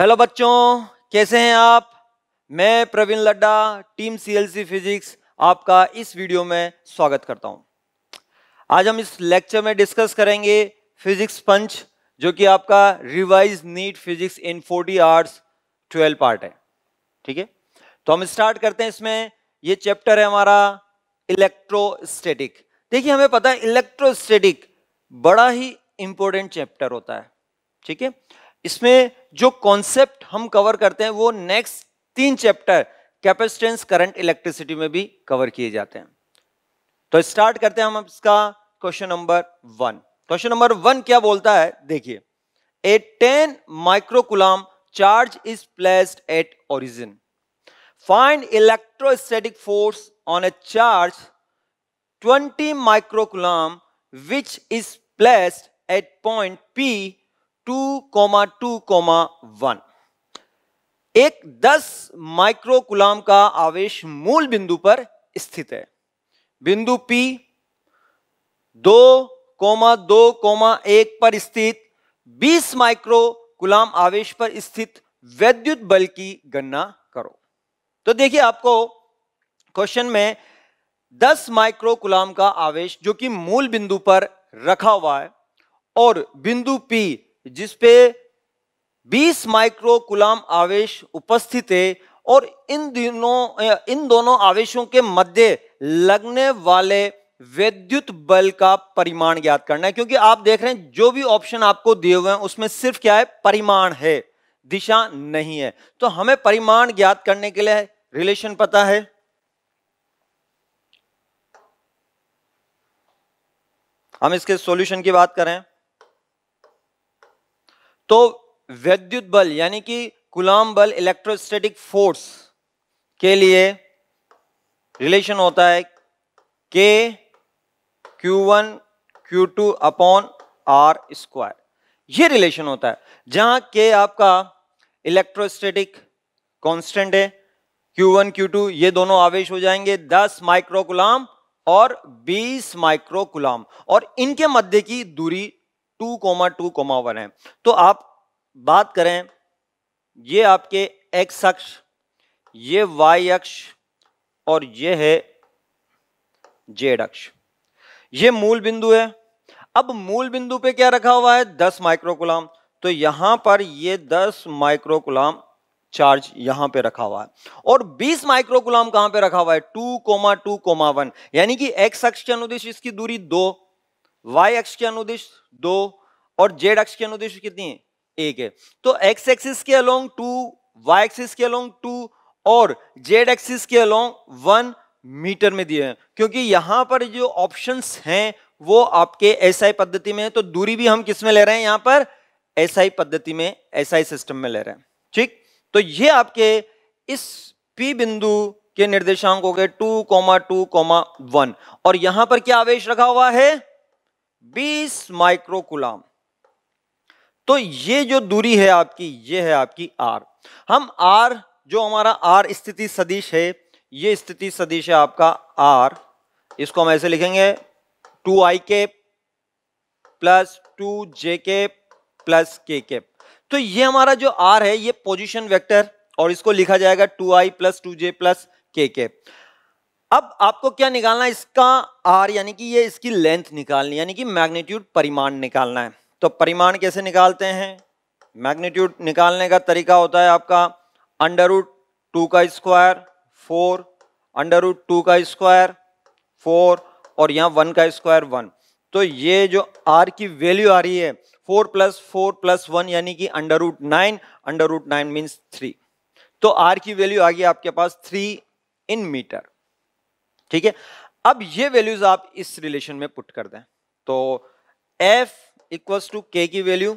Hello बच्चों कैसे हैं आप मैं Praveen Ladda team CLC physics आपका इस वीडियो में स्वागत करता हूं आज हम इस लेक्चर में डिस्कस करेंगे फिजिक्स पंच जो कि आपका revise NEET physics in 40 hours 12 part है ठीक है तो हम स्टार्ट करते हैं इसमें ये चैप्टर है हमारा इलेक्ट्रोस्टेटिक देखिए हमें पता है इलेक्ट्रोस्टेटिक बड़ा ही इंपॉर्टेंट चैप्टर होता है ठीक है इसमें जो कॉन्सेप्ट हम कवर करते हैं वो नेक्स्ट तीन चैप्टर कैपेसिटेंस करंट इलेक्ट्रिसिटी में भी कवर किए जाते हैं तो स्टार्ट करते हैं हम इसका question number one question number one क्या बोलता है देखिए a ten microcoulomb charge is placed at origin find electrostatic force on a charge 20 microcoulomb which is placed at point P two comma two comma one एक 10 microcoulomb का आवेश मूल बिंदु पर स्थित है बिंदु P दो कोमा दो कोमा एक पर स्थित 20 माइक्रो आवेश पर स्थित वैद्युत बल की गणना करो तो देखिए आपको क्वेश्चन में 10 माइक्रो का आवेश जो कि मूल बिंदु पर रखा हुआ है और बिंदु P जिसपे 20 माइक्रो कुलाम आवेश उपस्थित है और इन दिनों इन दोनों आवेशों के मध्य लगने वाले विद्युत बल का परिमाण ज्ञात करना है क्योंकि आप देख रहे हैं जो भी ऑप्शन आपको दिए हुए हैं उसमें सिर्फ क्या है परिमाण है दिशा नहीं है तो हमें परिमाण ज्ञात करने के लिए रिलेशन पता है हम इसके सॉल्यूशन की बात करें तो वैद्युत बल यानी कि कुलाम बल इलेक्ट्रोस्टैटिक फोर्स के लिए रिलेशन होता है के Q one Q two upon are square ये रिलेशन होता है जहां के आपका इलेक्ट्रोस्टेटिक कांस्टेंट है Q1, Q2 ये दोनों आवेश हो जाएंगे 10 माइक्रोकुलाम और 20 माइक्रोकुलाम और इनके मध्य की दूरी two comma two comma one है तो आप बात करें ये आपके एक्स अक्ष ये वाई अक्ष और ये है जेड अक्ष ये मूल बिंदु है अब मूल बिंदु पे क्या रखा हुआ है दस माइक्रोकुलाम तो यहां पर ये दस माइक्रोकुलाम चार्ज यहां पे रखा हुआ है और 20 माइक्रोकुलाम कहां पे रखा हुआ है two comma two comma one यानी कि एक्स अक्ष के अनुदेश इसकी दूरी दो वाई एक्स के अनुदिश दो और जेड एक्स के अनुदिश कितनी है एक है तो एक्स एक्सिस के अलोंग टू वाई एक्सिस के अलोंग टू और जेड एक्सिस के अलोंग वन मीटर में दिए हैं क्योंकि यहां पर जो ऑप्शंस हैं वो आपके एसआई पद्धति में है तो दूरी भी हम किस में ले रहे हैं यहां पर एसआई पद्धति में एसआई सिस्टम में ले रहे हैं ठीक तो ये आपके इस पी बिंदु के निर्देशांक हो गए two comma two comma one और यहां पर क्या आवेश रखा हुआ है बीस माइक्रोकुलाम तो ये जो दूरी है आपकी ये है आपकी आर हम आर जो हमारा आर स्थिति सदिश है ये स्थिति सदिश है आपका आर इसको हम ऐसे लिखेंगे टू आई के प्लस टू जे के प्लस के के तो ये हमारा जो आर है ये पोजीशन वेक्टर और इसको लिखा जाएगा टू आई plus two j plus k के अब आपको क्या निकालना है इसका आर यानी कि ये इसकी लेंथ निकालनी यानी कि मैग्नीट्यूड परिमाण निकालना है तो परिमाण कैसे निकालते हैं मैग्नीट्यूड निकालने का तरीका होता है आपका अंडर रूट टू का square four under root two का स्क्वायर फोर और यहाँ वन का स्क्वायर वन तो ये जो आर की वैल्यू आ रही है four plus four plus one यानी कि under root nine under root nine means three तो आर की वैल्यू आ गई आपके पास थ्री इन मीटर ठीक है अब ये वैल्यूज आप इस रिलेशन में पुट कर दें तो एफ इक्वल्स टू के की value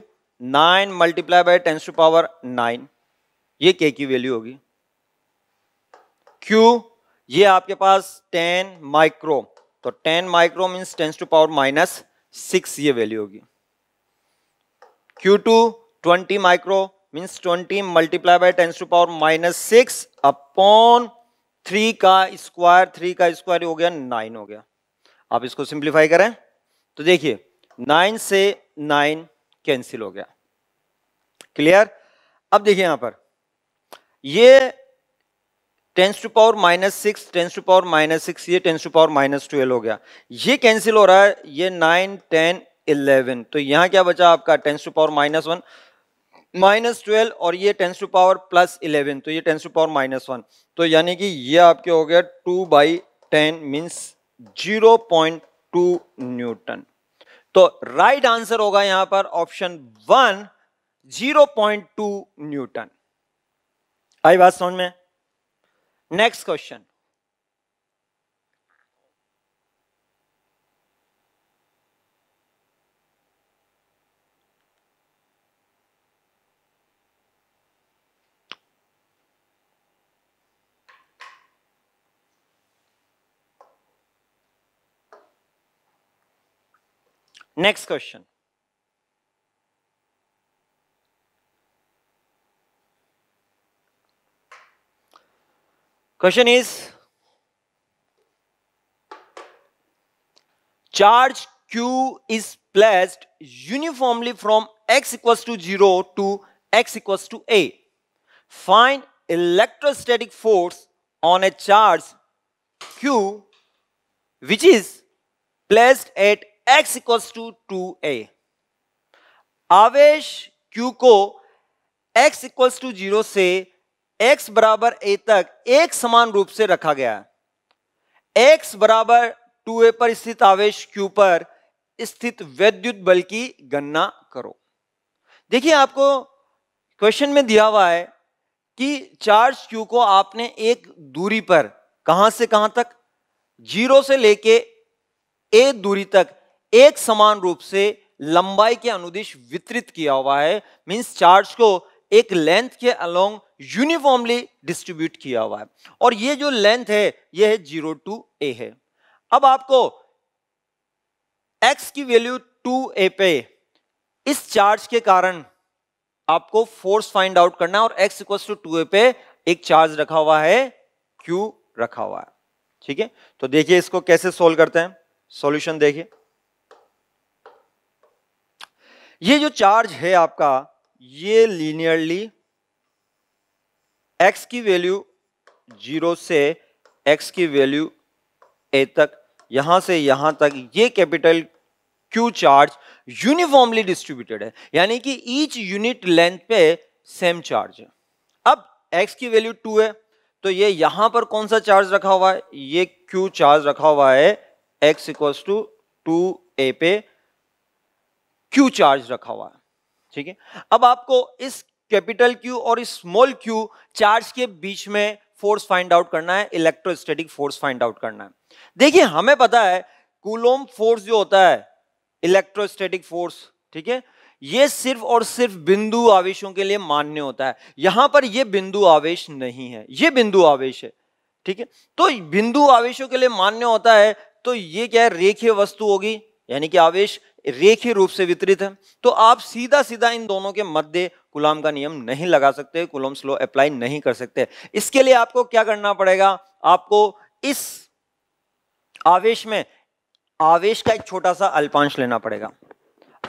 nine multiply by tens to power nine ये के की वैल्यू होगी क्यू ये आपके पास टेन माइक्रो तो ten micro means tens to power minus six ये वैल्यू होगी Q two twenty micro means twenty multiply by tens to power minus six upon three का स्क्वायर थ्री का स्क्वायर हो गया नाइन हो गया आप इसको सिंप्लीफाई करें तो देखिए नाइन से नाइन कैंसिल हो गया क्लियर अब देखिए यहां पर ये tens to power minus six tens to power minus six ये tens to power minus twelve हो गया ये कैंसिल हो रहा है ये नाइन टेन इलेवन तो यहां क्या बचा आपका tens to power minus one minus twelve और ये tens to power plus eleven तो ये tens to power minus one तो यानी कि ये आपके हो गया two by ten means zero point two newton तो राइट आंसर होगा यहां पर option one zero point two newton आई बात समझ में next question Next question. Question is charge Q is placed uniformly from x equals to 0 to x equals to A. Find electrostatic force on a charge Q which is placed at x equals to two a आवेश q को x equals to zero से x बराबर a तक एक समान रूप से रखा गया है x बराबर टू ए पर स्थित आवेश q पर स्थित वैद्युत बल की गणना करो देखिए आपको क्वेश्चन में दिया हुआ है कि चार्ज q को आपने एक दूरी पर कहां से कहां तक जीरो से लेके ए दूरी तक एक समान रूप से लंबाई के अनुदिश वितरित किया हुआ है मीन्स चार्ज को एक लेंथ के अलोंग यूनिफॉर्मली डिस्ट्रीब्यूट किया हुआ है और ये जो लेंथ है ये है जीरो टू ए है अब आपको एक्स की वैल्यू टू ए पे इस चार्ज के कारण आपको फोर्स फाइंड आउट करना है और x equal to two a पे एक चार्ज रखा हुआ है क्यू रखा हुआ है ठीक है तो देखिए इसको कैसे सोल्व करते हैं सोल्यूशन देखिए ये जो चार्ज है आपका ये लीनियरली एक्स की वैल्यू जीरो से एक्स की वैल्यू ए तक यहां से यहां तक ये capital Q charge uniformly distributed है यानी कि ईच यूनिट लेंथ पे सेम चार्ज है अब एक्स की वैल्यू टू है तो ये यहां पर कौन सा चार्ज रखा हुआ है ये क्यू चार्ज रखा हुआ है x equals to two a पे क्यू चार्ज रखा हुआ है ठीक है अब आपको इस कैपिटल क्यू और इस स्मॉल क्यू चार्ज के बीच में फोर्स फाइंड आउट करना है इलेक्ट्रोस्टैटिक फोर्स फाइंड आउट करना है देखिए हमें पता है कुलोम फोर्स जो होता है इलेक्ट्रोस्टैटिक फोर्स ठीक है ये सिर्फ और सिर्फ बिंदु आवेशों के लिए मान्य होता है यहां पर ये बिंदु आवेश नहीं है ये बिंदु आवेश है ठीक है तो बिंदु आवेशों के लिए मान्य होता है तो ये क्या है रेखीय वस्तु होगी यानी कि आवेश रेखी रूप से वितरित है तो आप सीधा सीधा इन दोनों के मध्य कुलाम का नियम नहीं लगा सकते कुलम स्लो अप्लाई नहीं कर सकते इसके लिए आपको क्या करना पड़ेगा आपको इस आवेश में आवेश का एक छोटा सा अल्पांश लेना पड़ेगा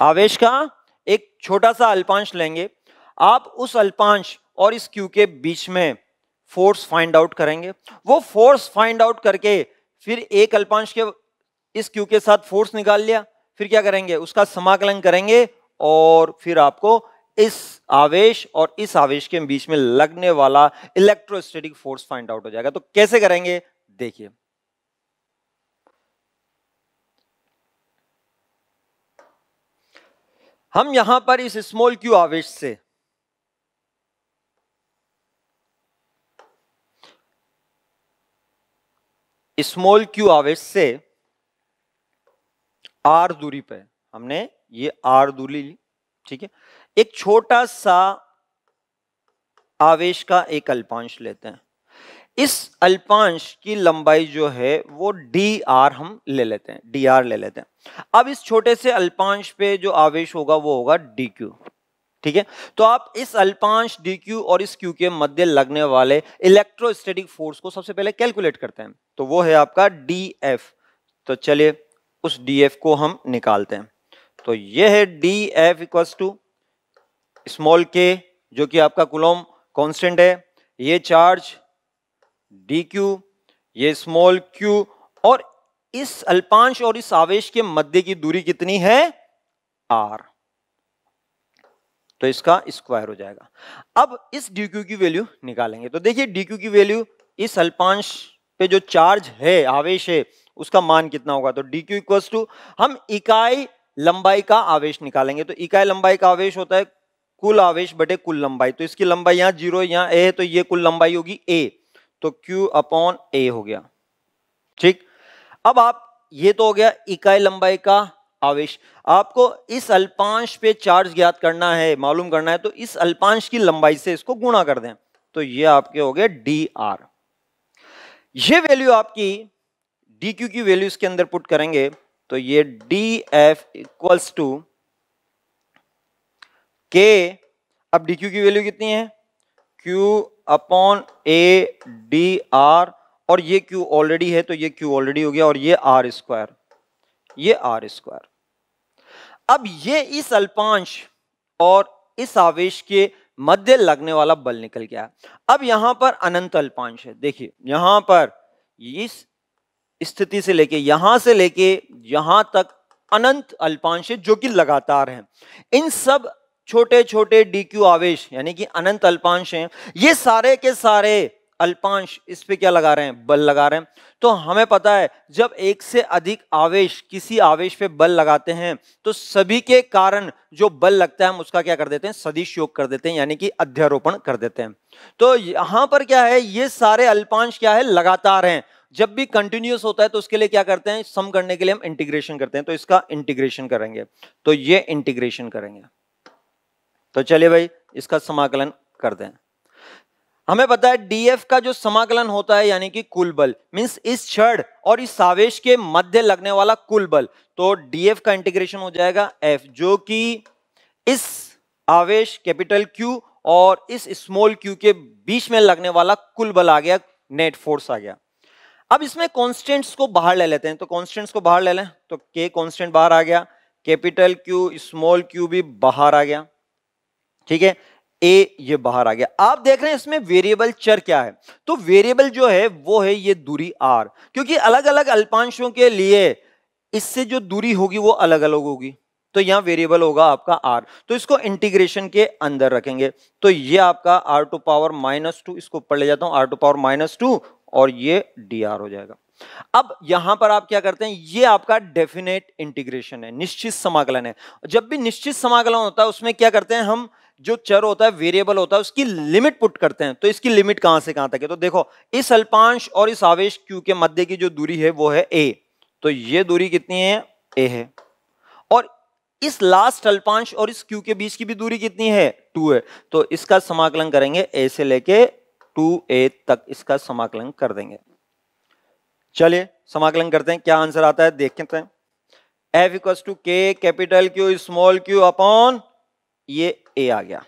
आवेश का एक छोटा सा अल्पांश लेंगे आप उस अल्पांश और इस क्यू के बीच में फोर्स फाइंड आउट करेंगे वो फोर्स फाइंड आउट करके फिर एक अल्पांश के इस क्यू के साथ फोर्स निकाल लिया फिर क्या करेंगे उसका समाकलन करेंगे और फिर आपको इस आवेश और इस आवेश के बीच में लगने वाला इलेक्ट्रोस्टेटिक फोर्स फाइंड आउट हो जाएगा तो कैसे करेंगे देखिए हम यहां पर इस स्मॉल क्यू आवेश से स्मॉल क्यू आवेश से आर दूरी पे हमने ये आर दूरी ली ठीक है एक छोटा सा आवेश का एक अल्पांश लेते हैं इस अल्पांश की लंबाई जो है वो डी आर हम ले लेते हैं डी आर ले लेते हैं अब इस छोटे से अल्पांश पे जो आवेश होगा वो होगा डी क्यू ठीक है तो आप इस अल्पांश डी क्यू और इस क्यू के मध्य लगने वाले इलेक्ट्रोस्टेटिक फोर्स को सबसे पहले कैलकुलेट करते हैं तो वो है आपका डी एफ तो चलिए उस एफ को हम निकालते हैं तो यह है d F equals to small k जो कि आपका कुलोम कांस्टेंट है ये चार्ज डी क्यू ये स्मॉल क्यू और इस अल्पांश और इस आवेश के मध्य की दूरी कितनी है आर तो इसका स्क्वायर हो जाएगा अब इस डी क्यू की वैल्यू निकालेंगे तो देखिए डी क्यू की वैल्यू इस अल्पांश पे जो चार्ज है आवेश है उसका मान कितना होगा तो डी क्यू इक्वल्स टू हम इकाई लंबाई का आवेश निकालेंगे तो इकाई लंबाई का आवेश होता है कुल आवेश बटे कुल लंबाई तो इसकी लंबाई यहां जीरो यहां ए तो ये कुल लंबाई होगी ए तो क्यू अपॉन ए हो गया ठीक अब आप ये तो हो गया इकाई लंबाई का आवेश आपको इस अल्पांश पे चार्ज ज्ञात करना है मालूम करना है तो इस अल्पांश की लंबाई से इसको गुणा कर दें तो ये आपके हो गए डी आर ये वैल्यू आपकी डी क्यू की वैल्यू इसके अंदर पुट करेंगे तो ये डी एफ इक्वल्स टू के अब डी क्यू की वैल्यू कितनी है Q upon a d R और ये क्यू ऑलरेडी है तो ये क्यू ऑलरेडी हो गया और ये आर स्क्वायर ये आर स्क्वायर अब ये इस अल्पांश और इस आवेश के मध्य लगने वाला बल निकल गया अब यहां पर अनंत अल्पांश है देखिए यहां पर इस स्थिति से लेके यहां से लेके यहां तक अनंत अल्पांश जो कि लगातार हैं इन सब छोटे छोटे डी क्यू आवेश यानी कि अनंत अल्पांश हैं ये सारे के सारे अल्पांश इस पे क्या लगा रहे हैं बल लगा रहे हैं तो हमें पता है जब एक से अधिक आवेश किसी आवेश पे बल लगाते हैं तो सभी के कारण जो बल लगता है हम उसका क्या कर देते हैं सदिश योग कर देते हैं यानी कि अध्यारोपण कर देते हैं तो यहां पर क्या है ये सारे अल्पांश क्या है लगातार हैं जब भी कंटिन्यूस होता है तो उसके लिए क्या करते हैं सम करने के लिए हम इंटीग्रेशन करते हैं तो इसका इंटीग्रेशन करेंगे तो ये इंटीग्रेशन करेंगे तो चलिए भाई इसका समाकलन कर दें हमें पता है डीएफ का जो समाकलन होता है यानी कि कुल बल मीन्स इस क्षण और इस सावेश के मध्य लगने वाला कुल बल तो डीएफ का इंटीग्रेशन हो जाएगा एफ जो कि इस आवेश कैपिटल क्यू और इस स्मॉल क्यू के बीच में लगने वाला कुल बल आ गया नेट फोर्स आ गया अब इसमें कॉन्स्टेंट्स को बाहर ले लेते हैं तो कॉन्स्टेंट्स को बाहर ले लें तो के कॉन्स्टेंट बाहर आ गया कैपिटल क्यू स्मॉल क्यू भी बाहर आ गया ठीक है ए ये बाहर आ गया आप देख रहे हैं इसमें वेरिएबल चर क्या है तो वेरिएबल जो है वो है ये दूरी आर क्योंकि अलग अलग अल्पांशों के लिए इससे जो दूरी होगी वो अलग अलग होगी तो यहां वेरिएबल होगा आपका आर तो इसको इंटीग्रेशन के अंदर रखेंगे तो ये आपका R to power minus two इसको पढ़ ले जाता हूं R to power minus two और ये डी हो जाएगा अब यहां पर आप क्या करते हैं ये आपका डेफिनेट इंटीग्रेशन है निश्चित समाकलन है जब भी निश्चित समाकलन होता है उसमें क्या करते हैं हम जो चर होता है वेरिएबल होता है उसकी लिमिट पुट करते हैं तो इसकी लिमिट कहां से कहां तक है तो देखो इस अल्पांश और इस आवेश क्यू के मध्य की जो दूरी है वो है ए तो ये दूरी कितनी है ए है और इस लास्ट अल्पांश और इस क्यू के बीच की भी दूरी कितनी है टू है तो इसका समाकलन करेंगे ए से लेके टू ए तक इसका समाकलन कर देंगे चलिए समाकलन करते हैं क्या आंसर आता है देखते हैं एफ इक्वस टू के capital Q small Q upon ये a आ गया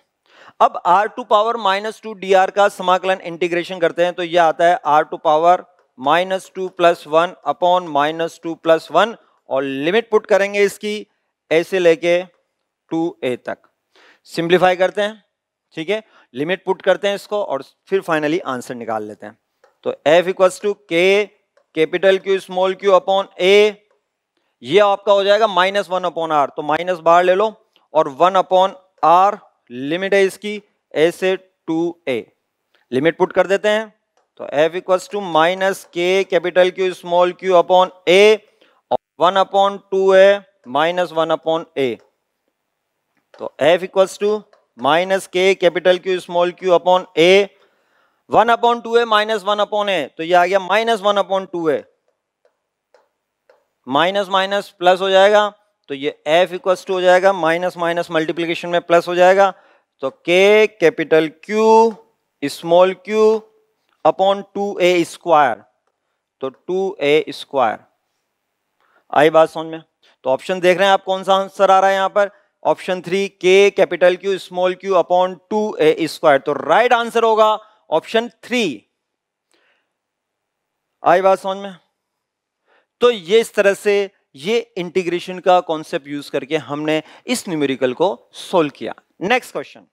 अब r to power minus two d का समाकलन इंटीग्रेशन करते हैं तो यह आता है R to power minus two plus one upon minus two plus one और लिमिट पुट करेंगे इसकी ऐसे लेके टू ए तक सिंप्लीफाई करते हैं ठीक है लिमिट पुट करते हैं इसको और फिर फाइनली आंसर निकाल लेते हैं तो एफ इक्वल्स टू के capital Q small Q upon a ये आपका हो जाएगा माइनस वन अपॉन आर तो माइनस बाहर ले लो और वन अपॉन आर लिमिट है इसकी ए से टू ए लिमिट पुट कर देते हैं तो F equals to minus k capital Q small Q upon a और one upon two a minus one upon a तो F equals to minus k capital Q small Q upon a one upon two a minus one upon a तो ये आ गया minus one upon two a minus minus plus हो जाएगा तो ये F equals to हो जाएगा माइनस माइनस मल्टीप्लीकेशन में प्लस हो जाएगा तो k capital Q small Q upon two a square तो टू ए स्क्वायर आई बात समझ में तो ऑप्शन देख रहे हैं आप कौन सा आंसर आ रहा है यहां पर option three k capital Q small Q upon two a square तो राइट आंसर होगा ऑप्शन थ्री आई बात समझ में तो ये इस तरह से ये इंटीग्रेशन का कॉन्सेप्ट यूज करके हमने इस न्यूमेरिकल को सोल्व किया नेक्स्ट क्वेश्चन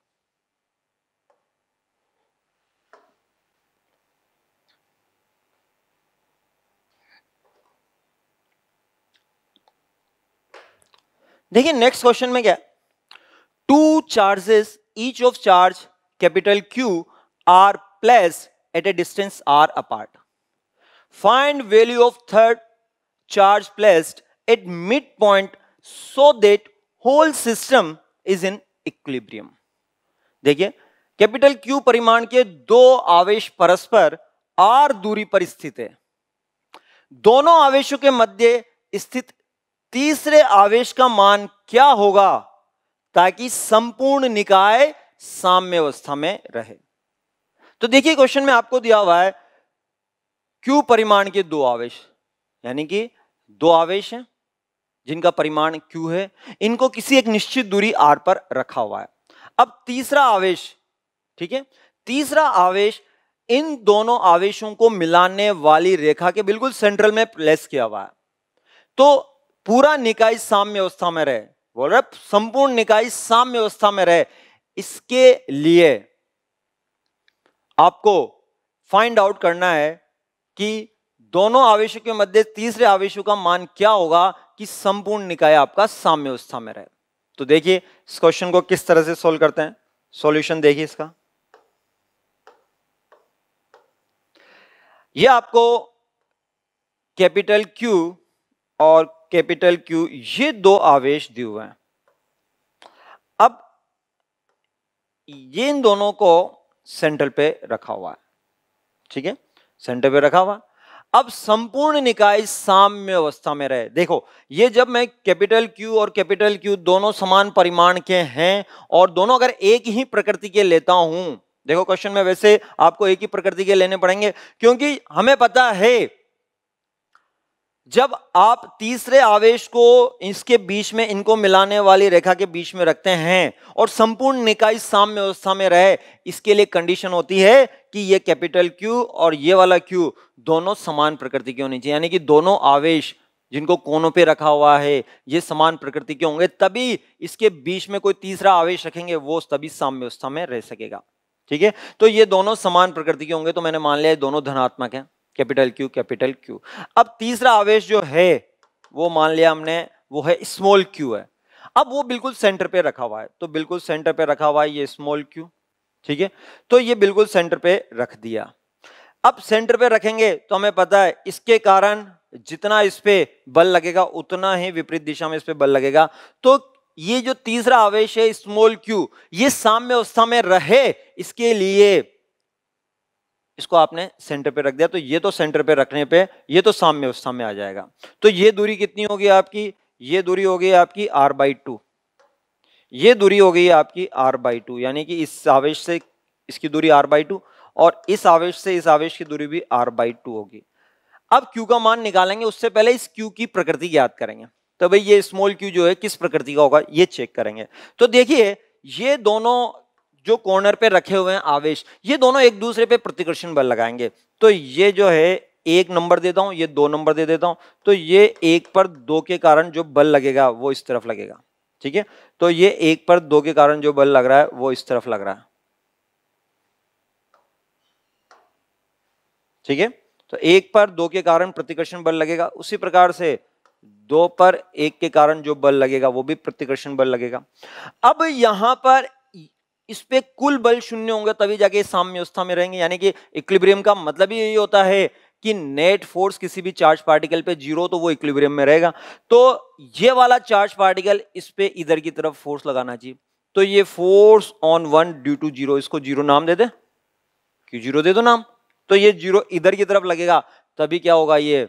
देखिए नेक्स्ट क्वेश्चन में क्या two charges each of charge capital Q are placed at a distance R apart find value of third charge placed at mid point so that whole system is in equilibrium देखिए capital Q परिमाण के दो आवेश परस्पर are दूरी पर स्थित है दोनों आवेशों के मध्य स्थित तीसरे आवेश का मान क्या होगा ताकि संपूर्ण निकाय साम्य अवस्था में रहे तो देखिए क्वेश्चन में आपको दिया हुआ है क्यू परिमाण के दो आवेश यानी कि दो आवेश हैं जिनका परिमाण क्यू है इनको किसी एक निश्चित दूरी आर पर रखा हुआ है अब तीसरा आवेश ठीक है तीसरा आवेश इन दोनों आवेशों को मिलाने वाली रेखा के बिल्कुल सेंट्रल में प्लेस किया हुआ है तो पूरा निकाय साम्य अवस्था में रहे बोल रहे संपूर्ण निकाय साम्य अवस्था में रहे इसके लिए आपको फाइंड आउट करना है कि दोनों आवेशों के मध्य तीसरे आवेशों का मान क्या होगा कि संपूर्ण निकाय आपका साम्य अवस्था में रहे तो देखिए इस क्वेश्चन को किस तरह से सोल्व करते हैं सॉल्यूशन देखिए इसका यह आपको कैपिटल क्यू और कैपिटल क्यू ये दो आवेश दिए हुए हैं अब ये इन दोनों को सेंटर पे रखा हुआ है ठीक है सेंटर पे रखा हुआ अब संपूर्ण निकाय साम्य अवस्था में रहे देखो ये जब मैं कैपिटल क्यू और कैपिटल क्यू दोनों समान परिमाण के हैं और दोनों अगर एक ही प्रकृति के लेता हूं देखो क्वेश्चन में वैसे आपको एक ही प्रकृति के लेने पड़ेंगे क्योंकि हमें पता है जब आप तीसरे आवेश को इसके बीच में इनको मिलाने वाली रेखा के बीच में रखते हैं और संपूर्ण निकाय साम्य अवस्था में रहे इसके लिए कंडीशन होती है कि ये कैपिटल क्यू और ये वाला क्यू दोनों समान प्रकृति के होने चाहिए यानी कि दोनों आवेश जिनको कोनों पे रखा हुआ है ये समान प्रकृति के होंगे तभी इसके बीच में कोई तीसरा आवेश रखेंगे वो तभी साम्यवस्था में रह सकेगा ठीक है तो ये दोनों समान प्रकृति के होंगे तो मैंने मान लिया दोनों धनात्मक है कैपिटल क्यू कैपिटल क्यू अब तीसरा आवेश जो है वो मान लिया हमने वो है स्मॉल क्यू है अब वो बिल्कुल सेंटर पे रखा हुआ है तो बिल्कुल सेंटर पे रखा हुआ है ये स्मॉल क्यू ठीक है तो ये बिल्कुल सेंटर पे रख दिया अब सेंटर पे रखेंगे तो हमें पता है इसके कारण जितना इस पे बल लगेगा उतना ही विपरीत दिशा में इस पे बल लगेगा तो ये जो तीसरा आवेश है स्मॉल क्यू ये साम्य अवस्था में रहे इसके लिए इसको आपने सेंटर पे रख दिया तो ये तो सेंटर पे रखने पे ये तो सामने उस सामने आ जाएगा तो ये दूरी कितनी होगी आपकी ये दूरी होगी आपकी आर बाई टू ये दूरी हो गई आपकी आर बाई टू यानी कि इस आवेश से इसकी दूरी आर बाई टू और इस आवेश से इस आवेश की दूरी भी आर बाई टू होगी अब क्यू का मान निकालेंगे उससे पहले इस क्यू की प्रकृति याद करेंगे तो भाई ये स्मॉल क्यू जो है किस प्रकृति का होगा ये चेक करेंगे तो देखिए ये दोनों जो कॉर्नर पे रखे हुए हैं आवेश ये दोनों एक दूसरे पे प्रतिकर्षण बल लगाएंगे तो ये जो है एक नंबर देता हूं ये दो नंबर दे देता हूं तो ये एक पर दो के कारण जो बल लगेगा वो इस तरफ लगेगा ठीक है तो ये एक पर दो के कारण जो बल लग रहा है वो इस तरफ लग रहा है ठीक है तो एक पर दो के कारण प्रतिकर्षण बल लगेगा उसी प्रकार से दो पर एक के कारण जो बल लगेगा वो भी प्रतिकर्षण बल लगेगा अब यहां पर इस पे कुल बल शून्य होंगे तभी जाके अवस्था में रहेंगे यानी कि इक्विलिब्रियम का मतलब ही यही होता है कि नेट फोर्स किसी भी चार्ज पार्टिकल पे जीरो तो वो इक्विलिब्रियम में रहेगा तो ये वाला चार्ज पार्टिकल इस पे इधर की तरफ फोर्स लगाना चाहिए तो ये force on one due to zero इसको जीरो नाम दे दे क्यों जीरो दे दो नाम तो ये जीरो इधर की तरफ लगेगा तभी क्या होगा ये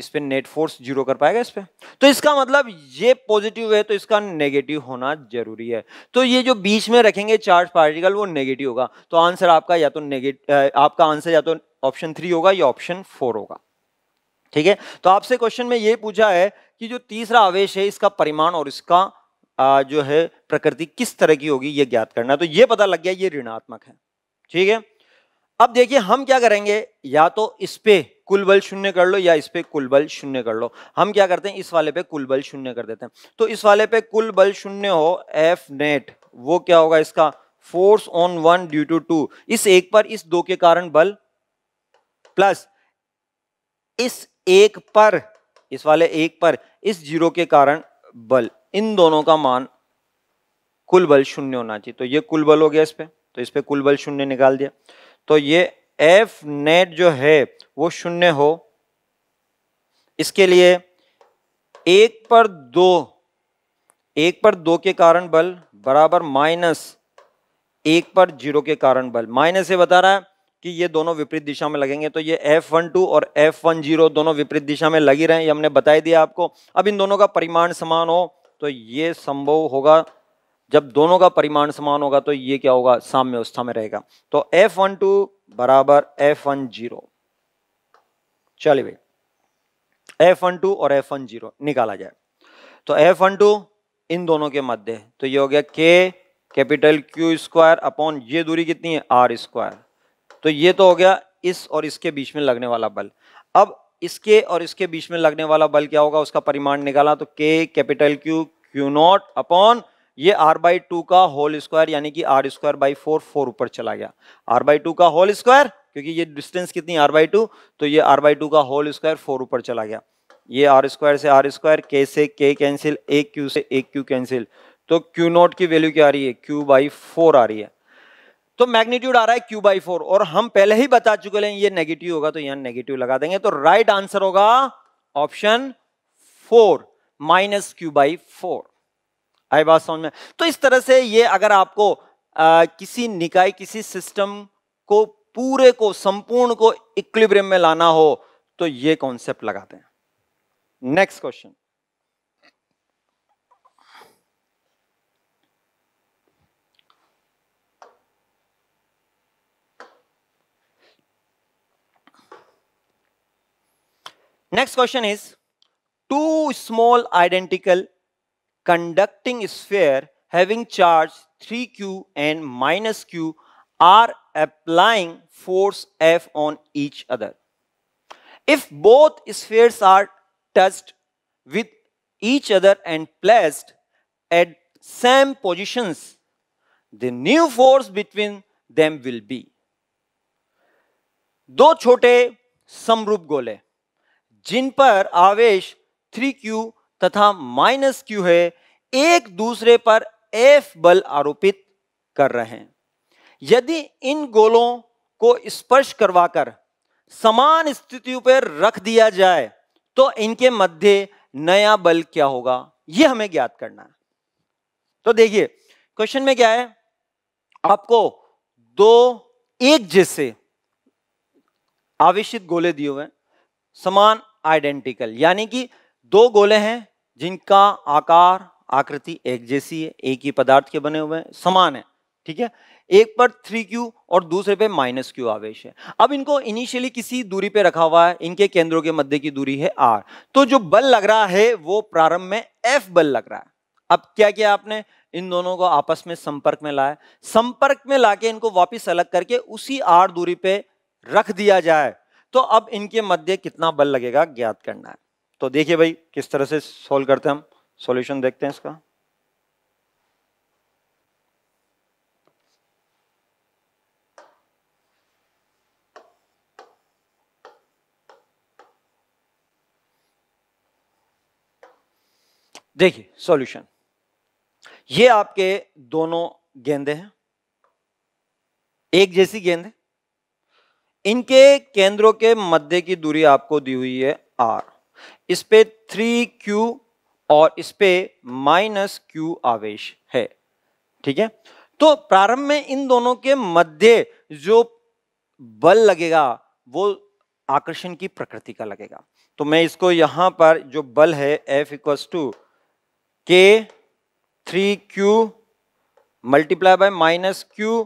इस पर नेट फोर्स जीरो कर पाएगा इस पर तो इसका मतलब ये पॉजिटिव है तो इसका नेगेटिव होना जरूरी है तो ये जो बीच में रखेंगे चार्ज पार्टिकल वो नेगेटिव होगा तो आंसर आपका या तो नेगेटिव आपका आंसर या तो ऑप्शन थ्री होगा या ऑप्शन फोर होगा ठीक है तो आपसे क्वेश्चन में ये पूछा है कि जो तीसरा आवेश है इसका परिमाण और इसका जो है प्रकृति किस तरह की होगी ये ज्ञात करना तो ये पता लग गया ये ऋणात्मक है ठीक है अब देखिए हम क्या करेंगे या तो इस पे कुल बल शून्य कर लो या इस पे कुल बल शून्य कर लो हम क्या करते हैं इस वाले पे कुल बल शून्य कर देते हैं तो इस वाले पे कुल बल शून्य हो एफ नेट वो क्या होगा इसका force on one due to two इस एक पर इस दो के कारण बल प्लस इस एक पर इस वाले एक पर इस जीरो के कारण बल इन दोनों का मान कुल बल शून्य होना चाहिए तो ये कुल बल हो गया इस पे तो इस पे कुल बल शून्य निकाल दिया तो ये एफ नेट जो है वो शून्य हो इसके लिए एक पर दो एक पर दो के कारण बल बराबर माइनस एक पर जीरो के कारण बल माइनस ये बता रहा है कि ये दोनों विपरीत दिशा में लगेंगे तो ये एफ वन टू और एफ वन जीरो दोनों विपरीत दिशा में लगी रहे ये हमने बताई दिया आपको अब इन दोनों का परिमाण समान हो तो ये संभव होगा जब दोनों का परिमाण समान होगा तो ये क्या होगा साम्य अवस्था में रहेगा तो एफ वन टू बराबर एफ वन जीरो चलिए भाई एफ वन टू और एफ वन जीरो निकाला जाए तो एफ वन टू इन दोनों के मध्य तो ये हो गया के कैपिटल क्यू स्क्वायर अपॉन ये दूरी कितनी है आर स्क्वायर तो ये तो हो गया इस और इसके बीच में लगने वाला बल अब इसके और इसके बीच में लगने वाला बल क्या होगा उसका परिमाण निकाला तो k capital Q Q naught upon ये आर बाई टू का होल स्क्वायर यानी कि R square by four four ऊपर चला गया आर बाई टू का होल स्क्वायर क्योंकि ये डिस्टेंस कितनी आर बाई टू तो ये आर बाई टू का होल स्क्वायर फोर ऊपर चला गया ये आर स्क्वायर से आर स्क्वायर के से के कैंसिल एक क्यू से एक क्यू कैंसिल तो क्यू नॉट की वैल्यू क्या आ रही है क्यू बाई फोर आ रही है तो मैग्नीट्यूड आ रहा है क्यू बाई फोर और हम पहले ही बता चुके हैं ये नेगेटिव होगा तो यहाँ नेगेटिव लगा देंगे तो राइट आंसर होगा option four minus Q by four आई बात समझ में तो इस तरह से ये अगर आपको आ, किसी निकाय किसी सिस्टम को पूरे को संपूर्ण को इक्विलिब्रियम में लाना हो तो ये कॉन्सेप्ट लगाते हैं next question next question is two small identical conducting sphere having charge 3q and minus q are applying force F on each other. If both spheres are touched with each other and placed at same positions, the new force between them will be. दो छोटे समरूप गोले जिन पर आवेश 3q तथा minus Q है एक दूसरे पर एफ बल आरोपित कर रहे हैं यदि इन गोलों को स्पर्श करवाकर समान स्थितियों पर रख दिया जाए तो इनके मध्य नया बल क्या होगा यह हमें ज्ञात करना है तो देखिए क्वेश्चन में क्या है आपको दो एक जैसे आवेशित गोले दिए हुए समान आइडेंटिकल यानी कि दो गोले हैं जिनका आकार आकृति एक जैसी है एक ही पदार्थ के बने हुए हैं समान है ठीक है एक पर थ्री क्यू और दूसरे पे माइनस क्यू आवेश है अब इनको इनिशियली किसी दूरी पे रखा हुआ है इनके केंद्रों के मध्य की दूरी है आर तो जो बल लग रहा है वो प्रारंभ में एफ बल लग रहा है अब क्या किया आपने इन दोनों को आपस में संपर्क में लाया संपर्क में लाके इनको वापस अलग करके उसी आर दूरी पे रख दिया जाए तो अब इनके मध्य कितना बल लगेगा ज्ञात करना है तो देखिए भाई किस तरह से सॉल्व करते हैं हम सॉल्यूशन देखते हैं इसका देखिए सॉल्यूशन ये आपके दोनों गेंदे हैं एक जैसी गेंद इनके केंद्रों के मध्य की दूरी आपको दी हुई है आर इस पे थ्री क्यू और इस पे माइनस क्यू आवेश है ठीक है तो प्रारंभ में इन दोनों के मध्य जो बल लगेगा वो आकर्षण की प्रकृति का लगेगा तो मैं इसको यहां पर जो बल है F equals to k three Q multiply by minus Q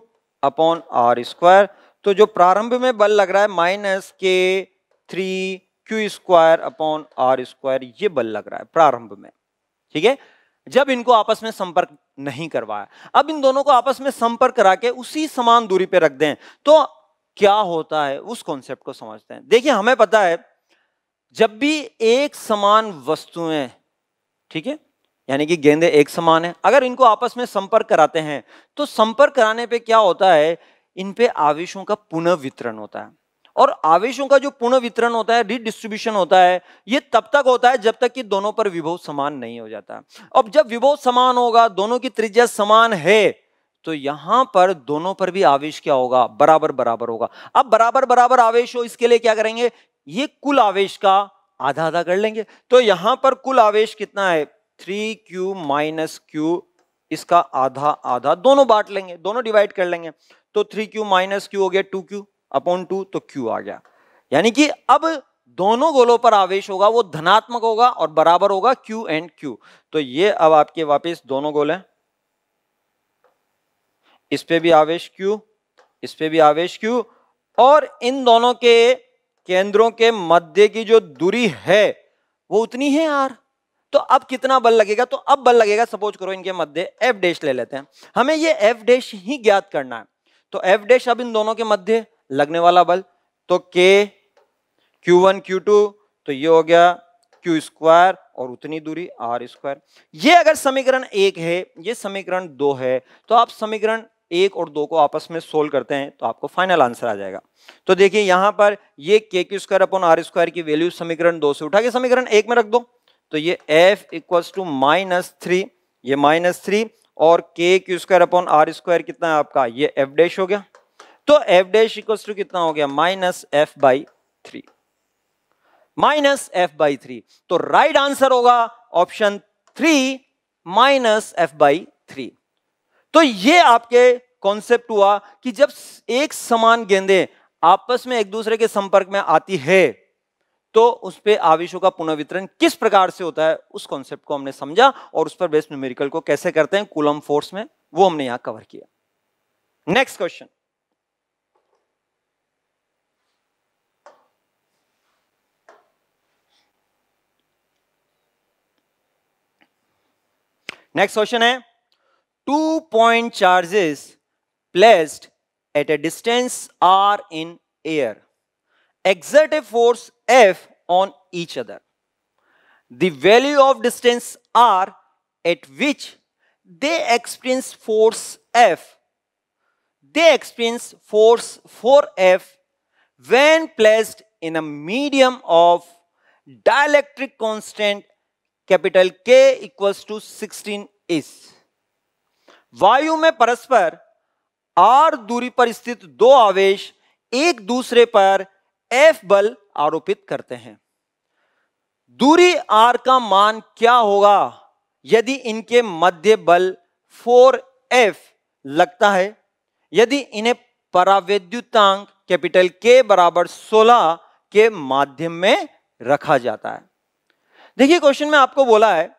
upon are square तो जो प्रारंभ में बल लग रहा है minus k three Q square upon are square ये बल लग रहा है प्रारंभ में ठीक है जब इनको आपस में संपर्क नहीं करवाया अब इन दोनों को आपस में संपर्क करा के उसी समान दूरी पर रख दें तो क्या होता है उस कॉन्सेप्ट को समझते हैं देखिए हमें पता है जब भी एक समान वस्तुएं ठीक है यानी कि गेंदे एक समान है अगर इनको आपस में संपर्क कराते हैं तो संपर्क कराने पे क्या होता है इन पे आवेशों का पुनः वितरण होता है और आवेशों का जो पुनः वितरण होता है रिडिस्ट्रीब्यूशन होता है ये तब तक होता है जब तक कि दोनों पर विभव समान नहीं हो जाता अब जब विभव समान होगा दोनों की त्रिज्या समान है तो यहां पर दोनों पर भी आवेश क्या होगा बराबर बराबर होगा अब बराबर बराबर आवेश हो इसके लिए क्या करेंगे ये कुल आवेश का आधा आधा कर लेंगे तो यहां पर कुल आवेश कितना है थ्री क्यू माइनस क्यू इसका आधा आधा दोनों बांट लेंगे दोनों डिवाइड कर लेंगे तो थ्री क्यू माइनस क्यू हो गया टू क्यू अपॉन टू तो क्यू आ गया यानी कि अब दोनों गोलों पर आवेश होगा वो धनात्मक होगा और बराबर होगा क्यू एंड क्यू तो ये अब आपके वापस दोनों गोल हैं इस पे भी आवेश क्यू इस पे भी आवेश क्यू और इन दोनों के केंद्रों के मध्य की जो दूरी है वो उतनी है यार तो अब कितना बल लगेगा तो अब बल लगेगा सपोज करो इनके मध्य एफ डैश ले लेते हैं हमें ये एफ डैश ही ज्ञात करना है तो एफ डैश अब इन दोनों के मध्य लगने वाला बल तो k Q one Q to तो ये हो गया क्यू स्क्वायर और उतनी दूरी आर स्क्वायर ये अगर समीकरण एक है ये समीकरण दो है तो आप समीकरण एक और दो को आपस में सोल्व करते हैं तो आपको फाइनल आंसर आ जाएगा तो देखिए यहां पर ये k Q square upon are square की वैल्यू समीकरण दो से उठा के समीकरण एक में रख दो तो ये F equals to minus three ये माइनस थ्री और k Q square upon are square कितना है आपका ये एफ डैश हो गया तो एफ डैश इक्वल टू कितना हो गया minus F by three minus F by three तो राइट आंसर होगा option three minus F by three तो ये आपके कॉन्सेप्ट हुआ कि जब एक समान गेंदे आपस में एक दूसरे के संपर्क में आती है तो उस पर आवेशों का पुनर्वितरण किस प्रकार से होता है उस कॉन्सेप्ट को हमने समझा और उस पर बेस्ट न्यूमेरिकल को कैसे करते हैं कुलम फोर्स में वो हमने यहां कवर किया next question question is: Two point charges placed at a distance r in air exert a force F on each other. The value of distance R at which they experience force F. They experience force 4F when placed in a medium of dielectric constant capital k equals to sixteen इस वायु में परस्पर are दूरी पर स्थित दो आवेश एक दूसरे पर एफ बल आरोपित करते हैं दूरी आर का मान क्या होगा यदि इनके मध्य बल 4F लगता है यदि इन्हें परावैद्युतांक कैपिटल के बराबर 16 के माध्यम में रखा जाता है देखिए क्वेश्चन में आपको बोला है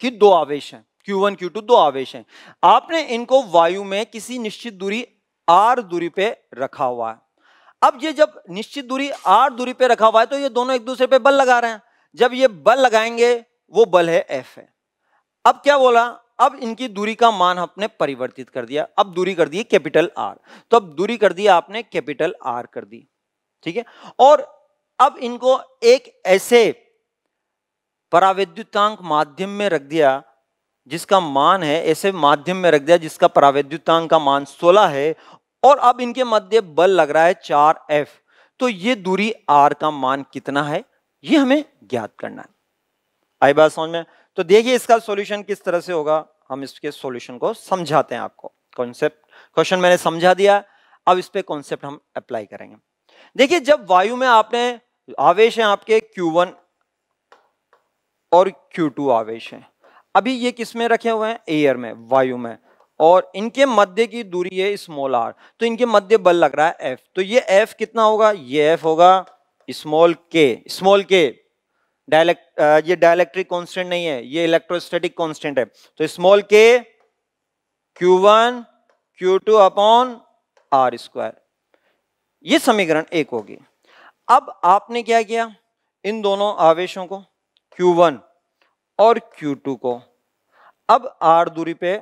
कि दो आवेश हैं Q1, Q2 दो आवेश हैं आपने इनको वायु में किसी निश्चित दूरी R दूरी पे रखा हुआ है अब ये जब निश्चित दूरी R दूरी पे रखा हुआ है तो ये दोनों एक दूसरे पे बल लगा रहे हैं जब ये बल लगाएंगे वो बल है F है अब क्या बोला अब इनकी दूरी का मान आपने परिवर्तित कर दिया अब दूरी कर दी कैपिटल आर तो अब दूरी कर दी आपने कैपिटल आर कर दी ठीक है और अब इनको एक ऐसे परावैद्युतांक माध्यम में रख दिया जिसका मान है ऐसे माध्यम में रख दिया जिसका परावैद्युतांक का मान 16 है और अब इनके मध्य बल लग रहा है चार एफ तो ये दूरी आर का मान कितना है ये हमें ज्ञात करना है आई बात समझ में तो देखिए इसका सॉल्यूशन किस तरह से होगा हम इसके सॉल्यूशन को समझाते हैं आपको कॉन्सेप्ट क्वेश्चन मैंने समझा दिया अब इस पर कॉन्सेप्ट हम अप्लाई करेंगे देखिए जब वायु में आपने आवेश है आपके Q1 और Q2 आवेश हैं अभी ये किस में रखे हुए हैं एयर में वायु में और इनके मध्य की दूरी है स्मॉल आर तो इनके मध्य बल लग रहा है एफ तो ये एफ कितना होगा ये एफ होगा स्मॉल के स्मॉल के डायलेक्ट ये डायलेक्ट्रिक कांस्टेंट नहीं है ये इलेक्ट्रोस्टैटिक कांस्टेंट है तो स्मॉल के Q one Q two upon are square ये समीकरण एक होगी अब आपने क्या किया इन दोनों आवेशों को वन और क्यू टू को अब आर दूरी पे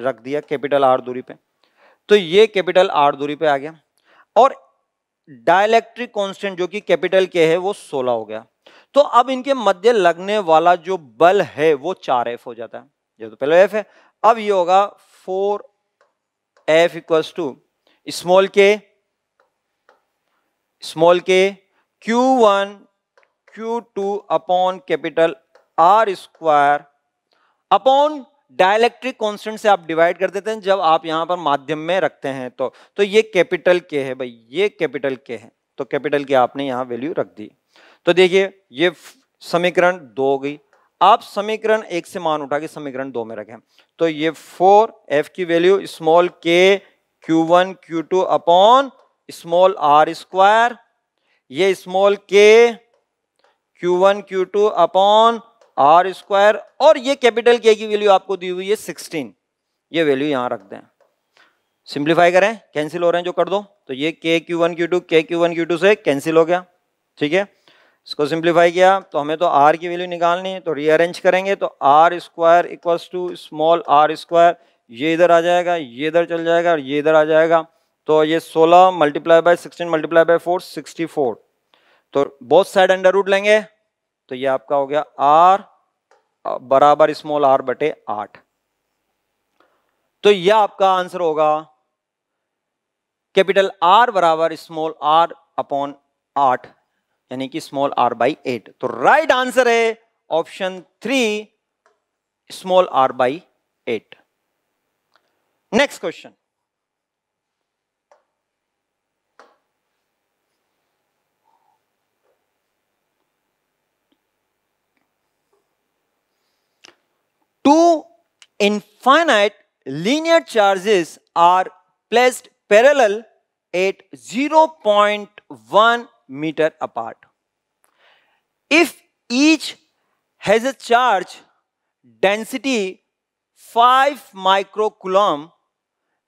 रख दिया कैपिटल आर दूरी पे तो ये कैपिटल आर दूरी पे आ गया और डायलैक्ट्रिक कांस्टेंट जो कि कैपिटल के है वो 16 हो गया तो अब इनके मध्य लगने वाला जो बल है वो एफ हो जाता है ये तो पहले एफ है अब ये होगा four F equals to small k small के Q one Q two upon capital R square upon dielectric constant से आप डिवाइड कर देते हैं जब आप यहां पर माध्यम में रखते हैं तो तो ये कैपिटल के है भाई ये कैपिटल के है तो कैपिटल के आपने यहां वैल्यू रख दी तो देखिए ये समीकरण दो हो गई आप समीकरण एक से मान उठा के समीकरण दो में रखें तो ये फोर एफ की वैल्यू स्मॉल के Q one Q two upon small R square ये small k Q1 Q2 upon are square और ये कैपिटल के की वैल्यू आपको दी हुई है 16 ये वैल्यू यहाँ रख दें सिंप्लीफाई करें कैंसिल हो रहे हैं जो कर दो तो ये k Q one Q two के क्यू वन क्यू टू से कैंसिल हो गया ठीक है इसको सिंप्लीफाई किया तो हमें तो आर की वैल्यू निकालनी है तो रीअरेंज करेंगे तो R square equals to small R square ये इधर आ जाएगा ये इधर चल जाएगा और ये इधर आ जाएगा तो ये सोलह multiply by sixteen multiply by four sixty four तो बोथ साइड अंडर रूट लेंगे तो ये आपका हो गया आर बराबर स्मॉल आर बटे आठ तो यह आपका आंसर होगा कैपिटल आर बराबर स्मॉल आर अपॉन आठ यानी कि स्मॉल आर बाई एट तो राइट आंसर है option three small R by eight next question two infinite linear charges are placed parallel at 0.1 meter apart. If each has a charge density 5 microcoulomb,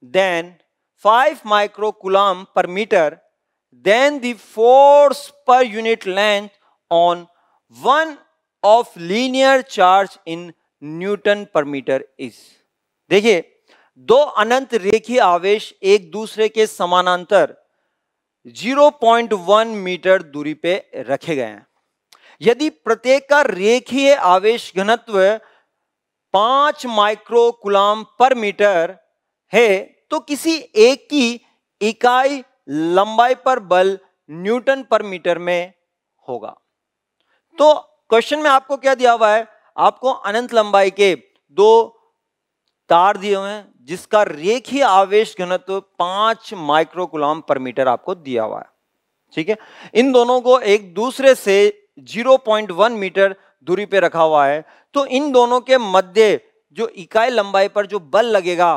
then 5 microcoulomb per meter, then the force per unit length on one of linear charge in newton पर metre is देखिए दो अनंत रेखी आवेश एक दूसरे के समानांतर 0.1 metre दूरी पे रखे गए हैं यदि प्रत्येक का रेखीय आवेश घनत्व पांच माइक्रो कुलाम पर मीटर है तो किसी एक की इकाई लंबाई पर बल न्यूटन पर मीटर में होगा तो क्वेश्चन में आपको क्या दिया हुआ है आपको अनंत लंबाई के दो तार दिए हुए हैं जिसका रेखीय आवेश घनत्व पांच माइक्रोकुलाम पर मीटर आपको दिया हुआ है ठीक है इन दोनों को एक दूसरे से 0.1 मीटर दूरी पर रखा हुआ है तो इन दोनों के मध्य जो इकाई लंबाई पर जो बल लगेगा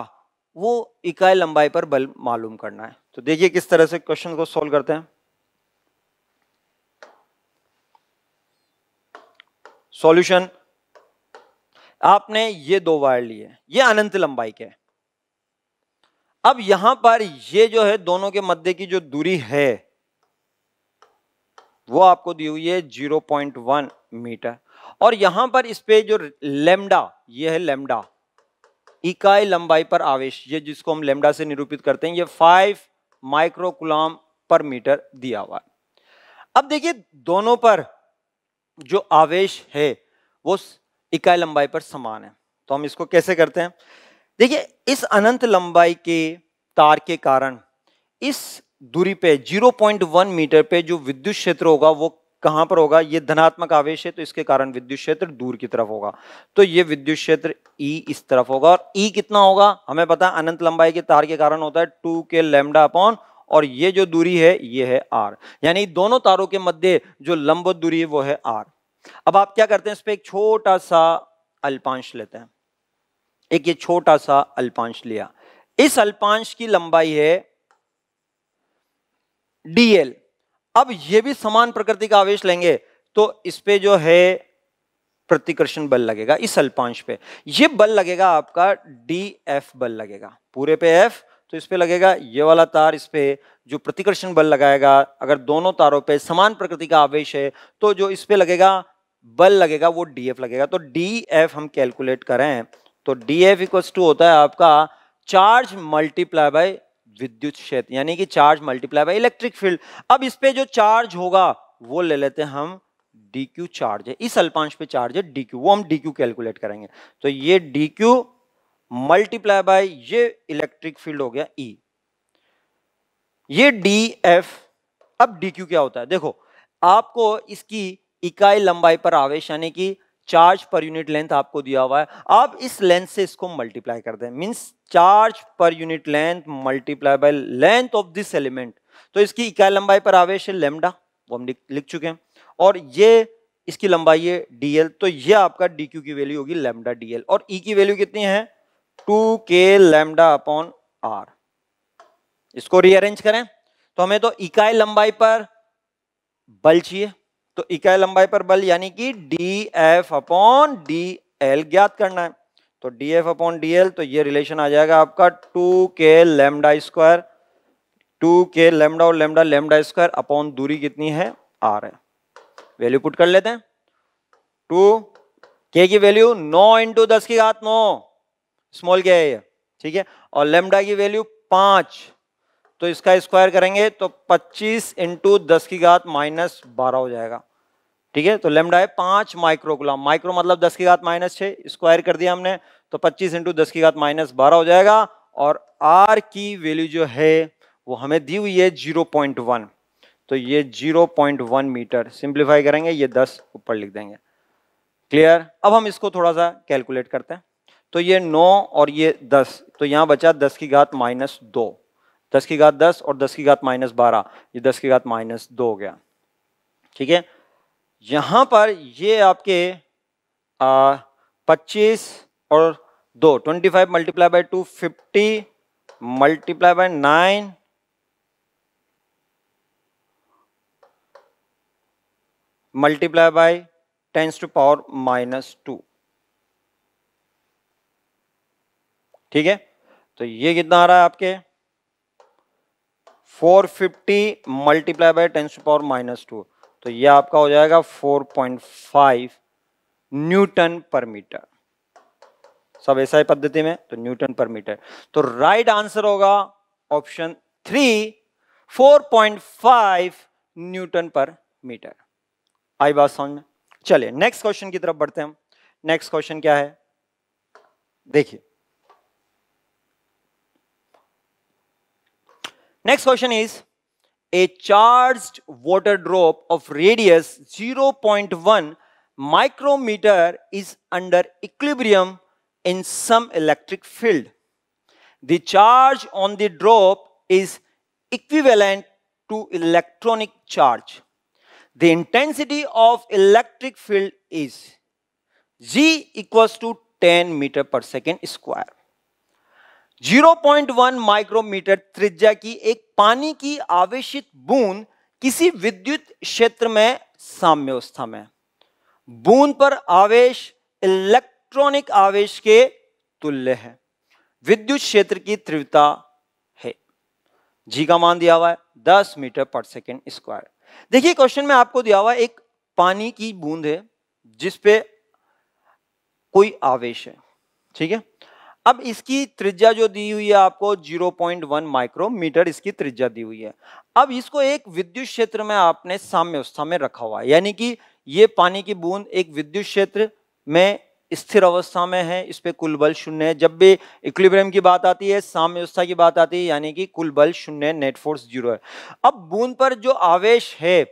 वो इकाई लंबाई पर बल मालूम करना है तो देखिए किस तरह से क्वेश्चन को सोल्व करते हैं सॉल्यूशन आपने ये दो वायर लिए ये अनंत लंबाई के अब यहां पर ये जो है दोनों के मध्य की जो दूरी है वो आपको दी हुई है जीरो पॉइंट वन मीटर और यहां पर इस पे जो लेमडा ये है लेमडा इकाई लंबाई पर आवेश ये जिसको हम लेमडा से निरूपित करते हैं ये फाइव माइक्रोकुलाम पर मीटर दिया हुआ अब देखिए दोनों पर जो आवेश है वो इकाई लंबाई पर समान है तो हम इसको कैसे करते हैं देखिए इस अनंत लंबाई के तार के कारण इस दूरी पे 0.1 मीटर पे जो विद्युत क्षेत्र होगा वो कहां पर होगा ये धनात्मक आवेश है तो इसके कारण विद्युत क्षेत्र दूर की तरफ होगा तो ये विद्युत क्षेत्र ई e इस तरफ होगा और ई e कितना होगा हमें पता है अनंत लंबाई के तार के कारण होता है टू के लेमडा अपॉन और ये जो दूरी है ये है आर यानी दोनों तारों के मध्य जो लंबो दूरी है वो है आर अब आप क्या करते हैं इस पर एक छोटा सा अल्पांश लेते हैं एक ये छोटा सा अल्पांश लिया इस अल्पांश की लंबाई है डीएल अब ये भी समान प्रकृति का आवेश लेंगे तो इस पे जो है प्रतिकर्षण बल लगेगा इस अल्पांश पे ये बल लगेगा आपका डी एफ बल लगेगा पूरे पे एफ तो इस पे लगेगा ये वाला तार इस पे जो प्रतिकर्षण बल लगाएगा अगर दोनों तारों पे समान प्रकृति का आवेश है तो जो इस पे लगेगा बल लगेगा वो एफ लगेगा तो एफ हम कैलकुलेट करें तो डी इक्वल्स टू होता है आपका चार्ज मल्टीप्लाई बाय विद्युत क्षेत्र यानी कि charge multiply by electric field अब इस पे जो चार्ज होगा वो ले लेते हैं हम डी क्यू चार्ज है इस अल्पांश पे चार्ज है डी क्यू वो हम डी क्यू कैलकुलेट करेंगे तो ये डी क्यू मल्टीप्लाई बाय ये इलेक्ट्रिक फील्ड हो गया ई e. ये डी एफ अब डी क्यू क्या होता है देखो आपको इसकी इकाई लंबाई पर आवेश यानी कि चार्ज पर यूनिट लेंथ आपको दिया हुआ है आप इस लेंथ से इसको मल्टीप्लाई कर दें मींस चार्ज पर unit length multiply by length of this element तो इसकी इकाई लंबाई पर आवेश है लेमडा वो हम लिख चुके हैं और ये इसकी लंबाई है डीएल तो ये आपका डी क्यू की वैल्यू होगी लेमडा डीएल और ई e की वैल्यू कितनी है two K lambda upon R इसको रीअरेंज करें तो हमें तो इकाई लंबाई पर बल चाहिए तो इकाई लंबाई पर बल यानी कि D F upon D L ज्ञात करना है तो D F upon D L तो ये रिलेशन आ जाएगा आपका two K lambda square two K lambda और लेमडा लेमडा स्क्वायर अपॉन दूरी कितनी है आर है वैल्यू पुट कर लेते हैं टू के की वैल्यू नौ इंटू दस की घात नौ स्मॉल के है ये ठीक है और लेमडा की वैल्यू पांच तो इसका स्क्वायर करेंगे तो 25 इंटू दस की घात माइनस बारह हो जाएगा ठीक है तो लेमडा है पांच माइक्रोग्राम माइक्रो मतलब दस की घात माइनस छः स्क्वायर कर दिया हमने तो 25 इंटू दस की घात माइनस बारह हो जाएगा और आर की वैल्यू जो है वो हमें दी हुई है वन तो ये वन मीटर सिंप्लीफाई करेंगे ये दस ऊपर लिख देंगे क्लियर अब हम इसको थोड़ा सा कैलकुलेट करते हैं तो ये 9 और ये 10 तो यहाँ बचा 10 की घात माइनस दो दस की घात दस और दस की घात माइनस बारह ये दस की घात माइनस दो हो गया ठीक है यहाँ पर ये आपके पच्चीस और दो twenty five multiply by two fifty multiply by nine multiply by tens to power minus two ठीक है तो ये कितना आ रहा है आपके four fifty multiply by ten power minus two तो ये आपका हो जाएगा फोर पॉइंट फाइव न्यूटन पर मीटर सब ऐसा ही पद्धति में तो न्यूटन पर मीटर तो राइट आंसर होगा option three four point five newton पर मीटर आई बात समझ में चलिए नेक्स्ट क्वेश्चन की तरफ बढ़ते हैं हम नेक्स्ट क्वेश्चन क्या है देखिए Next question is, a charged water drop of radius 0.1 micrometer is under equilibrium in some electric field. The charge on the drop is equivalent to electronic charge. The intensity of electric field is G equals to 10 meter per second square. 0.1 micrometre त्रिज्या की एक पानी की आवेशित बूंद किसी विद्युत क्षेत्र में साम्यवस्था में बूंद पर आवेश इलेक्ट्रॉनिक आवेश के तुल्य है विद्युत क्षेत्र की तीव्रता है जी का मान दिया हुआ है 10 मीटर पर सेकेंड स्क्वायर देखिए क्वेश्चन में आपको दिया हुआ एक पानी की बूंद है जिसपे कोई आवेश है ठीक है अब इसकी त्रिज्या जो दी हुई है आपको 0.1 माइक्रोमीटर इसकी त्रिज्या दी हुई है अब इसको एक विद्युत क्षेत्र में आपने साम्य अवस्था में रखा हुआ है यानी कि ये पानी की बूंद एक विद्युत क्षेत्र में स्थिर अवस्था में है इस पर कुल बल शून्य है जब भी इक्विलिब्रियम की बात आती है साम्य अवस्था की बात आती है यानी कि कुल बल शून्य नेट फोर्स जीरो है अब बूंद पर जो आवेश है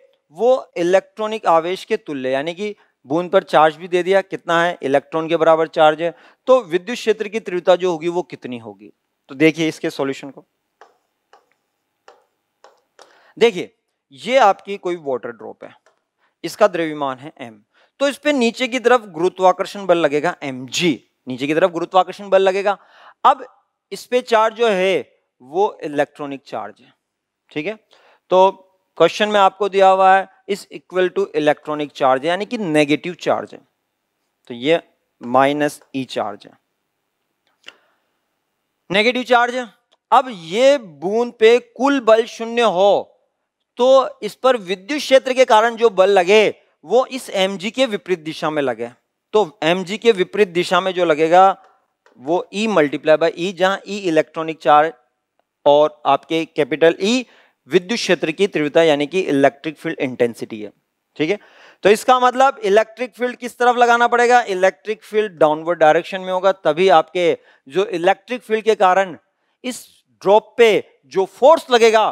वो इलेक्ट्रॉनिक आवेश के तुल्य यानी कि बूंद पर चार्ज भी दे दिया कितना है इलेक्ट्रॉन के बराबर चार्ज है तो विद्युत क्षेत्र की तीव्रता जो होगी वो कितनी होगी तो देखिए इसके सॉल्यूशन को देखिए ये आपकी कोई वाटर ड्रॉप है इसका द्रव्यमान है एम तो इस पे नीचे की तरफ गुरुत्वाकर्षण बल लगेगा एम नीचे की तरफ गुरुत्वाकर्षण बल लगेगा अब इस पे चार्ज जो है वो इलेक्ट्रॉनिक चार्ज है ठीक है तो क्वेश्चन में आपको दिया हुआ है is equal to electronic charge यानी कि नेगेटिव चार्ज है तो ये माइनस ई चार्ज है नेगेटिव चार्ज है अब ये बूंद पे कुल बल शून्य हो तो इस पर विद्युत क्षेत्र के कारण जो बल लगे वो इस एम के विपरीत दिशा में लगे तो एम के विपरीत दिशा में जो लगेगा वो ई मल्टीप्लाई बाई ई जहां ई इलेक्ट्रॉनिक चार्ज और आपके कैपिटल ई e, विद्युत क्षेत्र की तीव्रता यानी कि इलेक्ट्रिक फील्ड इंटेंसिटी है ठीक है तो इसका मतलब इलेक्ट्रिक फील्ड किस तरफ लगाना पड़ेगा इलेक्ट्रिक फील्ड डाउनवर्ड डायरेक्शन में होगा तभी आपके जो इलेक्ट्रिक फील्ड के कारण इस ड्रॉप पे जो फोर्स लगेगा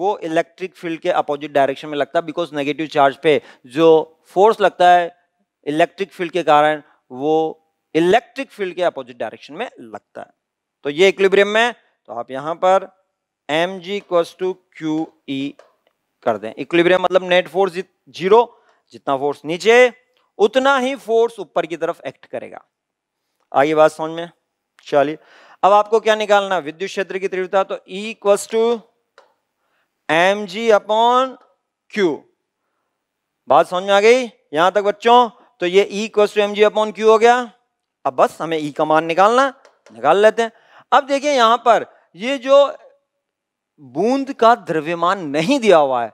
वो इलेक्ट्रिक फील्ड के अपोजिट डायरेक्शन में लगता है बिकॉज नेगेटिव चार्ज पे जो फोर्स लगता है इलेक्ट्रिक फील्ड के कारण वो इलेक्ट्रिक फील्ड के अपोजिट डायरेक्शन में लगता है तो ये इक्विलिब्रियम में तो आप यहां पर M G equals to Q E कर दें इक्विलिब्रियम मतलब नेट फोर्स जीरो जितना फोर्स नीचे उतना ही फोर्स ऊपर की तरफ एक्ट करेगा आइए बात समझ में चलिए अब आपको क्या निकालना विद्युत क्षेत्र की तीव्रता तो E equals to M G upon Q बात समझ में आ गई यहां तक बच्चों तो ये E equals to M G upon Q हो गया अब बस हमें ई e का मान निकालना निकाल लेते हैं अब देखिए यहां पर ये जो बूंद का द्रव्यमान नहीं दिया हुआ है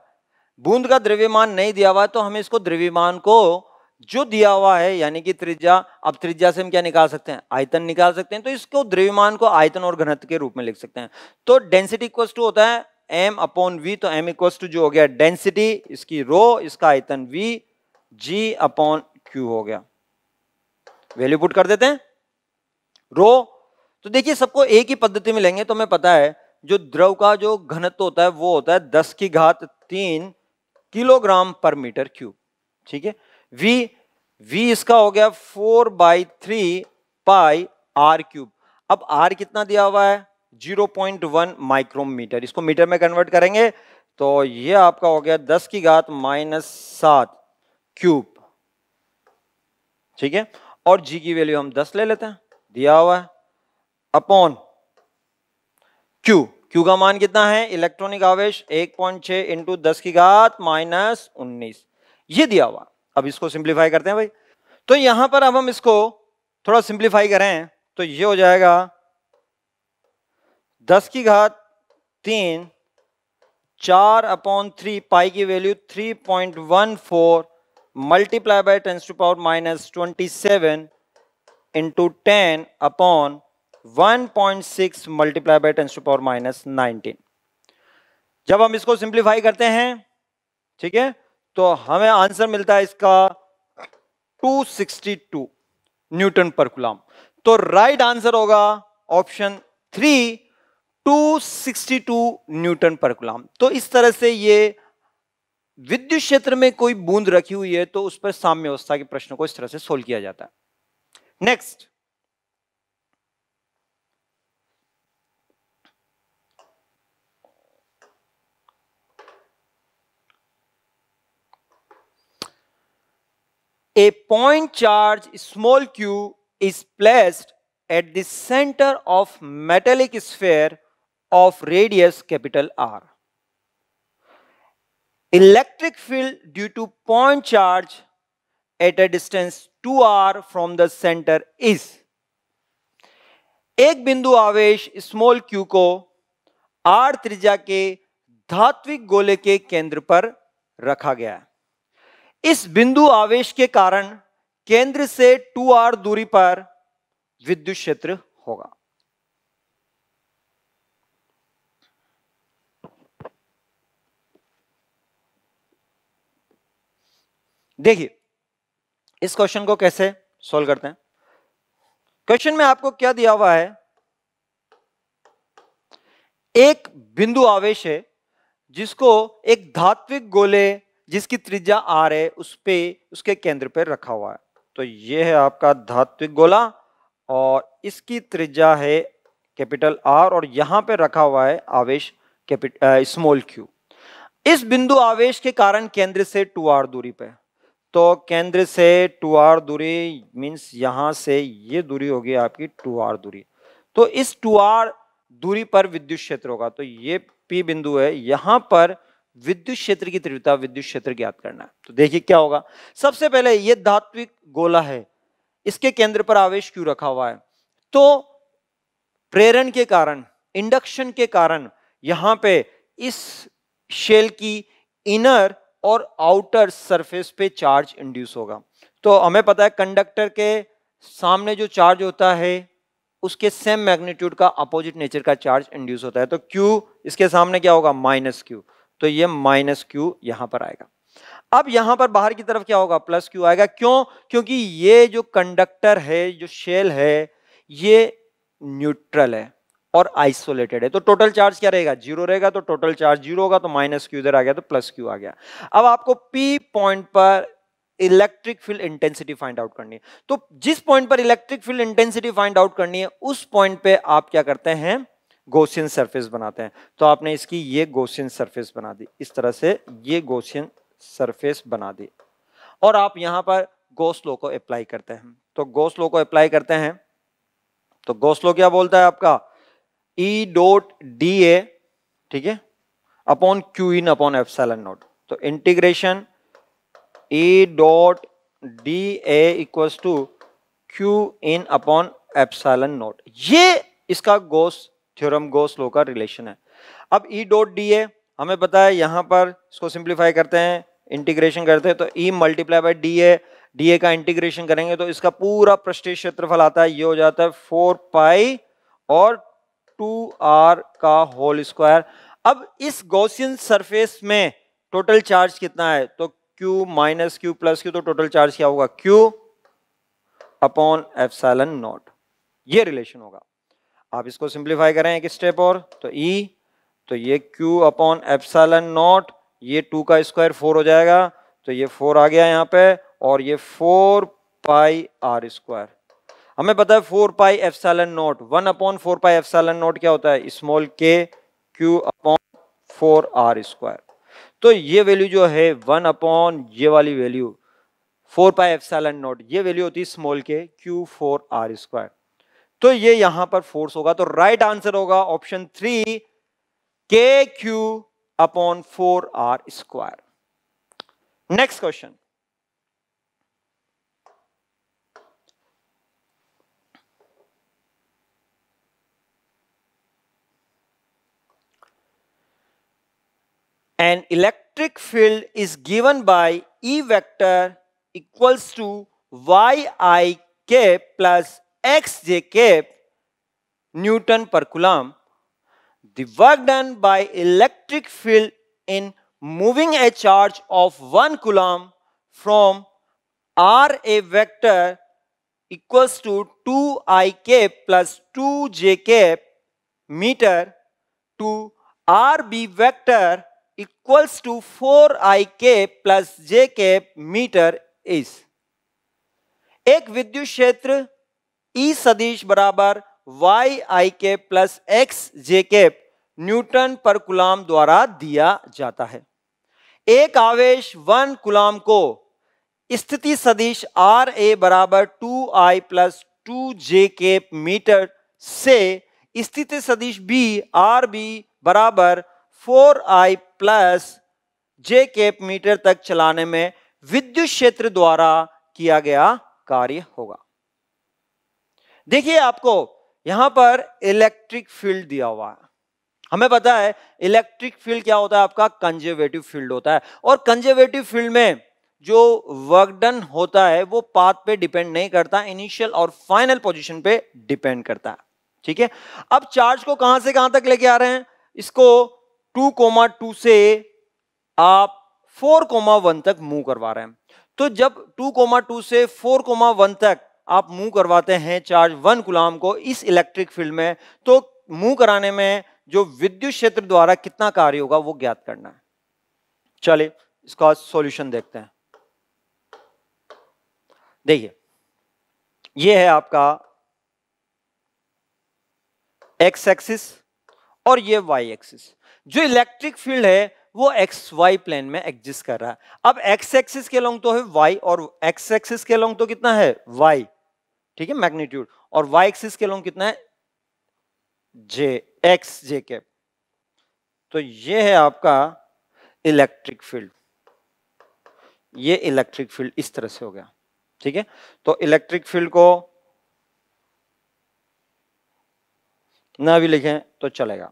बूंद का द्रव्यमान नहीं दिया हुआ है तो हमें इसको द्रव्यमान को जो दिया हुआ है यानी कि त्रिज्या अब त्रिज्या से हम क्या निकाल सकते हैं आयतन निकाल सकते हैं तो इसको द्रव्यमान को आयतन और घनत्व के रूप में लिख सकते हैं तो डेंसिटी इक्वल टू होता है एम अपॉन वी तो एम इक्वल टू जो हो गया डेंसिटी इसकी रो इसका आयतन वी जी अपॉन क्यू हो गया वैल्यू पुट कर देते हैं रो तो देखिए सबको एक ही पद्धति में लेंगे तो हमें पता है जो द्रव का जो घनत्व होता है वो होता है दस की घात तीन किलोग्राम पर मीटर क्यूब ठीक है वी वी इसका हो गया four by three pi R cube अब आर कितना दिया हुआ है जीरो पॉइंट वन माइक्रोमीटर इसको मीटर में कन्वर्ट करेंगे तो ये आपका हो गया दस की घात माइनस सात क्यूब ठीक है और जी की वैल्यू हम दस ले लेते हैं दिया हुआ है अपॉन क्यू क्यू का मान कितना है इलेक्ट्रॉनिक आवेश 1.6 पॉइंट छ इंटू दस की घात माइनस उन्नीस ये दिया हुआ अब इसको सिंप्लीफाई करते हैं भाई तो यहां पर अब हम इसको थोड़ा सिंप्लीफाई करें तो ये हो जाएगा दस की घात तीन चार अपॉन थ्री पाई की value three point one four multiply by tens to power minus twenty seven into ten upon 1.6 multiply by tens to power minus nineteen जब हम इसको सिंप्लीफाई करते हैं ठीक है तो हमें आंसर मिलता है इसका 262 न्यूटन पर गुलाम तो राइट आंसर होगा option three 262 newton per coulomb तो इस तरह से ये विद्युत क्षेत्र में कोई बूंद रखी हुई है तो उस पर साम्य अवस्था के प्रश्न को इस तरह से सोल्व किया जाता है next A point charge small q is placed at the center of metallic sphere of radius capital R. Electric field due to point charge at a distance 2r from the center is एक बिंदु आवेश small q को r त्रिज्या के धात्विक गोले के केंद्र पर रखा गया है इस बिंदु आवेश के कारण केंद्र से टू आर दूरी पर विद्युत क्षेत्र होगा देखिए इस क्वेश्चन को कैसे सॉल्व करते हैं क्वेश्चन में आपको क्या दिया हुआ है एक बिंदु आवेश है जिसको एक धात्विक गोले जिसकी त्रिज्या आर है उस पे उसके केंद्र पर रखा हुआ है तो ये है आपका धात्विक गोला और इसकी त्रिज्या है कैपिटल आर और यहाँ पे रखा हुआ है आवेश कैपिटल स्मॉल क्यू इस बिंदु आवेश के कारण केंद्र से टू आर दूरी पे तो केंद्र से टू आर दूरी मीन्स यहाँ से ये दूरी होगी आपकी टू आर दूरी तो इस टू आर दूरी पर विद्युत क्षेत्र होगा तो ये पी बिंदु है यहाँ पर विद्युत क्षेत्र की तीव्रता विद्युत क्षेत्र ज्ञात करना है तो देखिए क्या होगा सबसे पहले यह धात्विक गोला है इसके केंद्र पर आवेश क्यों रखा हुआ है तो प्रेरण के कारण इंडक्शन के कारण यहां पे इस शेल की इनर और आउटर सरफेस पे चार्ज इंड्यूस होगा तो हमें पता है कंडक्टर के सामने जो चार्ज होता है उसके सेम मैग्नीट्यूड का अपोजिट नेचर का चार्ज इंड्यूस होता है तो क्यू इसके सामने क्या होगा माइनस क्यू तो ये माइनस क्यू यहां पर आएगा अब यहां पर बाहर की तरफ क्या होगा प्लस क्यू आएगा क्यों क्योंकि ये जो कंडक्टर है जो शेल है ये न्यूट्रल है और आइसोलेटेड है तो टोटल चार्ज क्या रहेगा जीरो रहेगा तो टोटल चार्ज जीरो होगा तो माइनस क्यू इधर आ गया तो प्लस क्यू आ गया अब आपको पी पॉइंट पर electric field intensity find out करनी है तो जिस पॉइंट पर electric field intensity find out करनी है उस पॉइंट पे आप क्या करते हैं गोशियन सरफेस बनाते हैं तो आपने इसकी ये गोशियन सरफेस बना दी इस तरह से ये गोशियन सरफेस बना दी और आप यहाँ पर गोस्लो को अप्लाई करते हैं तो गोसलो को अप्लाई करते हैं तो गोसलो क्या बोलता है आपका ई डोट डी ए ठीक है upon Q in upon epsilon naught तो integration E dot D equal to Q in upon epsilon naught ये इसका गोस थ्योरम गोस लो का रिलेशन है अब ई डॉट डी ए हमें पता है यहाँ पर इसको सिंप्लीफाई करते हैं इंटीग्रेशन करते हैं तो E multiply by D A D A का इंटीग्रेशन करेंगे तो इसका पूरा प्रस्टेज क्षेत्रफल आता है ये हो जाता है फोर पाई और टू आर का होल स्क्वायर अब इस गौसियन सरफेस में टोटल चार्ज कितना है तो Q minus Q plus Q तो टोटल चार्ज क्या होगा क्यू अपॉन एफ नॉट ये रिलेशन होगा आप इसको सिंप्लीफाई करें एक स्टेप और तो ई e, तो ये क्यू अपॉन एप्सलन नॉट ये टू का स्क्वायर फोर हो जाएगा तो ये फोर आ गया यहाँ पे और ये फोर पाई आर स्क्वायर हमें पता है four pi epsilon naught one upon four pi epsilon naught क्या होता है स्मॉल के Q upon four R square तो ये वैल्यू जो है वन अपॉन ये वाली value four pi epsilon naught ये वैल्यू होती है स्मॉल के क्यू फोर आर स्क्वायर तो ये यहां पर फोर्स होगा तो राइट आंसर होगा option three K Q upon four R square next question electric field is given by E vector equals to Y I के plus X J cap newton per coulomb the done by electric field in moving a charge of one coulomb from R A vector equals to two I के plus two जे के metre to R B vector equals to four आई के plus J के metre इस एक विद्युत क्षेत्र ई e सदिश बराबर वाई आई के प्लस एक्स जे के न्यूटन पर कुलाम द्वारा दिया जाता है एक आवेश वन कुलाम को स्थिति सदिश आर ए बराबर टू आई प्लस टू जे के मीटर से स्थिति सदिश बी आर बी बराबर फोर आई प्लस जे के मीटर तक चलाने में विद्युत क्षेत्र द्वारा किया गया कार्य होगा देखिए आपको यहां पर इलेक्ट्रिक फील्ड दिया हुआ है हमें पता है इलेक्ट्रिक फील्ड क्या होता है आपका कंजर्वेटिव फील्ड होता है और कंजर्वेटिव फील्ड में जो वर्क डन होता है वो पाथ पे डिपेंड नहीं करता इनिशियल और फाइनल पोजीशन पे डिपेंड करता है ठीक है अब चार्ज को कहां से कहां तक लेके आ रहे हैं इसको टू कोमा टू से आप फोर कोमा वन तक मूव करवा रहे हैं तो जब टू कोमा टू से फोर कोमा वन तक आप मूव करवाते हैं चार्ज वन गुलाम को इस इलेक्ट्रिक फील्ड में तो मूव कराने में जो विद्युत क्षेत्र द्वारा कितना कार्य होगा वो ज्ञात करना है चलिए इसका सॉल्यूशन देखते हैं देखिए ये है आपका एक्स एक्सिस और ये वाई एक्सिस जो इलेक्ट्रिक फील्ड है वो एक्स वाई प्लेन में एग्जिस्ट कर रहा है अब एक्स एक्सिस के लॉन्ग तो है वाई और एक्स एक्सिस के लॉन्ग तो कितना है वाई ठीक है मैग्नीट्यूड और वाई एक्सिस के लोग कितना है जे एक्स जे कैप तो ये है आपका इलेक्ट्रिक फील्ड ये इलेक्ट्रिक फील्ड इस तरह से हो गया ठीक है तो इलेक्ट्रिक फील्ड को ना भी लिखें तो चलेगा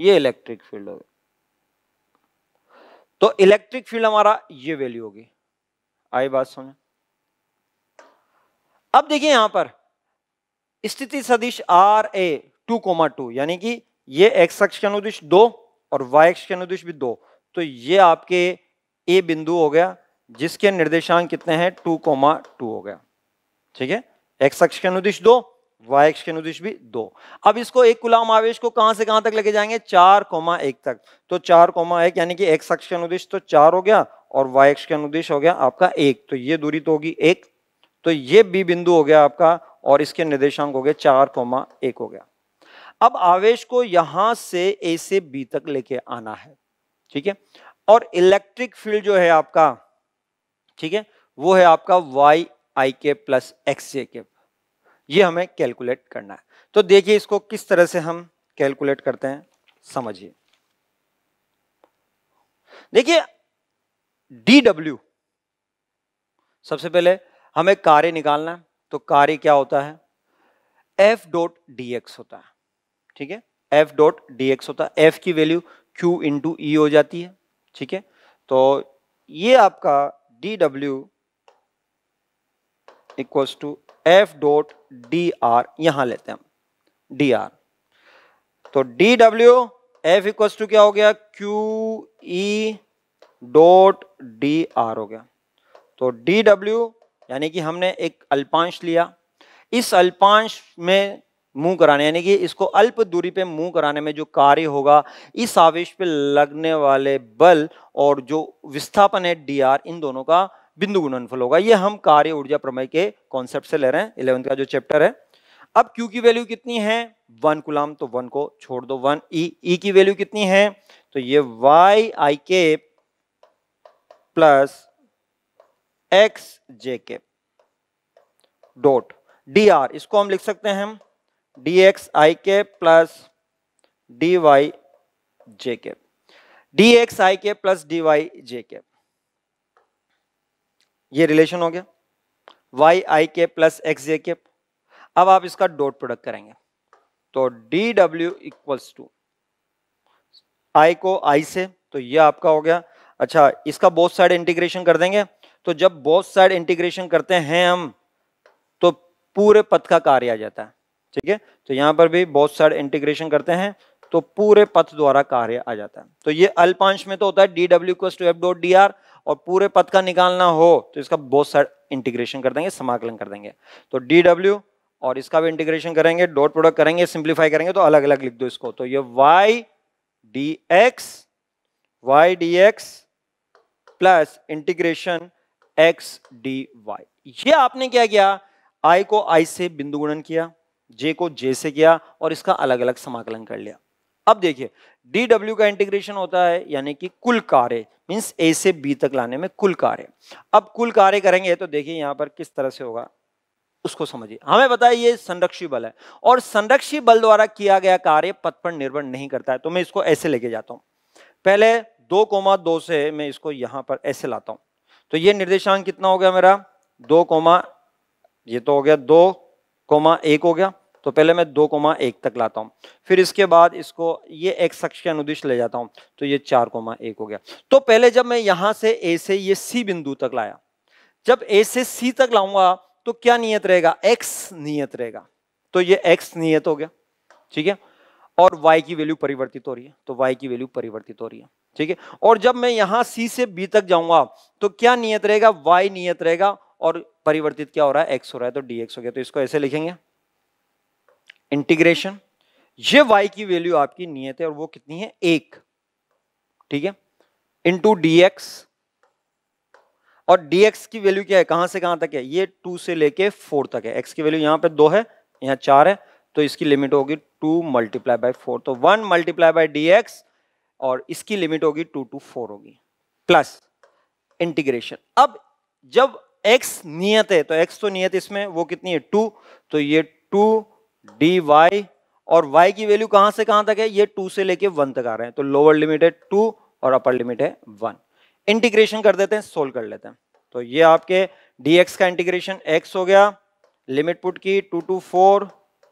ये इलेक्ट्रिक फील्ड हो गया तो इलेक्ट्रिक फील्ड हमारा ये वैल्यू होगी आई बात समझ अब देखिए यहां पर स्थिति सदिश R A two comma two यानी कि ये एक्स अक्ष के अनुदिश दो और वाई एक्स के अनुदिश भी दो तो ये आपके ए बिंदु हो गया जिसके निर्देशांक कितने हैं टू कोमा टू हो गया ठीक है एक्स अक्ष के अनुदिश दो वाई एक्स के अनुदिश भी दो अब इसको एक गुलाम आवेश को कहां से कहां तक लेके जाएंगे चार कोमा एक तक तो चार कोमा एक यानी कि एक्स अक्ष के अनुदिश तो चार हो गया और वाई एक्स के अनुदिश हो गया आपका एक तो ये दूरी तो होगी एक तो ये बी बिंदु हो गया आपका और इसके निर्देशांक हो गए चार कोमा एक हो गया अब आवेश को यहां से ए से बी तक लेके आना है ठीक है और इलेक्ट्रिक फील्ड जो है आपका ठीक है वो है आपका वाई आई के प्लस एक्स जे के ये हमें कैलकुलेट करना है तो देखिए इसको किस तरह से हम कैलकुलेट करते हैं समझिए देखिए डी डब्ल्यू सबसे पहले हमें कार्य निकालना है तो कार्य क्या होता है एफ डॉट डी एक्स होता है ठीक है एफ डॉट डी एक्स होता है एफ की value Q into E हो जाती है ठीक है तो ये आपका D W equals to F dot D R यहां लेते हैं हम डी आर तो D W F equals to क्या हो गया Q E dot D R हो गया तो डी डब्ल्यू यानी कि हमने एक अल्पांश लिया इस अल्पांश में मुंह कराने यानी कि इसको अल्प दूरी पे मुंह कराने में जो कार्य होगा इस आवेश पे लगने वाले बल और जो विस्थापन है डी आर इन दोनों का बिंदु गुणनफल होगा ये हम कार्य ऊर्जा प्रमेय के कॉन्सेप्ट से ले रहे हैं इलेवंथ का जो चैप्टर है अब क्यू की वैल्यू कितनी है वन कुलाम तो वन को छोड़ दो वन ई ई की वैल्यू कितनी है तो ये वाई आई के प्लस एक्स जे के डॉट डी आर इसको हम लिख सकते हैं डी एक्स आई के प्लस डी वाई जे के डी एक्स आई के प्लस डी वाई जे के ये रिलेशन हो गया वाई आई के प्लस एक्स जे के अब आप इसका डॉट प्रोडक्ट करेंगे तो D W equals to I को आई से तो ये आपका हो गया अच्छा इसका बहुत साइड इंटीग्रेशन कर देंगे तो जब बहुत साइड इंटीग्रेशन करते हैं हम तो पूरे पथ का कार्य आ जाता है ठीक है तो यहां पर भी बहुत साइड इंटीग्रेशन करते हैं तो पूरे पथ द्वारा कार्य आ जाता है तो ये अल्पांश में तो होता है D W to F dot D R और पूरे पथ का निकालना हो तो इसका बहुत साइड इंटीग्रेशन कर देंगे समाकलन कर देंगे तो डी डब्ल्यू और इसका भी इंटीग्रेशन करेंगे डॉट प्रोडक्ट करेंगे सिंप्लीफाई करेंगे तो अलग अलग लिख दो इसको तो ये Y D X Y D X plus integration X D Y ये आपने क्या किया आई को आई से बिंदु गुणन किया जे को जे से किया और इसका अलग अलग समाकलन कर लिया अब देखिए डी डब्ल्यू का इंटीग्रेशन होता है यानी कि कुल कार्य मीन्स ए से बी तक लाने में कुल कार्य अब कुल कार्य करेंगे तो देखिए यहां पर किस तरह से होगा उसको समझिए हमें बताया ये संरक्षी बल है और संरक्षी बल द्वारा किया गया कार्य पथ पर निर्भर नहीं करता है तो मैं इसको ऐसे लेके जाता हूं पहले दो कोमा दो से मैं इसको यहां पर ऐसे लाता हूं तो ये निर्देशांक कितना हो गया मेरा दो कोमा ये तो हो गया दो कोमा एक हो गया तो पहले मैं दो कोमा एक तक लाता हूँ फिर इसके बाद इसको ये एक्स अक्ष के अनुदिश ले जाता हूँ तो ये चार कोमा एक हो गया तो पहले जब मैं यहाँ से ए से ये सी बिंदु तक लाया जब ए से सी तक लाऊंगा तो क्या नियत रहेगा एक्स नियत रहेगा तो ये एक्स नियत हो गया ठीक है और वाई की वैल्यू परिवर्तित हो रही है तो वाई की वैल्यू परिवर्तित हो रही है ठीक है और जब मैं यहां सी से बी तक जाऊंगा तो क्या नियत रहेगा वाई नियत रहेगा और परिवर्तित क्या हो रहा है एक्स हो रहा है तो डी हो गया तो इसको ऐसे लिखेंगे इंटीग्रेशन ये वाई की वैल्यू आपकी नियत है और वो कितनी है एक ठीक है इंटू डी और dx की वैल्यू क्या है कहां से कहां तक है ये टू से लेके फोर तक है x की वैल्यू यहां पे दो है यहां चार है तो इसकी लिमिट होगी टू मल्टीप्लाई बाई फोर तो one multiply by D X और इसकी लिमिट होगी टू टू फोर होगी प्लस इंटीग्रेशन अब जब एक्स नियत है तो एक्स तो नियत इसमें वो कितनी है टू तो ये टू डी वाई और वाई की वैल्यू कहां से कहां तक है ये टू से लेके वन तक आ रहे हैं तो लोअर लिमिट है टू और अपर लिमिट है वन इंटीग्रेशन कर देते हैं सोल्व कर लेते हैं तो ये आपके dx का इंटीग्रेशन x हो गया लिमिट पुट की टू टू फोर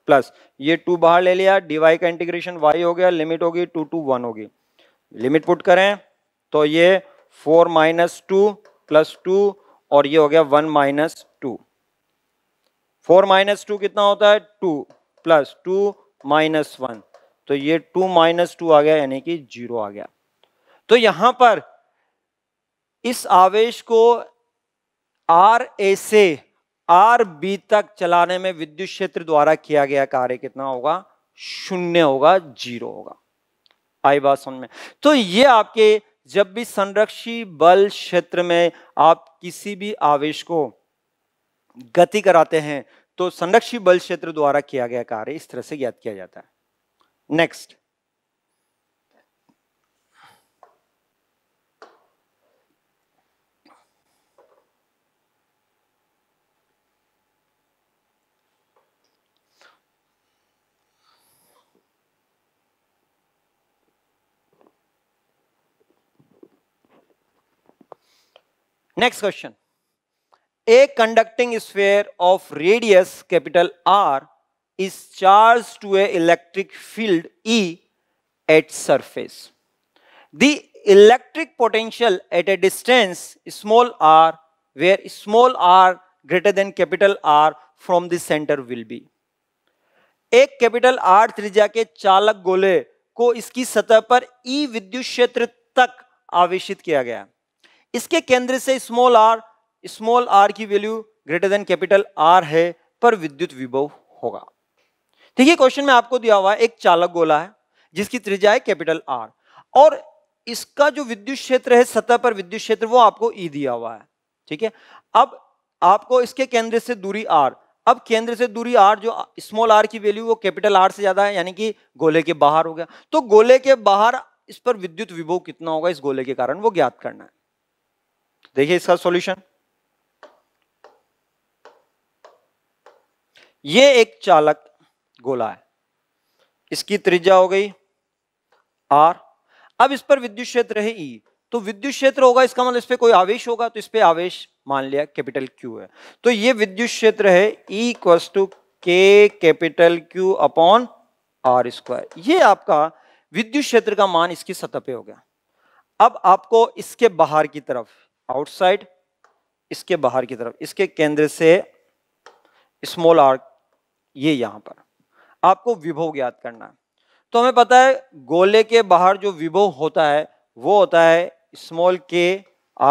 प्लस ये टू बाहर ले लिया dy का इंटीग्रेशन y हो गया लिमिट होगी टू टू वन होगी लिमिट पुट करें तो ये four minus two plus two और ये हो गया one minus two four minus two कितना होता है two plus two minus one तो ये टू माइनस टू आ गया यानी कि जीरो आ गया तो यहां पर इस आवेश को आर ए से आर बी तक चलाने में विद्युत क्षेत्र द्वारा किया गया कार्य कितना होगा शून्य होगा जीरो होगा आई बात सुन में तो ये आपके जब भी संरक्षी बल क्षेत्र में आप किसी भी आवेश को गति कराते हैं तो संरक्षी बल क्षेत्र द्वारा किया गया कार्य इस तरह से ज्ञात किया जाता है next next question a conducting sphere of radius capital R is charge to a electric field E at surface the electric potential at a distance small R where small R greater than capital R from the centre will be एक capital R त्रिज्या के चालक गोले को इसकी सतह पर E e विद्युत क्षेत्र तक आवेशित किया गया इसके केंद्र से स्मॉल आर स्मॉल आर की वैल्यू ग्रेटर देन कैपिटल आर है पर विद्युत विभव होगा ठीक है क्वेश्चन में आपको दिया हुआ है एक चालक गोला है जिसकी त्रिज्या है कैपिटल आर और इसका जो विद्युत क्षेत्र है सतह पर विद्युत क्षेत्र वो आपको ई e दिया हुआ है ठीक है अब आपको इसके केंद्र से दूरी आर अब केंद्र से दूरी आर जो स्मॉल आर की वैल्यू वो कैपिटल आर से ज्यादा है यानी कि गोले के बाहर हो गया तो गोले के बाहर इस पर विद्युत विभव कितना होगा इस गोले के कारण वो ज्ञात करना है देखिए इसका सॉल्यूशन ये एक चालक गोला है इसकी त्रिज्या हो गई आर अब इस पर विद्युत क्षेत्र है ई e। तो विद्युत क्षेत्र होगा इसका मतलब इस पर कोई आवेश होगा तो इस पर आवेश मान लिया कैपिटल क्यू है तो ये विद्युत क्षेत्र है ई टू के capital Q upon are square ये आपका विद्युत क्षेत्र का मान इसकी सतह पे हो गया अब आपको इसके बाहर की तरफ आउटसाइड इसके बाहर की तरफ इसके केंद्र से स्मॉल आर्क ये यहां पर आपको विभव ज्ञात करना है तो हमें पता है गोले के बाहर जो विभव होता है वो होता है स्मॉल के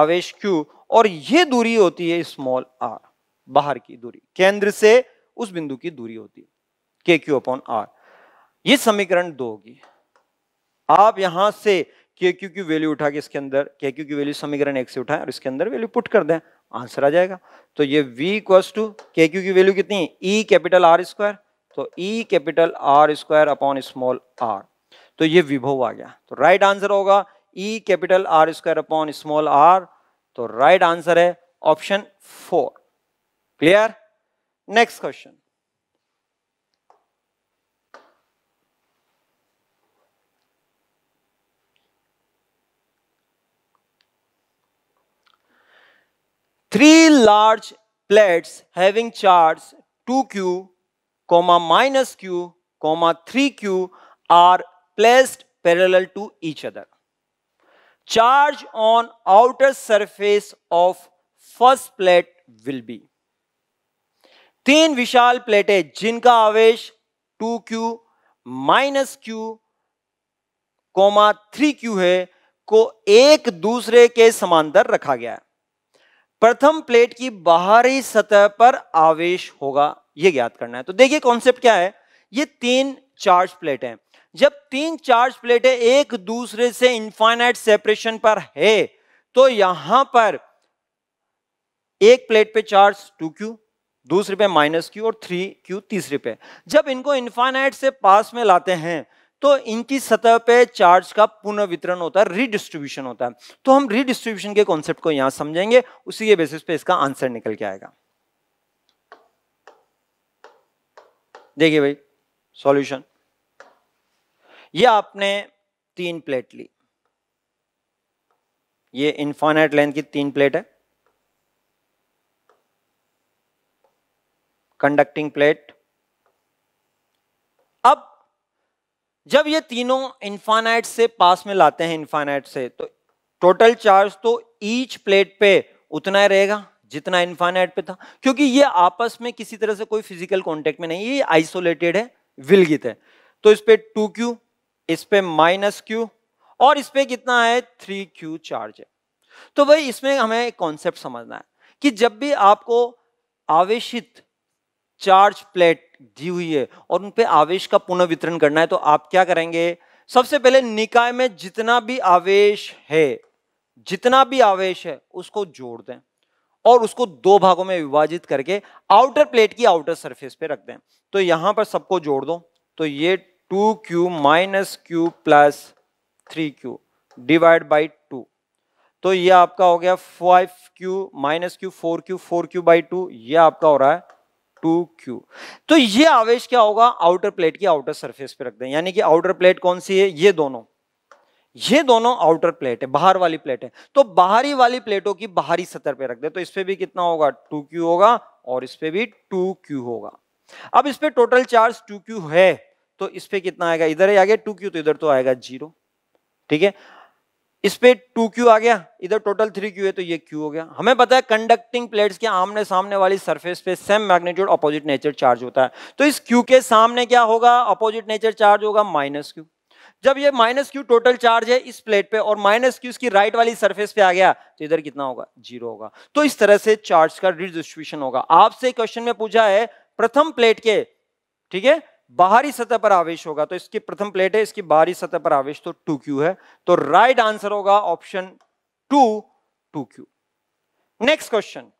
आवेश क्यू और ये दूरी होती है स्मॉल आर बाहर की दूरी केंद्र से उस बिंदु की दूरी होती है के क्यू अपॉन आर ये समीकरण दो होगी आप यहां से के क्यू की वैल्यू उठा के इसके अंदर के क्यू की वैल्यू समीकरण एक से उठाए और इसके अंदर वैल्यू पुट कर दें आंसर आ जाएगा तो ये v इक्वस टू के क्यू की वैल्यू कितनी है ई कैपिटल आर स्क्वायर तो E capital R square upon small R तो ये विभव आ गया तो राइट आंसर होगा E capital R square upon small R तो राइट आंसर है option four clear next question three large plates having charge 2q, comma minus q, comma 3q are placed parallel to each other. Charge on outer surface of first plate will be तीन विशाल प्लेटें जिनका आवेश 2q Q minus Q comma three है को एक दूसरे के समांतर रखा गया है प्रथम प्लेट की बाहरी सतह पर आवेश होगा यह ज्ञात करना है तो देखिए कॉन्सेप्ट क्या है ये तीन चार्ज प्लेट हैं जब तीन चार्ज प्लेटें एक दूसरे से इंफाइनाइट सेपरेशन पर है तो यहां पर एक प्लेट पे चार्ज टू क्यू दूसरे पे माइनस क्यू और थ्री क्यू तीसरे पे जब इनको इंफाइनाइट से पास में लाते हैं तो इनकी सतह पे चार्ज का पुनः वितरण होता है रीडिस्ट्रीब्यूशन होता है तो हम रीडिस्ट्रीब्यूशन के कॉन्सेप्ट को यहां समझेंगे उसी के बेसिस पे इसका आंसर निकल के आएगा देखिए भाई सॉल्यूशन ये आपने तीन प्लेट ली ये इन्फाइनाइट लेंथ की तीन प्लेट है कंडक्टिंग प्लेट जब ये तीनों इन्फानाइट से पास में लाते हैं इन्फानाइट से तो टोटल चार्ज तो ईच प्लेट पे उतना ही रहेगा जितना इन्फानाइट पे था क्योंकि ये आपस में किसी तरह से कोई फिजिकल कॉन्टेक्ट में नहीं ये आइसोलेटेड है विलगित है तो इस पर टू क्यू इस पे माइनस क्यू और इस पर कितना है थ्री क्यू चार्ज है तो भाई इसमें हमें एक कॉन्सेप्ट समझना है कि जब भी आपको आवेशित चार्ज प्लेट दी हुई है और उन पर आवेश का पुनः वितरण करना है तो आप क्या करेंगे सबसे पहले निकाय में जितना भी आवेश है जितना भी आवेश है उसको जोड़ दें और उसको दो भागों में विभाजित करके आउटर प्लेट की आउटर सरफेस पे रख दें तो यहां पर सबको जोड़ दो तो ये two Q minus Q plus three Q divide by two तो ये आपका हो गया five Q minus Q four Q four Q by two ये आपका हो रहा है टू क्यू तो ये आवेश क्या होगा आउटर प्लेट की आउटर सरफेस पे रख दें यानी कि आउटर प्लेट कौन सी है ये दोनों ये दोनों आउटर प्लेट है बाहर वाली प्लेट है तो बाहरी वाली प्लेटों की बाहरी सतह पे रख दे तो इस पर भी कितना होगा टू क्यू होगा और इस पर भी टू क्यू होगा अब इस पर टोटल चार्ज टू क्यू है तो इस पर कितना आएगा इधर आ गया टू क्यू तो इधर तो आएगा जीरो ठीक है इस पे टू क्यू आ गया इधर टोटल थ्री क्यू है तो ये क्यू हो गया हमें पता है कंडक्टिंग प्लेट्स के आमने सामने वाली सरफेस पे same magnitude opposite nature charge होता है तो इस क्यू के सामने क्या होगा अपोजिट नेचर चार्ज होगा माइनस क्यू जब ये माइनस क्यू टोटल चार्ज है इस प्लेट पे और माइनस क्यू इसकी राइट वाली सरफेस पे आ गया तो इधर कितना होगा जीरो होगा तो इस तरह से चार्ज का रिडिस्ट्रीब्यूशन होगा आपसे क्वेश्चन में पूछा है प्रथम प्लेट के ठीक है बाहरी सतह पर आवेश होगा तो इसकी प्रथम प्लेट है इसकी बाहरी सतह पर आवेश तो टू क्यू है तो राइट आंसर होगा option two two q next question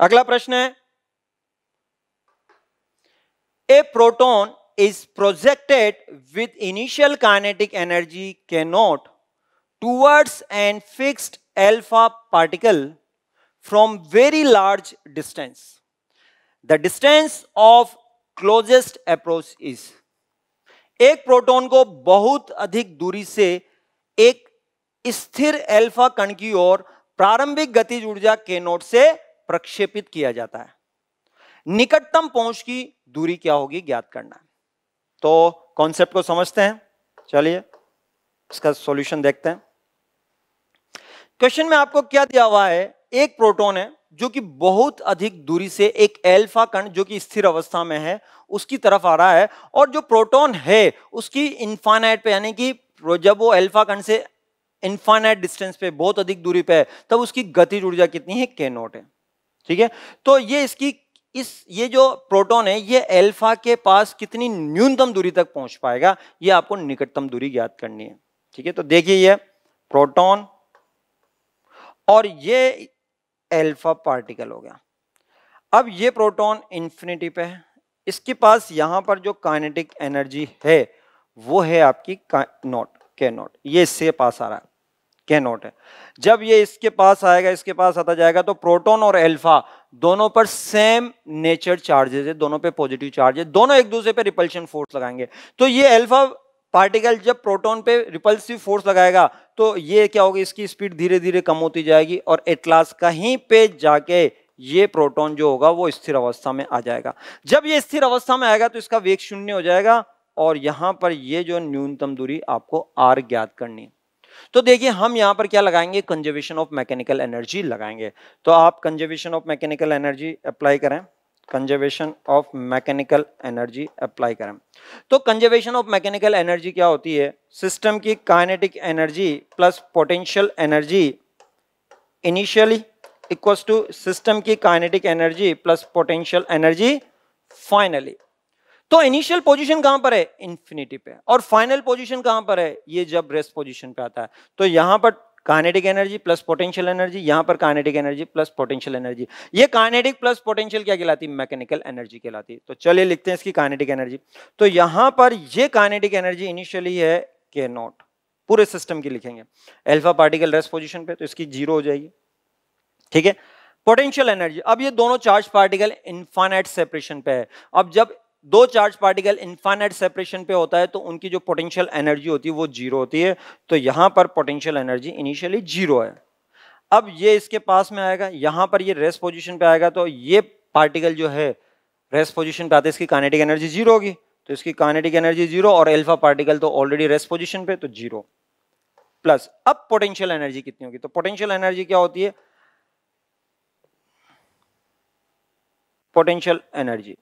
अगला प्रश्न है a proton is projected with initial kinetic energy K naught towards and fixed alpha particle from very large distance. The distance of closest approach is एक proton को बहुत अधिक दूरी से एक स्थिर अल्फा कण की ओर प्रारंभिक गतिज ऊर्जा के नोट से प्रक्षेपित किया जाता है निकटतम पहुंच की दूरी क्या होगी ज्ञात करना तो कॉन्सेप्ट को समझते हैं चलिए इसका सॉल्यूशन देखते हैं क्वेश्चन में आपको क्या दिया हुआ है एक प्रोटॉन है जो कि बहुत अधिक दूरी से एक एल्फा कण जो कि स्थिर अवस्था में है उसकी तरफ आ रहा है और जो प्रोटॉन है उसकी इन्फानाइट पे यानी कि जब वो एल्फा कण से इन्फानाइट डिस्टेंस पे बहुत अधिक दूरी पे है तब उसकी गति ऊर्जा कितनी है के नोट है ठीक है तो ये इसकी इस ये जो प्रोटोन है ये एल्फा के पास कितनी न्यूनतम दूरी तक पहुंच पाएगा ये आपको निकटतम दूरी ज्ञात करनी है ठीक है तो देखिए ये प्रोटोन और ये एल्फा पार्टिकल हो गया अब ये प्रोटॉन इन्फिनिटी पे है इसके पास यहाँ पर जो काइनेटिक एनर्जी है वो है आपकी नोट के नोट ये इससे पास आ रहा है के नोट है जब ये इसके पास आएगा इसके पास आता जाएगा तो प्रोटॉन और एल्फा दोनों पर सेम नेचर चार्जेस है दोनों पे पॉजिटिव चार्ज है दोनों एक दूसरे पे रिपल्शन फोर्स लगाएंगे तो ये एल्फा पार्टिकल जब प्रोटोन पे रिपल्सिव फोर्स लगाएगा तो ये क्या होगा इसकी स्पीड धीरे धीरे कम होती जाएगी और एटलास कहीं पे जाके ये प्रोटॉन जो होगा वो स्थिर अवस्था में आ जाएगा जब ये स्थिर अवस्था में आएगा तो इसका वेग शून्य हो जाएगा और यहां पर ये जो न्यूनतम दूरी आपको आर ज्ञात करनी है तो देखिए हम यहां पर क्या लगाएंगे कंजर्वेशन ऑफ मैकेनिकल एनर्जी लगाएंगे तो आप conservation of mechanical energy apply करें conservation of mechanical energy apply करें तो कंजर्वेशन ऑफ मैकेनिकल एनर्जी क्या होती है सिस्टम की kinetic energy plus potential energy initially equals to system की kinetic energy plus potential energy finally तो इनिशियल पोजीशन कहां पर है इंफिनिटी पे और फाइनल पोजीशन कहां पर है ये जब रेस्ट पोजीशन पे आता है तो यहां पर kinetic energy plus potential energy यहां पर kinetic energy plus potential energy ये कानेटिक प्लस पोटेंशियल क्या कहलाती है मैकेनिकल एनर्जी कहलाती है तो चलिए लिखते हैं इसकी कानेटिक एनर्जी तो यहां पर ये कानेटिक एनर्जी इनिशियली है के नॉट पूरे सिस्टम की लिखेंगे एल्फा पार्टिकल रेस्ट पोजिशन पे तो इसकी जीरो हो जाएगी ठीक है पोटेंशियल एनर्जी अब ये दोनों चार्ज पार्टिकल इन्फानाइट सेपरेशन पे है अब जब दो चार्ज पार्टिकल इन्फाइनाइट सेपरेशन पे होता है तो उनकी जो पोटेंशियल एनर्जी होती है वो जीरो होती है तो यहाँ पर पोटेंशियल एनर्जी इनिशियली जीरो है अब ये इसके पास में आएगा यहाँ पर ये रेस्ट पोजीशन पे आएगा तो ये पार्टिकल जो है रेस्ट पोजिशन पे आते इसकी कानेटिक एनर्जी जीरो होगी तो इसकी कानेटिक एनर्जी जीरो और एल्फा पार्टिकल तो ऑलरेडी रेस्ट पोजिशन पे तो जीरो प्लस अब पोटेंशियल एनर्जी कितनी होगी तो पोटेंशियल एनर्जी क्या होती है potential energy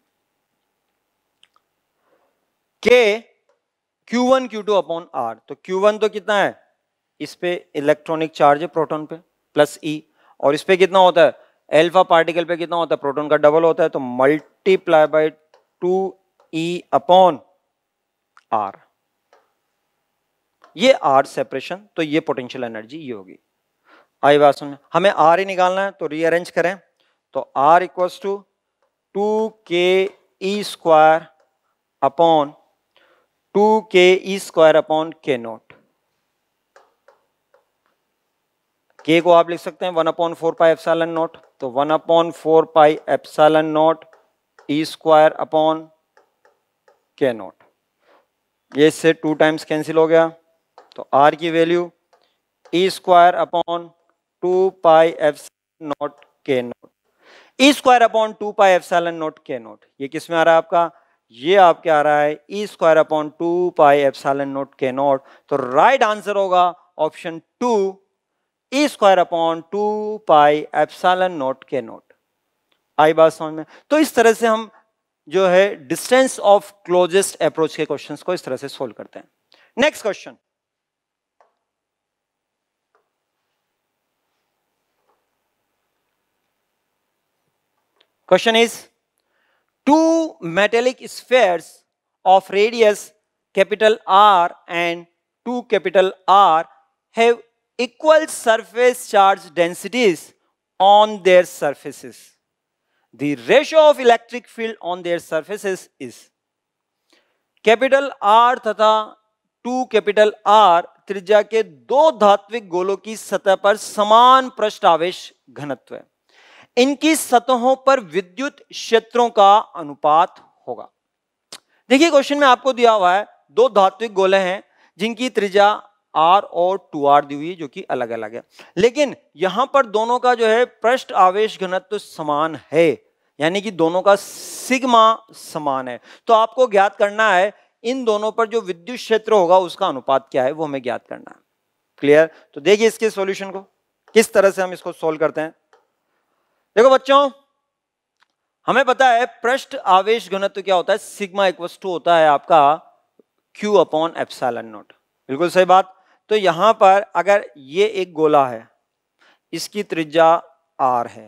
k Q one Q two upon are तो क्यू वन तो कितना है इस पे इलेक्ट्रॉनिक चार्ज है प्रोटोन पे प्लस ई e, और इस पे कितना होता है एल्फा पार्टिकल पे कितना होता है प्रोटोन का डबल होता है तो multiply by two e upon r ये आर सेपरेशन तो ये पोटेंशियल एनर्जी ये होगी आई बात सुन हमें आर ही निकालना है तो रीअरेंज करें तो are equals to to k e square upon two k e square upon k naught k को आप लिख सकते हैं one upon four pi epsilon naught तो one upon four pi epsilon naught ई स्क्वायर अपॉन के नोट ये इससे two times cancel हो गया तो आर की value E square upon two pi F naught के नोट ई square upon two pi F naught के naught ये किसमें आ रहा है आपका ये आपके आ रहा है e square upon two pi epsilon naught के नोट तो राइट आंसर होगा option two e square upon two pi epsilon naught के नोट आई बात समझ में तो इस तरह से हम जो है डिस्टेंस ऑफ क्लोजेस्ट अप्रोच के क्वेश्चंस को इस तरह से सोल्व करते हैं next question question is two metallic spheres of radius capital R and 2 capital R have equal surface charge densities on their surfaces. The ratio of electric field on their surfaces is capital R तथा 2 capital R त्रिज्या के दो धात्विक गोलों की सतह पर समान पृष्ठ आवेश घनत्व है इनकी सतहों पर विद्युत क्षेत्रों का अनुपात होगा देखिए क्वेश्चन में आपको दिया हुआ है दो धात्विक गोले हैं जिनकी त्रिज्या आर और टू आर दी हुई जो कि अलग अलग है लेकिन यहां पर दोनों का जो है पृष्ठ आवेश घनत्व समान है यानी कि दोनों का सिग्मा समान है तो आपको ज्ञात करना है इन दोनों पर जो विद्युत क्षेत्र होगा उसका अनुपात क्या है वो हमें ज्ञात करना है क्लियर तो देखिए इसके सॉल्यूशन को किस तरह से हम इसको सॉल्व करते हैं देखो बच्चों हमें पता है पृष्ठ आवेश घनत्व क्या होता है सिग्मा इक्वस टू होता है आपका क्यू अपॉन एप्सालन नोट बिल्कुल सही बात तो यहां पर अगर ये एक गोला है इसकी त्रिज्या आर है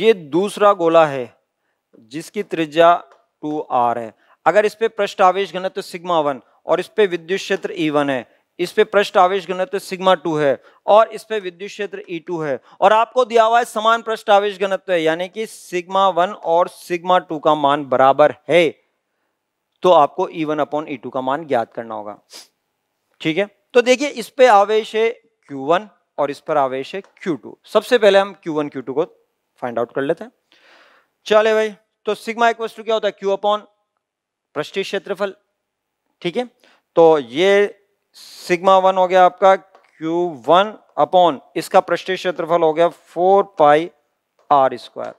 ये दूसरा गोला है जिसकी त्रिज्या टू आर है अगर इस पे पृष्ठ आवेश घनत्व सिग्मा वन और इस पे विद्युत क्षेत्र ई e है इस पे पृष्ठ आवेश घनत्व तो सिग्मा टू है और इस पे विद्युत क्षेत्र ई e टू है और आपको दिया हुआ है समान पृष्ठ आवेश घनत्व है यानी कि सिग्मा वन और सिग्मा टू का मान बराबर है तो आपको e e one upon e e two का मान ज्ञात करना होगा ठीक है तो देखिए इस पे आवेश है क्यू वन और इस पर आवेश है क्यू टू सबसे पहले हम क्यू वन क्यू टू को फाइंड आउट कर लेते हैं चले भाई तो सिग्मा इक्वल टू क्या होता है क्यू अपॉन पृष्ठीय क्षेत्रफल ठीक है तो ये सिग्मा वन हो गया आपका क्यू वन अपॉन इसका पृष्ठीय क्षेत्रफल हो गया फोर पाई आर स्क्वायर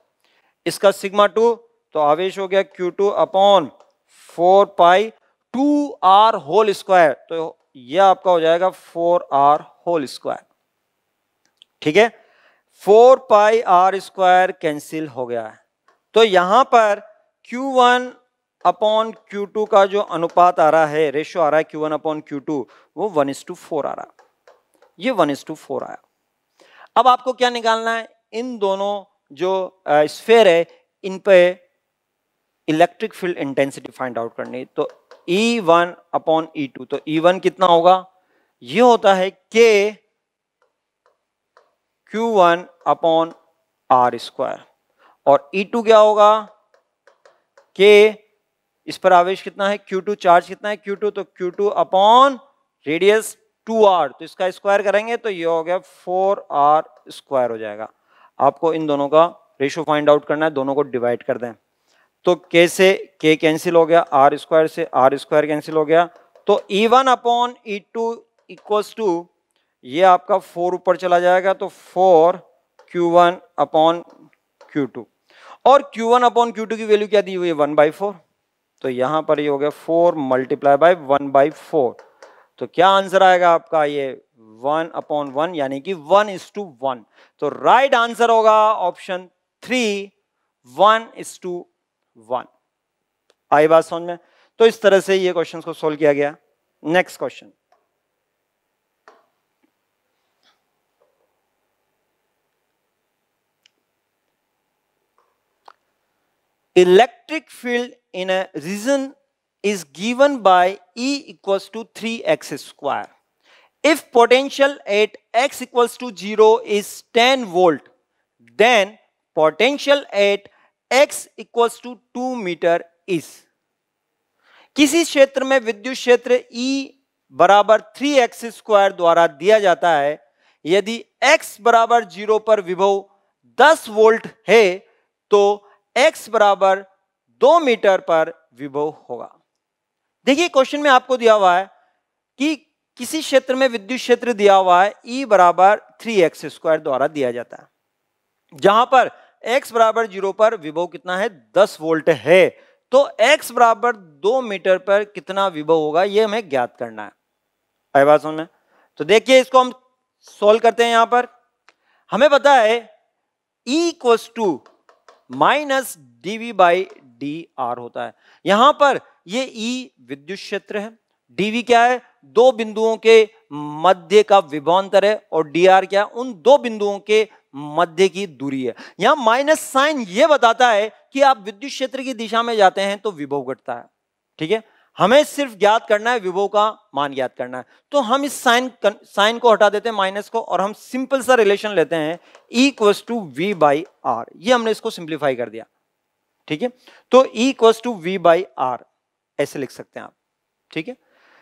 इसका सिग्मा टू तो आवेश हो गया q two upon four pi two r whole square तो यह आपका हो जाएगा फोर आर होल स्क्वायर ठीक है four pi r square cancel हो गया है तो यहां पर q one upon q two का जो अनुपात आ रहा है रेशो आ रहा है q one upon q two वो वन इज टू फोर आ रहा ये वन इज टू फोर आया अब आपको क्या निकालना है इन दोनों जो स्फेयर है इन पे electric field intensity find out करनी तो e one upon e two तो ई e वन कितना होगा ये होता है के Q one upon are square और ई e टू क्या होगा के इस पर आवेश कितना है Q2 चार्ज कितना है Q2 तो Q2 अपॉन रेडियस 2r तो इसका स्क्वायर करेंगे तो ये हो गया 4r स्क्वायर हो जाएगा आपको इन दोनों का रेशो फाइंड आउट करना है दोनों को डिवाइड कर दें तो k से k कैंसिल हो गया आर स्क्वायर से आर स्क्वायर कैंसिल हो गया तो e1 one upon e two equals to ये आपका फोर ऊपर चला जाएगा तो four q one upon q two और q one upon q two की वैल्यू क्या दी हुई है वन बाई फोर तो यहां पर ये हो गया four multiply by one by four तो क्या आंसर आएगा आपका ये वन अपॉन वन यानी कि वन इज टू वन तो राइट आंसर होगा option three one is to one आई बात समझ में तो इस तरह से ये क्वेश्चन को सोल्व किया गया next question electric field in a region is given by E equals to 3x square. If potential at x equals to 0 is 10 volt, then potential at x equals to 2 meter is. किसी क्षेत्र में विद्युत क्षेत्र E बराबर 3x x square द्वारा दिया जाता है यदि x बराबर 0 पर विभव 10 वोल्ट है तो x बराबर दो मीटर पर विभव होगा देखिए क्वेश्चन में आपको दिया हुआ है कि किसी क्षेत्र में विद्युत क्षेत्र दिया हुआ है E बराबर थ्री एक्स स्क्वायर द्वारा दिया जाता है जहां पर x बराबर जीरो पर विभव कितना है दस वोल्ट है तो x बराबर दो मीटर पर कितना विभव होगा यह हमें ज्ञात करना है आई बात सुन में तो देखिए इसको हम सोल्व करते हैं यहां पर हमें पता है E to minus d v by d r होता है यहां पर ये ई e विद्युत क्षेत्र है डीवी क्या है दो बिंदुओं के मध्य का विभवांतर है और डी आर क्या है उन दो बिंदुओं के मध्य की दूरी है यहां माइनस साइन ये बताता है कि आप विद्युत क्षेत्र की दिशा में जाते हैं तो विभव घटता है ठीक है हमें सिर्फ ज्ञात करना है विभो का मान ज्ञात करना है तो हम इस साइन साइन को हटा देते हैं माइनस को और हम सिंपल सा रिलेशन लेते हैं equals to v by r ये हमने इसको सिंप्लीफाई कर दिया ठीक है तो equals to v by r ऐसे लिख सकते हैं आप ठीक है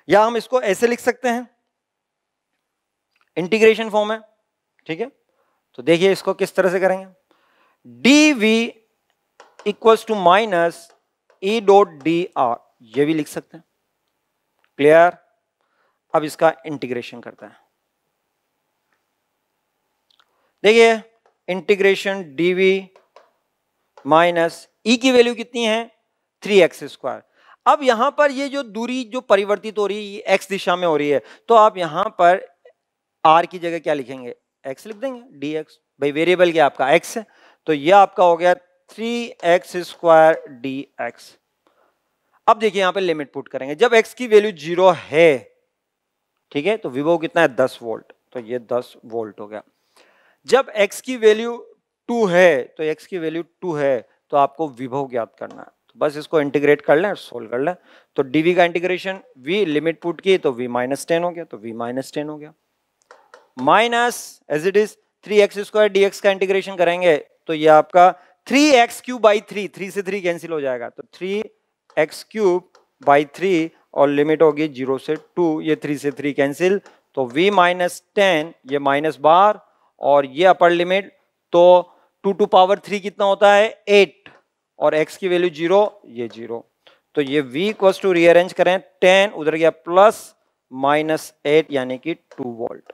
या हम इसको ऐसे लिख सकते हैं इंटीग्रेशन फॉर्म है ठीक है तो देखिए इसको किस तरह से करेंगे d v equals to minus e dot D R ये भी लिख सकते हैं क्लियर अब इसका इंटीग्रेशन करते हैं देखिए इंटीग्रेशन डीवी माइनस ई की वैल्यू कितनी है थ्री एक्स स्क्वायर अब यहां पर ये जो दूरी जो परिवर्तित हो रही है एक्स दिशा में हो रही है तो आप यहां पर आर की जगह क्या लिखेंगे एक्स लिख देंगे डी एक्स भाई वेरिएबल क्या आपका एक्स है तो ये आपका हो गया three x square d x अब देखिए यहां पे लिमिट पुट करेंगे जब एक्स की वैल्यू जीरो है ठीक है तो विवो कितना है दस वोल्ट तो ये दस वोल्ट हो गया जब एक्स की वैल्यू टू है तो एक्स की वैल्यू टू है तो आपको विभव ज्ञात करना है तो बस इसको इंटीग्रेट कर लें और सोल्व कर लें तो डीवी का इंटीग्रेशन वी लिमिट पुट की तो वी माइनस टेन हो गया तो वी माइनस टेन हो गया minus as it is three x square d का इंटीग्रेशन करेंगे तो ये आपका three x cube by three three से थ्री कैंसिल हो जाएगा तो three x cube by three और लिमिट होगी जीरो से टू ये थ्री से थ्री कैंसिल तो वी माइनस टेन ये माइनस बार और ये अपर लिमिट तो टू टू पावर थ्री कितना होता है एट और एक्स की वैल्यू जीरो ये जीरो तो ये वी क्वस टू रीअरेंज करें टेन उधर गया प्लस माइनस एट यानी कि टू वोल्ट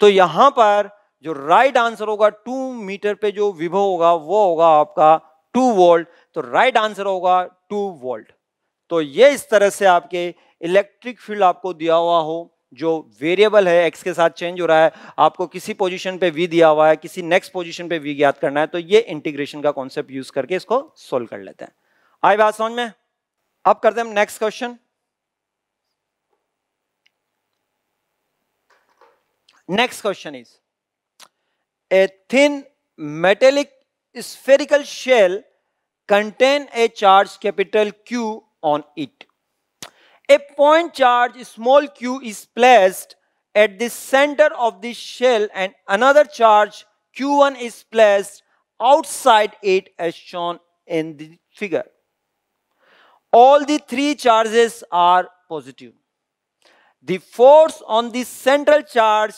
तो यहां पर जो राइट आंसर होगा टू मीटर पे जो विभव होगा वो होगा आपका टू वोल्ट तो राइट आंसर होगा टू वोल्ट तो ये इस तरह से आपके इलेक्ट्रिक फील्ड आपको दिया हुआ हो जो वेरिएबल है एक्स के साथ चेंज हो रहा है आपको किसी पोजीशन पे वी दिया हुआ है किसी नेक्स्ट पोजीशन पे वी ज्ञात करना है तो ये इंटीग्रेशन का कॉन्सेप्ट यूज करके इसको सोल्व कर लेते हैं आई बात समझ में अब करते हैं next question next question is a thin metallic spherical shell contain a charge capital Q on it. A point charge small q is placed at the center of the shell and another charge Q1 is placed outside it as shown in the figure. All the three charges are positive. The force on the central charge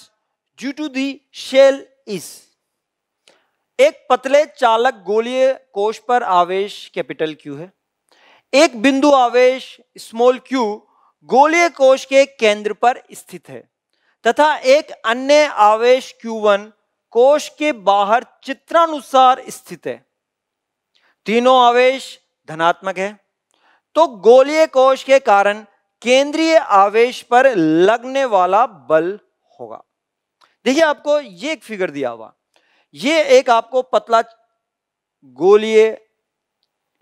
due to the shell is एक पतले चालक गोलीय कोष पर आवेश capital Q है एक बिंदु आवेश स्मॉल क्यू गोलीय कोष के केंद्र पर स्थित है तथा एक अन्य आवेश क्यू वन कोश के बाहर चित्रानुसार स्थित है तीनों आवेश धनात्मक है तो गोलीय कोश के कारण केंद्रीय आवेश पर लगने वाला बल होगा देखिए आपको ये एक फिगर दिया हुआ ये एक आपको पतला गोलीय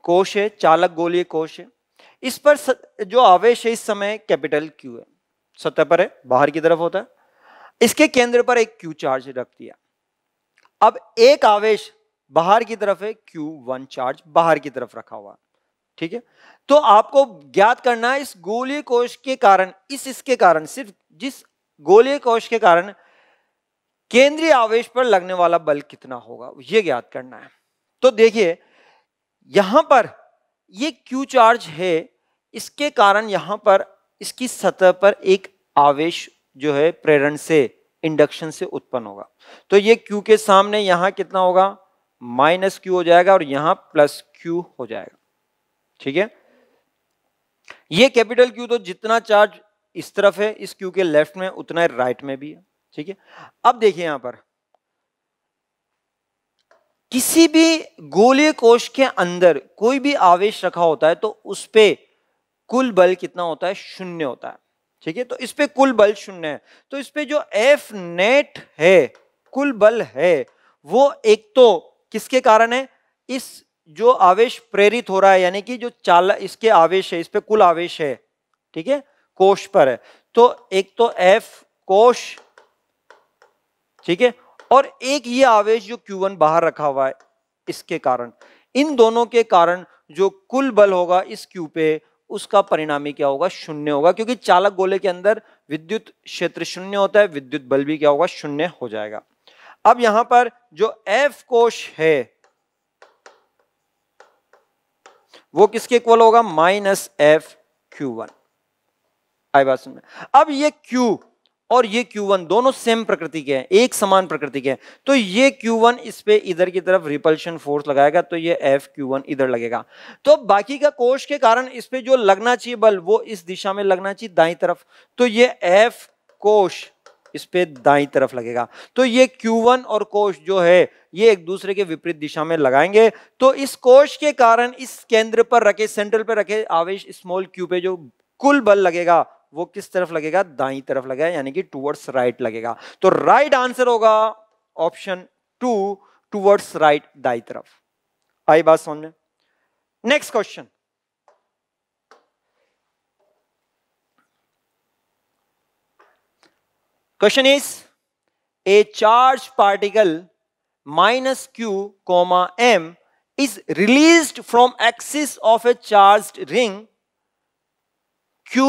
कोश है चालक गोलीय कोश है इस पर स, जो आवेश है इस समय कैपिटल क्यू है सतह पर है बाहर की तरफ होता है इसके केंद्र पर एक क्यू चार्ज रख दिया अब एक आवेश बाहर की तरफ है क्यू वन चार्ज बाहर की तरफ रखा हुआ ठीक है तो आपको ज्ञात करना है इस गोलीय कोश के कारण इस इसके कारण सिर्फ जिस गोलीय कोश के कारण केंद्रीय आवेश पर लगने वाला बल कितना होगा ये ज्ञात करना है तो देखिए यहां पर ये क्यू चार्ज है इसके कारण यहां पर इसकी सतह पर एक आवेश जो है प्रेरण से इंडक्शन से उत्पन्न होगा तो ये क्यू के सामने यहां कितना होगा माइनस क्यू हो जाएगा और यहां प्लस क्यू हो जाएगा ठीक है ये कैपिटल क्यू तो जितना चार्ज इस तरफ है इस क्यू के लेफ्ट में उतना राइट में भी है ठीक है अब देखिए यहां पर किसी भी गोलीय कोश के अंदर कोई भी आवेश रखा होता है तो उस पर कुल बल कितना होता है शून्य होता है ठीक है तो इस पर कुल बल शून्य है तो इस पर जो एफ नेट है कुल बल है वो एक तो किसके कारण है इस जो आवेश प्रेरित हो रहा है यानी कि जो चाल इसके आवेश है इस पर कुल आवेश है ठीक है कोश पर है तो एक तो एफ कोश ठीक है और एक ये आवेश जो Q1 बाहर रखा हुआ है इसके कारण इन दोनों के कारण जो कुल बल होगा इस Q पे उसका परिणामी क्या होगा शून्य होगा क्योंकि चालक गोले के अंदर विद्युत क्षेत्र शून्य होता है विद्युत बल भी क्या होगा शून्य हो जाएगा अब यहां पर जो F कोश है वो किसके इक्वल होगा माइनस एफ क्यू वन आई बात सुन अब ये Q और ये Q1 दोनों सेम प्रकृति के हैं एक समान प्रकृति के हैं तो ये Q1 इस पे इधर की तरफ रिपल्शन फोर्स लगाएगा तो ये एफ क्यू इधर लगेगा तो बाकी का कोष के कारण इस पे जो लगना चाहिए बल वो इस दिशा में लगना चाहिए दाई तरफ तो ये एफ कोश इस पे दाई तरफ लगेगा तो ये Q1 और कोश जो है ये एक दूसरे के विपरीत दिशा में लगाएंगे तो इस कोश के कारण इस केंद्र पर रखे सेंट्रल पर रखे आवेश स्मॉल क्यू पे जो कुल बल लगेगा वो किस तरफ लगेगा दाई तरफ लगेगा यानी कि टूवर्ड्स राइट लगेगा तो राइट आंसर होगा ऑप्शन टू टूवर्ड्स राइट दाई तरफ आई बात समझ में next question question is a charge particle minus Q comma m is released from axis of a charged ring क्यू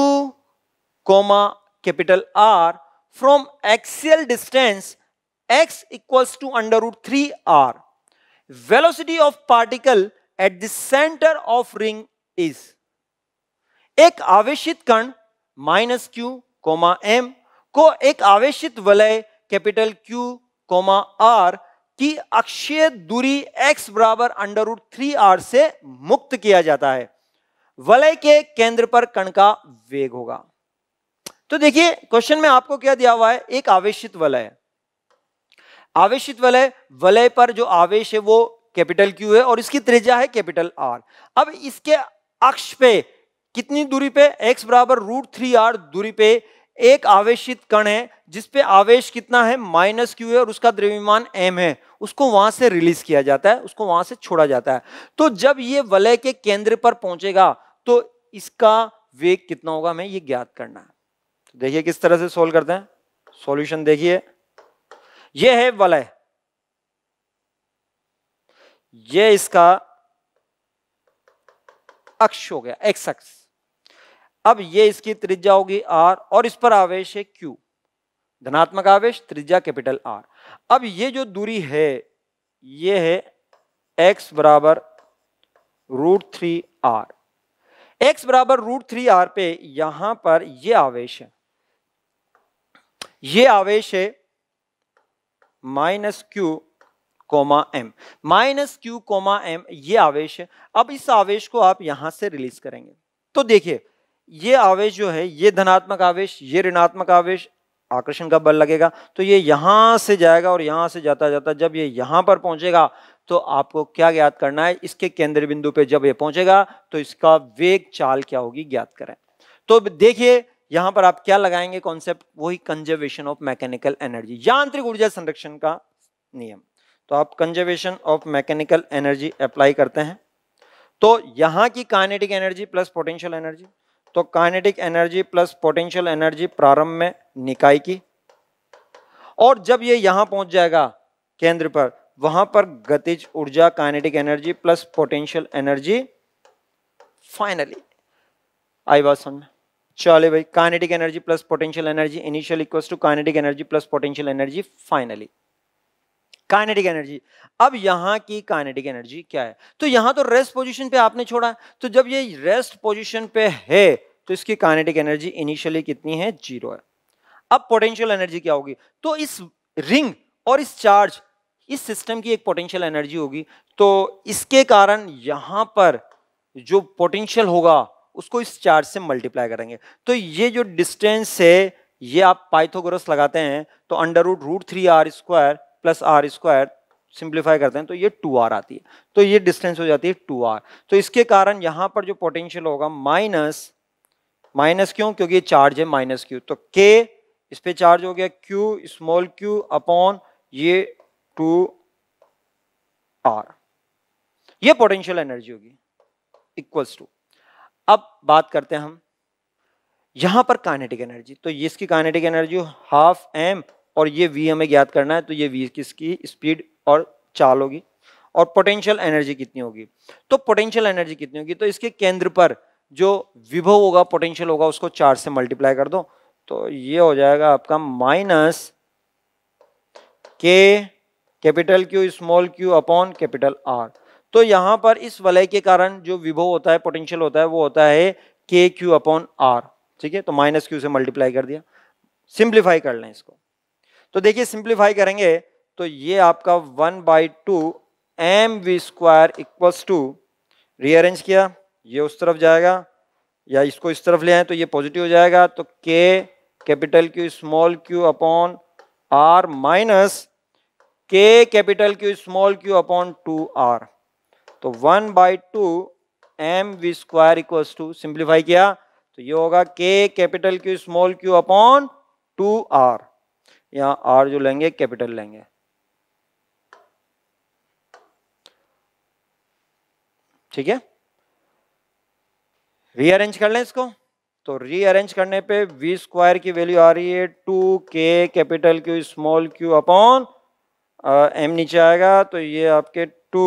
comma capital R from axial distance x equals to under root 3 r. Velocity of particle at the center of ring is एक आवेशित कण minus Q comma M को एक आवेशित वलय capital Q coma are की अक्षीय दूरी x बराबर अंडर रूट थ्री आर से मुक्त किया जाता है वलय के केंद्र पर कण का वेग होगा तो देखिए क्वेश्चन में आपको क्या दिया हुआ है एक आवेशित वलय आवेशित वलय वलय पर जो आवेश है वो कैपिटल क्यू है और इसकी त्रिज्या है कैपिटल आर अब इसके अक्ष पे कितनी दूरी पे एक्स बराबर रूट थ्री आर दूरी पे एक आवेशित कण है जिसपे आवेश कितना है माइनस क्यू है और उसका द्रव्यमान एम है उसको वहां से रिलीज किया जाता है उसको वहां से छोड़ा जाता है तो जब ये वलय के केंद्र पर पहुंचेगा तो इसका वेग कितना होगा हमें ये ज्ञात करना है तो देखिए किस तरह से सोल्व करते हैं सॉल्यूशन देखिए ये है वलय ये इसका अक्ष हो गया एक्स अक्ष अब ये इसकी त्रिज्या होगी आर और इस पर आवेश है क्यू धनात्मक आवेश त्रिज्या कैपिटल आर अब ये जो दूरी है ये है एक्स बराबर रूट थ्री आर एक्स बराबर रूट थ्री आर पे यहां पर ये आवेश है ये आवेश है minus Q comma m minus Q comma m ये आवेश है अब इस आवेश को आप यहां से रिलीज करेंगे तो देखिए ये आवेश जो है ये धनात्मक आवेश ये ऋणात्मक आवेश आकर्षण का बल लगेगा तो ये यहां से जाएगा और यहां से जाता जाता जब ये यहां पर पहुंचेगा तो आपको क्या ज्ञात करना है इसके केंद्र बिंदु पे जब ये पहुंचेगा तो इसका वेग चाल क्या होगी ज्ञात करें तो देखिए यहां पर आप क्या लगाएंगे कॉन्सेप्ट वही कंजर्वेशन ऑफ मैकेनिकल एनर्जी यांत्रिक ऊर्जा संरक्षण का नियम तो आप conservation of mechanical energy apply करते हैं तो यहां की kinetic energy plus potential energy तो kinetic energy plus potential energy प्रारंभ में निकाय की और जब ये यहां पहुंच जाएगा केंद्र पर वहां पर गतिज ऊर्जा kinetic energy plus potential energy finally आई बात समझ चले भाई kinetic energy plus potential energy initial equal to kinetic energy plus potential energy finally kinetic energy अब यहाँ की काइनेटिक एनर्जी क्या है तो यहाँ तो रेस्ट पोजीशन पे आपने छोड़ा तो जब ये रेस्ट पोजीशन पे है तो इसकी काइनेटिक एनर्जी इनिशियली कितनी है जीरो है अब पोटेंशियल एनर्जी क्या होगी तो इस रिंग और इस चार्ज इस सिस्टम की एक पोटेंशियल एनर्जी होगी तो इसके कारण यहां पर जो पोटेंशियल होगा उसको इस चार्ज से मल्टीप्लाई करेंगे तो ये जो डिस्टेंस है ये आप पाइथोग्रस लगाते हैं तो under root root three are square plus are square simplify करते हैं तो ये टू आर आती है तो ये डिस्टेंस हो जाती है टू आर तो इसके कारण यहाँ पर जो पोटेंशियल होगा माइनस माइनस क्यों क्योंकि ये चार्ज है माइनस क्यू तो के इस पर चार्ज हो गया क्यू स्मॉल क्यू अपॉन ये टू आर ये पोटेंशियल एनर्जी होगी इक्वल्स टू अब बात करते हैं हम यहां पर काइनेटिक एनर्जी तो इसकी काइनेटिक एनर्जी हाफ एम और ये वी हमें ज्ञात करना है तो ये वी किसकी स्पीड और चाल होगी और पोटेंशियल एनर्जी कितनी होगी तो पोटेंशियल एनर्जी कितनी होगी तो इसके केंद्र पर जो विभव होगा पोटेंशियल होगा उसको चार से मल्टीप्लाई कर दो तो ये हो जाएगा आपका minus k capital Q small Q upon capital r तो यहां पर इस वलय के कारण जो विभव होता है पोटेंशियल होता है वो होता है के क्यू अपॉन आर ठीक है तो माइनस क्यू से मल्टीप्लाई कर दिया सिंप्लीफाई कर लें इसको तो देखिए सिंप्लीफाई करेंगे तो ये आपका one by two m v square equals to rearrange किया ये उस तरफ जाएगा या इसको इस तरफ ले आए तो ये पॉजिटिव हो जाएगा तो k capital Q small Q upon r minus k capital Q small Q upon two r तो one by two m v square equal to simplify किया तो ये होगा k capital Q small Q upon two r यहां r जो लेंगे capital लेंगे ठीक है रीअरेंज कर लें इसको तो रीअरेंज करने पे वी स्क्वायर की वैल्यू आ रही है टू के capital Q small Q upon m नीचे आएगा तो ये आपके टू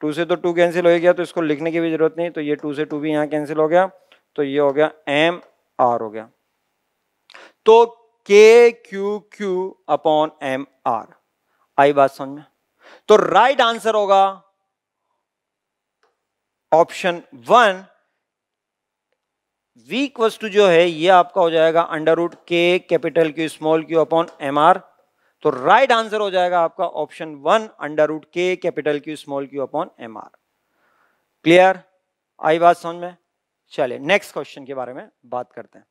टू से तो टू कैंसिल हो गया तो इसको लिखने की भी जरूरत नहीं तो ये टू से टू भी यहाँ कैंसिल हो गया तो ये हो गया एम आर हो गया तो k q q upon m r आई बात समझ में तो राइट आंसर होगा ऑप्शन वन वीक वस्तु जो है ये आपका हो जाएगा under root k capital Q small Q upon m r तो राइट right आंसर हो जाएगा आपका option one under root k capital Q small Q upon m r clear आई बात समझ में चलिए नेक्स्ट क्वेश्चन के बारे में बात करते हैं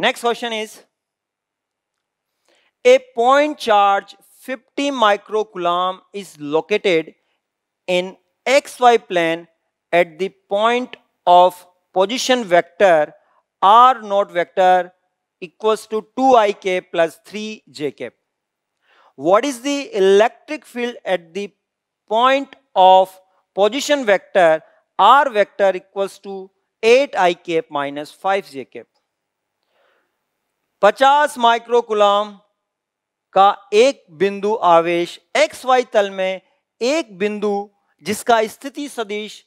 next question is a point charge 50 microcoulomb is located in xy plane at the point of position vector r naught vector equals to 2ik plus 3jk. What is the electric field at the point of position vector r vector equals to 8ik minus 5jk. 50 microcoulomb. का एक बिंदु आवेश x Y तल में एक बिंदु जिसका स्थिति सदिश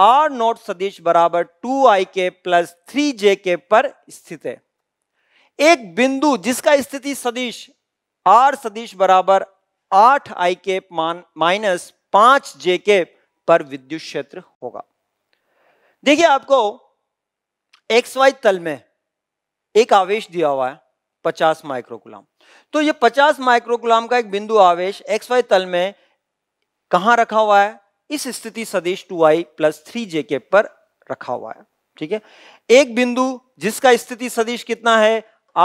आर नॉट सदिश बराबर टू आई के प्लस थ्री जे के पर स्थित है एक बिंदु जिसका स्थिति सदिश आर सदिश बराबर आठ आई के माइनस पांच जे के पर विद्युत क्षेत्र होगा देखिए आपको एक्स वाई तल में एक आवेश दिया हुआ है पचास माइक्रोकुलाम तो ये पचास माइक्रोकुलाम का एक बिंदु आवेश एक्स वाई तल में कहां रखा हुआ है इस स्थिति सदिश टू आई प्लस थ्री जे के पर रखा हुआ है ठीक है एक बिंदु जिसका स्थिति सदिश कितना है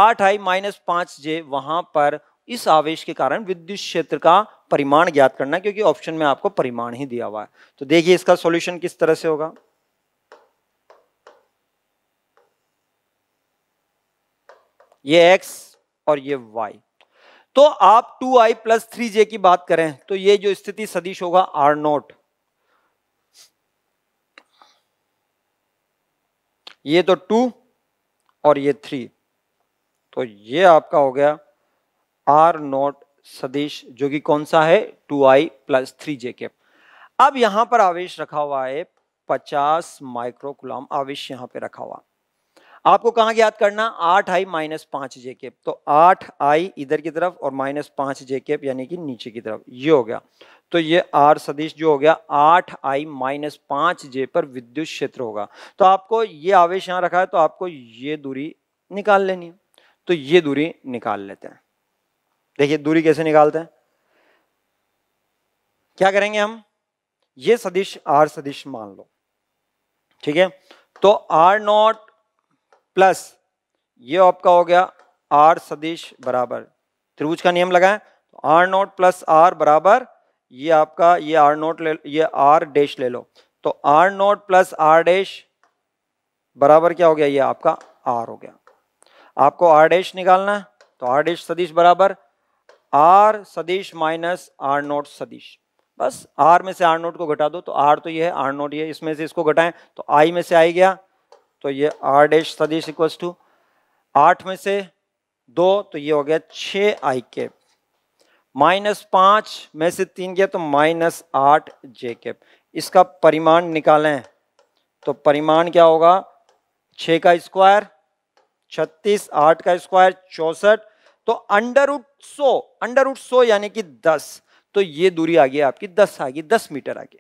आठ आई माइनस पांच जे वहां पर इस आवेश के कारण विद्युत क्षेत्र का परिमाण ज्ञात करना क्योंकि ऑप्शन में आपको परिमाण ही दिया हुआ है तो देखिए इसका सॉल्यूशन किस तरह से होगा ये एक्स और ये वाई तो आप टू आई प्लस थ्री जे की बात करें तो ये जो स्थिति सदिश होगा आर नोट ये तो टू और ये थ्री तो ये आपका हो गया आर नोट सदिश जो कि कौन सा है टू आई प्लस थ्री जे के अब यहां पर आवेश रखा हुआ है पचास माइक्रोकुलाम आवेश यहां पे रखा हुआ आपको कहाँ याद करना आठ आई माइनस पांच जे केप तो आठ आई इधर की तरफ और माइनस पांच जे केप यानी कि नीचे की तरफ ये हो गया तो ये आर सदिश जो हो गया आठ आई माइनस पांच जे पर विद्युत क्षेत्र होगा तो आपको ये आवेश यहाँ रखा है तो आपको ये दूरी निकाल लेनी है तो ये दूरी निकाल लेते हैं देखिए दूरी कैसे निकालते हैं क्या करेंगे हम ये सदिश आर सदिश मान लो ठीक है तो आर नॉट प्लस ये आपका हो गया आर सदिश बराबर त्रिभुज का नियम लगाएं तो आर नोट प्लस आर बराबर ये आपका ये आर नोट ले ये आर डैश ले लो तो r naught plus r dash बराबर क्या हो गया ये आपका आर हो गया आपको आर डैश निकालना है तो आर डैश सदिश बराबर आर सदिश माइनस आर नोट सदिश बस आर में से आर नोट को घटा दो तो आर तो ये है आर नोट ये इसमें से इसको घटाएं तो आई में से आई गया तो ये आर डैश सदिश इक्वल्स टू आठ में से दो तो ये हो गया छः आई के माइनस पाँच में से तीन गया तो माइनस आठ जे कैप इसका परिमाण निकालें तो परिमाण क्या होगा छ का स्क्वायर छत्तीस आठ का स्क्वायर चौसठ तो अंडर उठ सो अंडर उठ सो यानी कि दस तो ये दूरी आ गई आपकी दस आ गई दस मीटर आ गई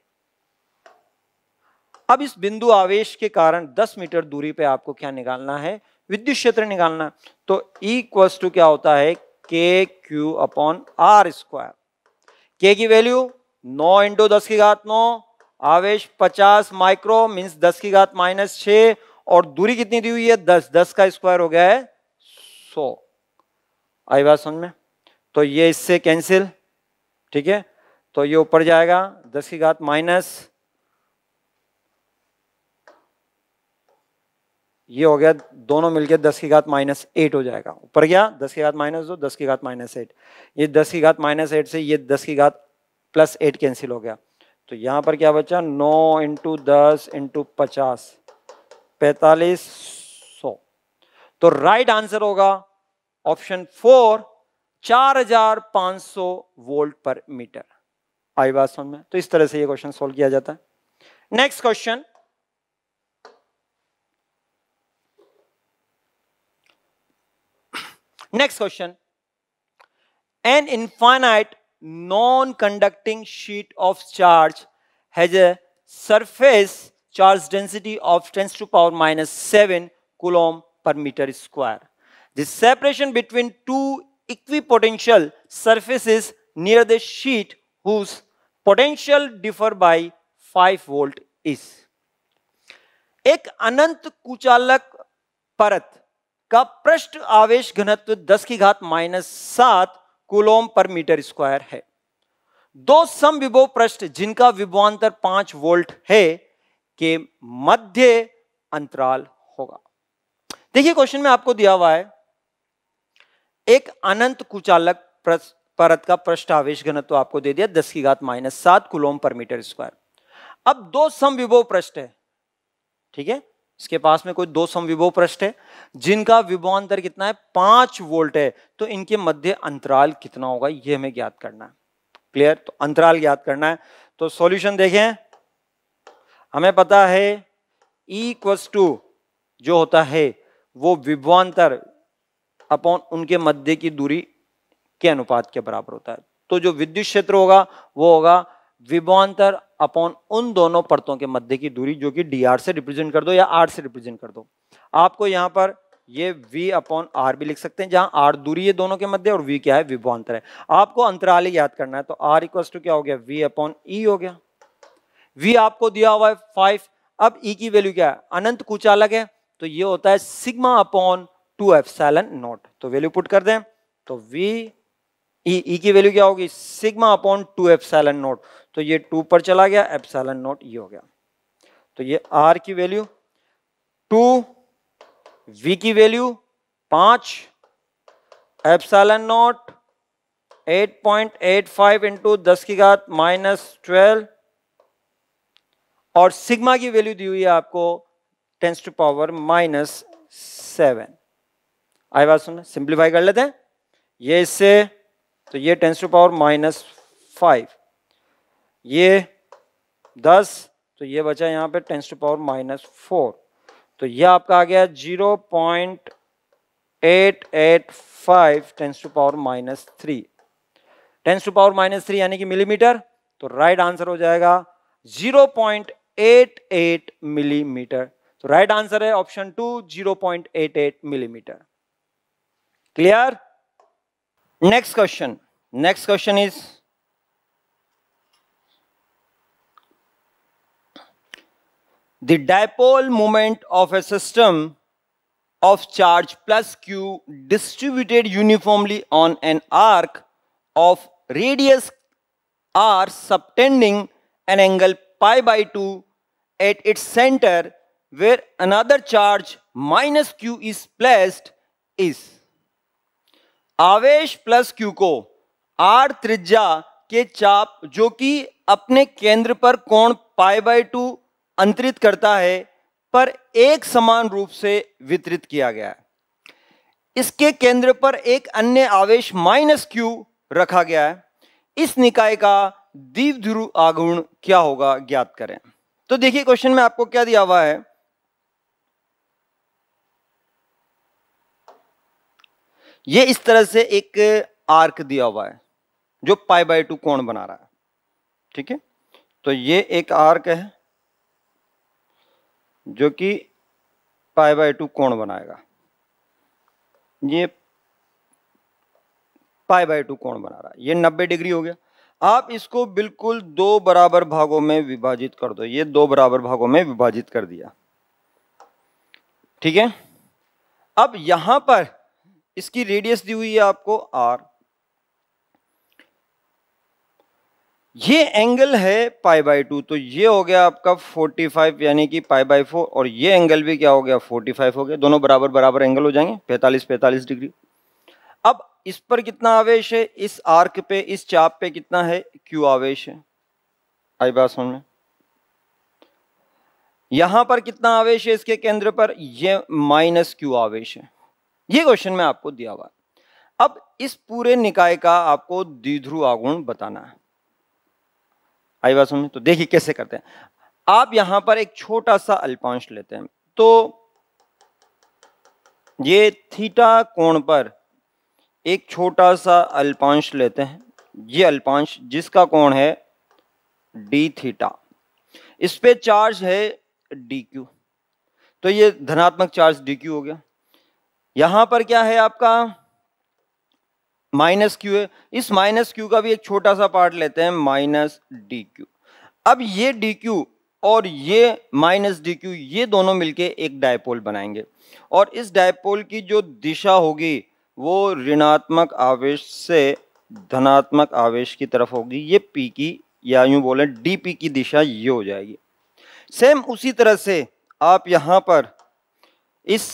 अब इस बिंदु आवेश के कारण 10 मीटर दूरी पे आपको क्या निकालना है विद्युत क्षेत्र निकालना तो इक्वस e टू क्या होता है के क्यू अपॉन आर स्क्वायर के की वैल्यू नौ इंटू दस की घात नौ आवेश 50 माइक्रो मीन्स 10 की घात माइनस छ और दूरी कितनी दी हुई है 10 10 का स्क्वायर हो गया है 100 आई बात समझ में तो ये इससे कैंसिल ठीक है तो ये ऊपर जाएगा दस की घात माइनस ये हो गया दोनों मिलकर दस की घात माइनस एट हो जाएगा ऊपर गया दस की घात माइनस दो दस की घात माइनस एट ये दस की घात माइनस एट से ये दस की घात प्लस एट कैंसिल हो गया तो यहाँ पर क्या बचा नौ इंटू दस इंटू पचास पैंतालीस सौ तो राइट आंसर होगा ऑप्शन फोर चार हजार पांच सौ वोल्ट पर मीटर आई बात समझ में तो इस तरह से ये क्वेश्चन सोल्व किया जाता है next question Next question. An infinite non-conducting sheet of charge has a surface charge density of 10 to power minus 7 coulomb per meter square. The separation between two equipotential surfaces near the sheet whose potential differ by 5 volt is. एक अनंत कुचालक परत का पृष्ठ आवेश घनत्व 10 की घात minus सात कुलोम पर मीटर स्क्वायर है दो सम विभो पृष्ठ जिनका विभवांतर पांच वोल्ट है के मध्य अंतराल होगा देखिए क्वेश्चन में आपको दिया हुआ है एक अनंत कुचालक परत का पृष्ठ आवेश घनत्व आपको दे दिया दस की घात माइनस सात कुलोम पर मीटर स्क्वायर अब दो सम विभो पृष्ठ है ठीक है इसके पास में कोई दो समविभव पृष्ठ है जिनका विभवांतर कितना है पांच वोल्ट है तो इनके मध्य अंतराल कितना होगा यह हमें ज्ञात करना है क्लियर तो अंतराल ज्ञात करना है तो सॉल्यूशन देखें हमें पता है इक्वस e टू जो होता है वो विभवांतर अपॉन उनके मध्य की दूरी के अनुपात के बराबर होता है तो जो विद्युत क्षेत्र होगा वो होगा विभवान्तर अपॉन उन दोनों परतों के मध्य की दूरी जो कि डी से रिप्रेजेंट कर दो या आर से रिप्रेजेंट कर दो आपको यहाँ पर ये v अपॉन आर भी लिख सकते हैं जहां r दूरी है दोनों के मध्य और v क्या है विभवान्तर है आपको अंतराल याद करना है तो r इक्वल टू क्या हो गया v अपॉन ई e हो गया v आपको दिया हुआ है फाइव अब e की वैल्यू क्या है अनंत कुछ अलग है तो ये होता है sigma upon two epsilon naught तो वैल्यू पुट कर दें तो v e, e की वैल्यू क्या होगी sigma upon two epsilon naught तो ये टू पर चला गया एप्सलन नोट ये हो गया तो ये आर की वैल्यू टू वी की वैल्यू पांच एप्सलन नोट 8.85 इंटू दस की घात माइनस ट्वेल्व और सिग्मा की वैल्यू दी हुई है आपको tens to power minus seven आई बात सुनना सिंप्लीफाई कर लेते हैं ये इससे तो ये tens to power minus five ये दस तो ये बचा यहाँ पे tens to power minus four तो ये आपका आ गया zero point eight eight five tens to power minus three tens to power minus three यानी कि मिलीमीटर तो राइट आंसर हो जाएगा zero point eight eight millimetre तो राइट आंसर है option two zero point eight eight millimetre clear next question next question is the dipole moment of a system of charge plus q distributed uniformly on an arc of radius r subtending an angle pi by 2 at its center where another charge minus q is placed is आवेश plus q को r त्रिज्या के चाप जो कि अपने केंद्र पर कोण पाई बाई टू अंतरित करता है पर एक समान रूप से वितरित किया गया है इसके केंद्र पर एक अन्य आवेश माइनस क्यू रखा गया है इस निकाय का दीव ध्रु आगुण क्या होगा ज्ञात करें तो देखिए क्वेश्चन में आपको क्या दिया हुआ है ये इस तरह से एक आर्क दिया हुआ है जो पाई बाय टू कोण बना रहा है ठीक है तो ये एक आर्क है जो कि पाई बाई टू कोण बनाएगा ये पाई बाई टू कोण बना रहा है ये नब्बे डिग्री हो गया आप इसको बिल्कुल दो बराबर भागों में विभाजित कर दो ये दो बराबर भागों में विभाजित कर दिया ठीक है अब यहां पर इसकी रेडियस दी हुई है आपको आर ये एंगल है पाई बाई टू तो ये हो गया आपका 45 यानी कि पाई बाई फोर और ये एंगल भी क्या हो गया 45 हो गया दोनों बराबर बराबर एंगल हो जाएंगे 45 45 डिग्री अब इस पर कितना आवेश है इस आर्क पे इस चाप पे कितना है क्यू आवेश है आई बात समझ में यहां पर कितना आवेश है इसके केंद्र पर यह माइनस क्यू आवेश है ये क्वेश्चन में आपको दिया हुआ अब इस पूरे निकाय का आपको दिध्रु आगुण बताना है आई बात सुन तो देखिए कैसे करते हैं आप यहां पर एक छोटा सा अल्पांश लेते हैं तो ये थीटा कोण पर एक छोटा सा अल्पांश लेते हैं ये अल्पांश जिसका कोण है डी थीटा इस पे चार्ज है डी क्यू तो ये धनात्मक चार्ज डी क्यू हो गया यहां पर क्या है आपका माइनस क्यू है इस माइनस क्यू का भी एक छोटा सा पार्ट लेते हैं माइनस डी क्यू अब ये डी क्यू और ये माइनस डी क्यू ये दोनों मिलके एक डायपोल बनाएंगे और इस डायपोल की जो दिशा होगी वो ऋणात्मक आवेश से धनात्मक आवेश की तरफ होगी ये पी की या यूं बोले डी पी की दिशा ये हो जाएगी सेम उसी तरह से आप यहाँ पर इस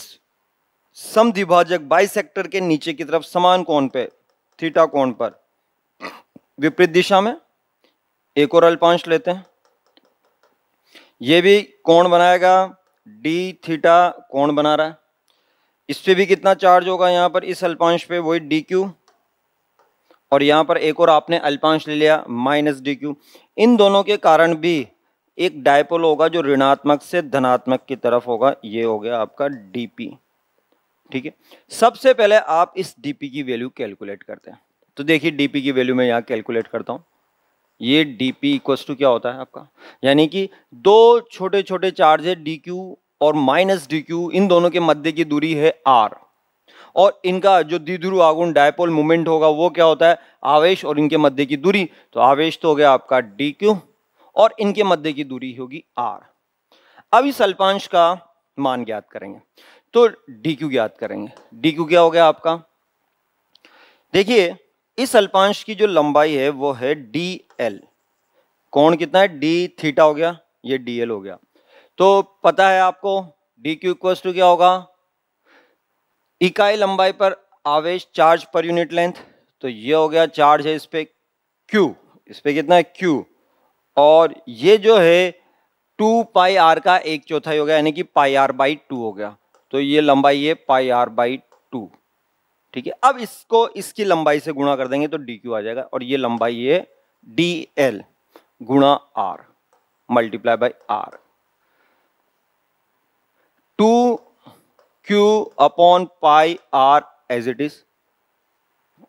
समद्विभाजक सेक्टर के नीचे की तरफ समान कोण पे थीटा कोण पर विपरीत दिशा में एक और अल्पांश लेते हैं ये भी कोण बनाएगा डी थीटा कोण बना रहा है इस पर भी कितना चार्ज होगा यहाँ पर इस अल्पांश पे वही डी क्यू और यहाँ पर एक और आपने अल्पांश ले लिया माइनस डी क्यू इन दोनों के कारण भी एक डायपोल होगा जो ऋणात्मक से धनात्मक की तरफ होगा ये हो गया आपका डी पी ठीक है सबसे पहले आप इस डीपी की वैल्यू कैलकुलेट करते हैं तो देखिए डीपी की वैल्यू मैं यहाँ कैलकुलेट करता हूँ ये डी पी टू क्या होता है आपका यानी कि दो छोटे छोटे चार्ज है डी क्यू और माइनस डी क्यू इन दोनों के मध्य की दूरी है आर और इनका जो द्विध्रुव आगुण डायपोल मोमेंट होगा वो क्या होता है आवेश और इनके मध्य की दूरी तो आवेश तो हो गया आपका डी क्यू और इनके मध्य की दूरी होगी आर अब इस अल्पांश का मान ज्ञात करेंगे तो डी क्यू ज्ञात करेंगे डी क्यू क्या हो गया आपका देखिए इस अल्पांश की जो लंबाई है वो है डी एल कौन कितना है डी थीटा हो गया ये डी एल हो गया तो पता है आपको डी क्यू इक्वल टू क्या होगा इकाई लंबाई पर आवेश चार्ज पर यूनिट लेंथ तो ये हो गया चार्ज है इस पर क्यू इस पर कितना है क्यू और ये जो है टू पाई आर का एक चौथाई हो गया यानी कि पाई आर बाई टू हो गया तो ये लंबाई है पाई आर बाई टू ठीक है अब इसको इसकी लंबाई से गुणा कर देंगे तो डी क्यू आ जाएगा और ये लंबाई है डी एल गुणा r multiply by r two Q upon pi r as it is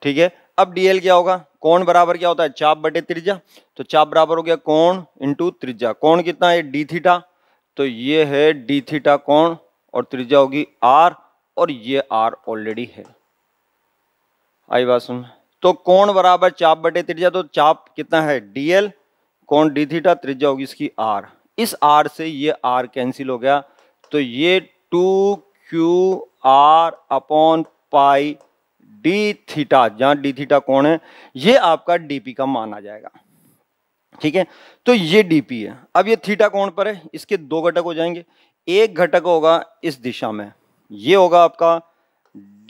ठीक है अब डीएल क्या होगा कोण बराबर क्या होता है चाप बटे त्रिज्या तो चाप बराबर हो गया कोण इंटू त्रिज्या कोण कितना है डी थीटा तो ये है डी थीटा कोण और त्रिज्या होगी आर और ये आर ऑलरेडी है आई बात सुन तो कोण बराबर चाप बटे त्रिज्या तो चाप कितना है डीएल कोण डी थीटा त्रिज्या होगी इसकी आर इस आर से ये आर कैंसिल हो गया तो ये two q are upon pi d theta जहां डी थीटा कौन है ये आपका डीपी का मान आ जाएगा ठीक है तो ये डीपी है अब ये थीटा कौन पर है इसके दो घटक हो जाएंगे एक घटक होगा इस दिशा में ये होगा आपका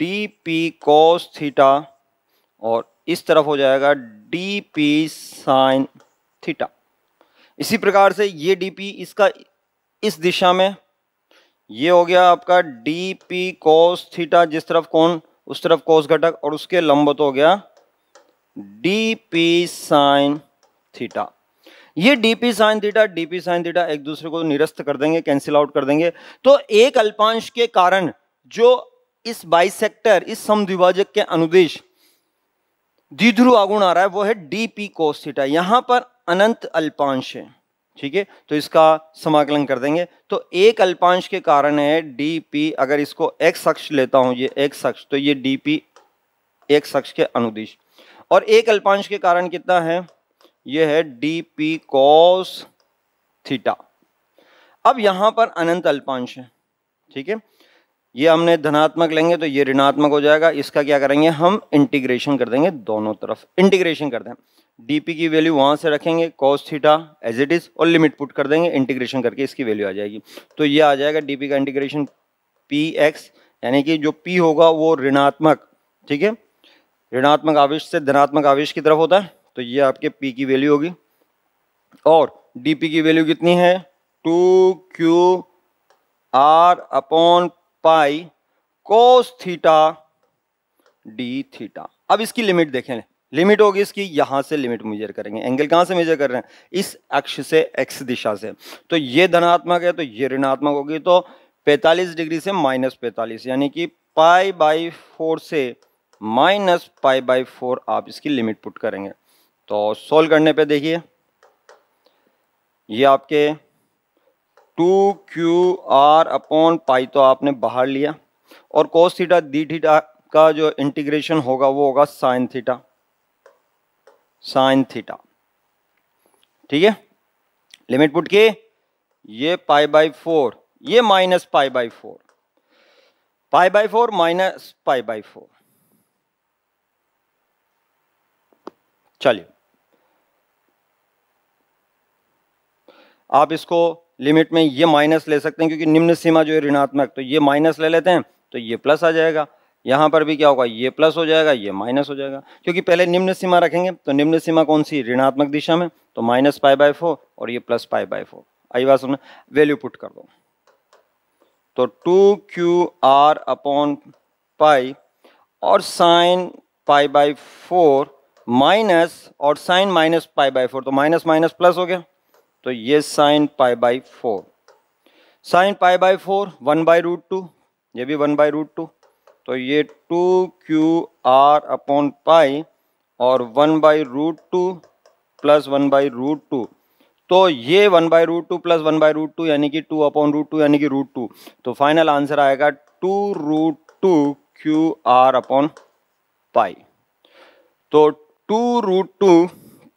डी पी कोस थीटा और इस तरफ हो जाएगा डी पी साइन थीटा इसी प्रकार से ये डी पी इसका इस दिशा में ये हो गया आपका डी पी कोस थीटा जिस तरफ कौन उस तरफ कोस घटक और उसके लंबत हो गया डी पी साइन थीटा ये d p sine theta d p sine theta एक दूसरे को निरस्त कर देंगे कैंसिल आउट कर देंगे तो एक अल्पांश के कारण जो इस बाइसेक्टर इस समद्विभाजक के अनुदेश द्विध्रुव आगुण आ रहा है वो है डीपी कोस थीटा यहां पर अनंत अल्पांश है ठीक है तो इसका समाकलन कर देंगे तो एक अल्पांश के कारण है डीपी अगर इसको एक्स अक्ष लेता हूं ये एक्स अक्ष तो ये डीपी एक्स अक्ष के अनुदिश और एक अल्पांश के कारण कितना है ये है डी पी कॉस थीटा अब यहां पर अनंत अल्पांश है ठीक है ये हमने धनात्मक लेंगे तो ये ऋणात्मक हो जाएगा इसका क्या करेंगे हम इंटीग्रेशन कर देंगे दोनों तरफ इंटीग्रेशन कर दें डीपी की वैल्यू वहां से रखेंगे cos theta as it is और लिमिट पुट कर देंगे इंटीग्रेशन करके इसकी वैल्यू आ जाएगी तो ये आ जाएगा डीपी का इंटीग्रेशन पी एक्स यानी कि जो पी होगा वो ऋणात्मक ठीक है ऋणात्मक आवेश से धनात्मक आवेश की तरफ होता है तो ये आपके पी की वैल्यू होगी और डी की वैल्यू कितनी है two q are upon pi cos theta d theta अब इसकी लिमिट देखें लिमिट होगी इसकी यहाँ से लिमिट मेजर करेंगे एंगल कहाँ से मेजर कर रहे हैं इस अक्ष से एक्स दिशा से तो ये धनात्मक है तो ये ऋणात्मक होगी तो 45 डिग्री से माइनस पैंतालीस यानी कि पाई बाई फोर से माइनस पाई बाई फोर आप इसकी लिमिट पुट करेंगे तो सोल्व करने पे देखिए ये आपके two q are upon pi तो आपने बाहर लिया और कोस थीटा डी थीटा का जो इंटीग्रेशन होगा वो होगा साइन थीटा साइन थीटा ठीक है लिमिट पुट की ये पाई बाई फोर ये minus pi by four pi by four minus pi by four चलिए आप इसको लिमिट में ये माइनस ले सकते हैं क्योंकि निम्न सीमा जो है ऋणात्मक तो ये माइनस ले लेते हैं तो ये प्लस आ जाएगा यहाँ पर भी क्या होगा ये प्लस हो जाएगा ये माइनस हो जाएगा क्योंकि पहले निम्न सीमा रखेंगे तो निम्न सीमा कौन सी ऋणात्मक दिशा में तो माइनस पाई बाई फोर और ये प्लस पाई बाई फोर आई बात सुनना वैल्यू पुट कर दो तो two q are upon pi और sine pi by four minus और sine minus pi by four तो माइनस माइनस प्लस हो गया तो ये sine pi by four sine pi by four one by root two ये भी वन बाई रूट टू तो ये two q are upon pi और one by root two plus one by root two तो ये one by root two plus one by root two यानी कि two upon root two यानी कि root two तो फाइनल आंसर आएगा two root two q are upon pi तो two root two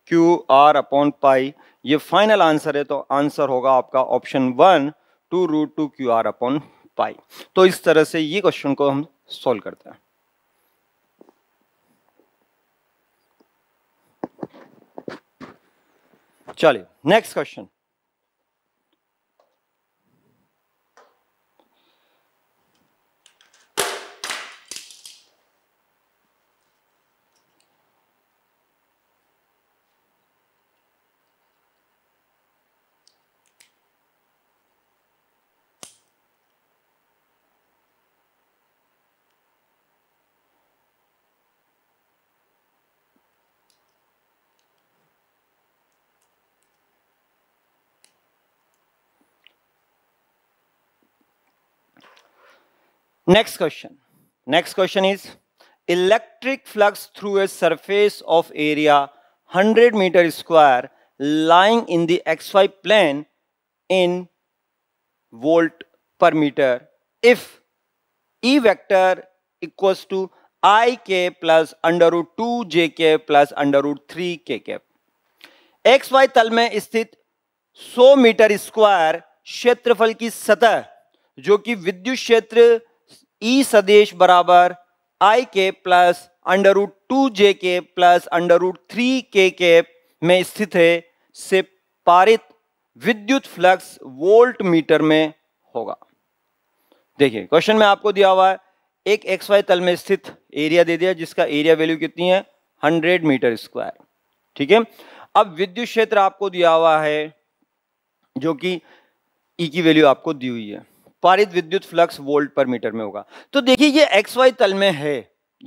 q are upon pi ये final answer है तो आंसर होगा आपका option one two root two q are upon pi तो इस तरह से ये क्वेश्चन को हम सॉल्व करते हैं चलिए next question Next question. Next question is electric flux through a surface of area 100 meter square lying in the xy plane in volt per meter if E vector equals to i k plus under root two J k plus under root three के के x Y तल में स्थित 100 metre square क्षेत्रफल की सतह जो कि विद्युत क्षेत्र ई e सदेश बराबर आई के प्लस अंडर रूट टू जे k plus under root three के के में स्थित है से पारित विद्युत फ्लक्स वोल्ट मीटर में होगा देखिए क्वेश्चन में आपको दिया हुआ है एक एक्स वाई तल में स्थित एरिया दे दिया जिसका एरिया वैल्यू कितनी है हंड्रेड मीटर स्क्वायर ठीक है अब विद्युत क्षेत्र आपको दिया हुआ है जो कि ई e की वैल्यू आपको दी हुई है पारित विद्युत फ्लक्स वोल्ट पर मीटर में होगा तो देखिए ये एक्स वाई तल में है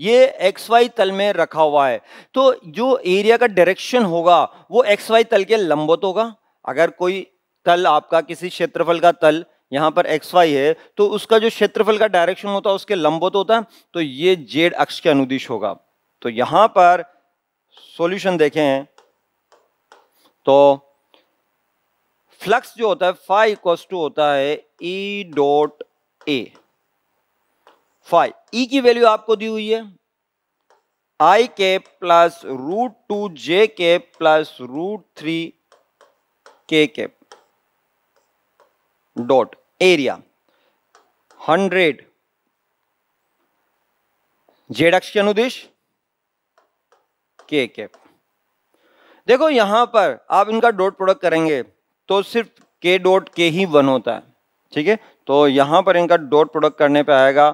ये एक्स वाई तल में रखा हुआ है तो जो एरिया का डायरेक्शन होगा वो एक्स वाई तल के लंबवत होगा अगर कोई तल आपका किसी क्षेत्रफल का तल यहाँ पर एक्स वाई है तो उसका जो क्षेत्रफल का डायरेक्शन होता है उसके लंबवत होता है तो ये जेड अक्ष के अनुदिश होगा तो यहाँ पर सॉल्यूशन देखें तो फ्लक्स जो होता है फाइव इक्व टू होता है ई डॉट ए फाइव ई की वैल्यू आपको दी हुई है आई के प्लस रूट टू जे के प्लस रूट थ्री के के डॉट एरिया हंड्रेड जेड अक्ष के अनुदेश के के देखो यहां पर आप इनका डॉट प्रोडक्ट करेंगे तो सिर्फ के डॉट के ही वन होता है ठीक है तो यहाँ पर इनका डॉट प्रोडक्ट करने पे आएगा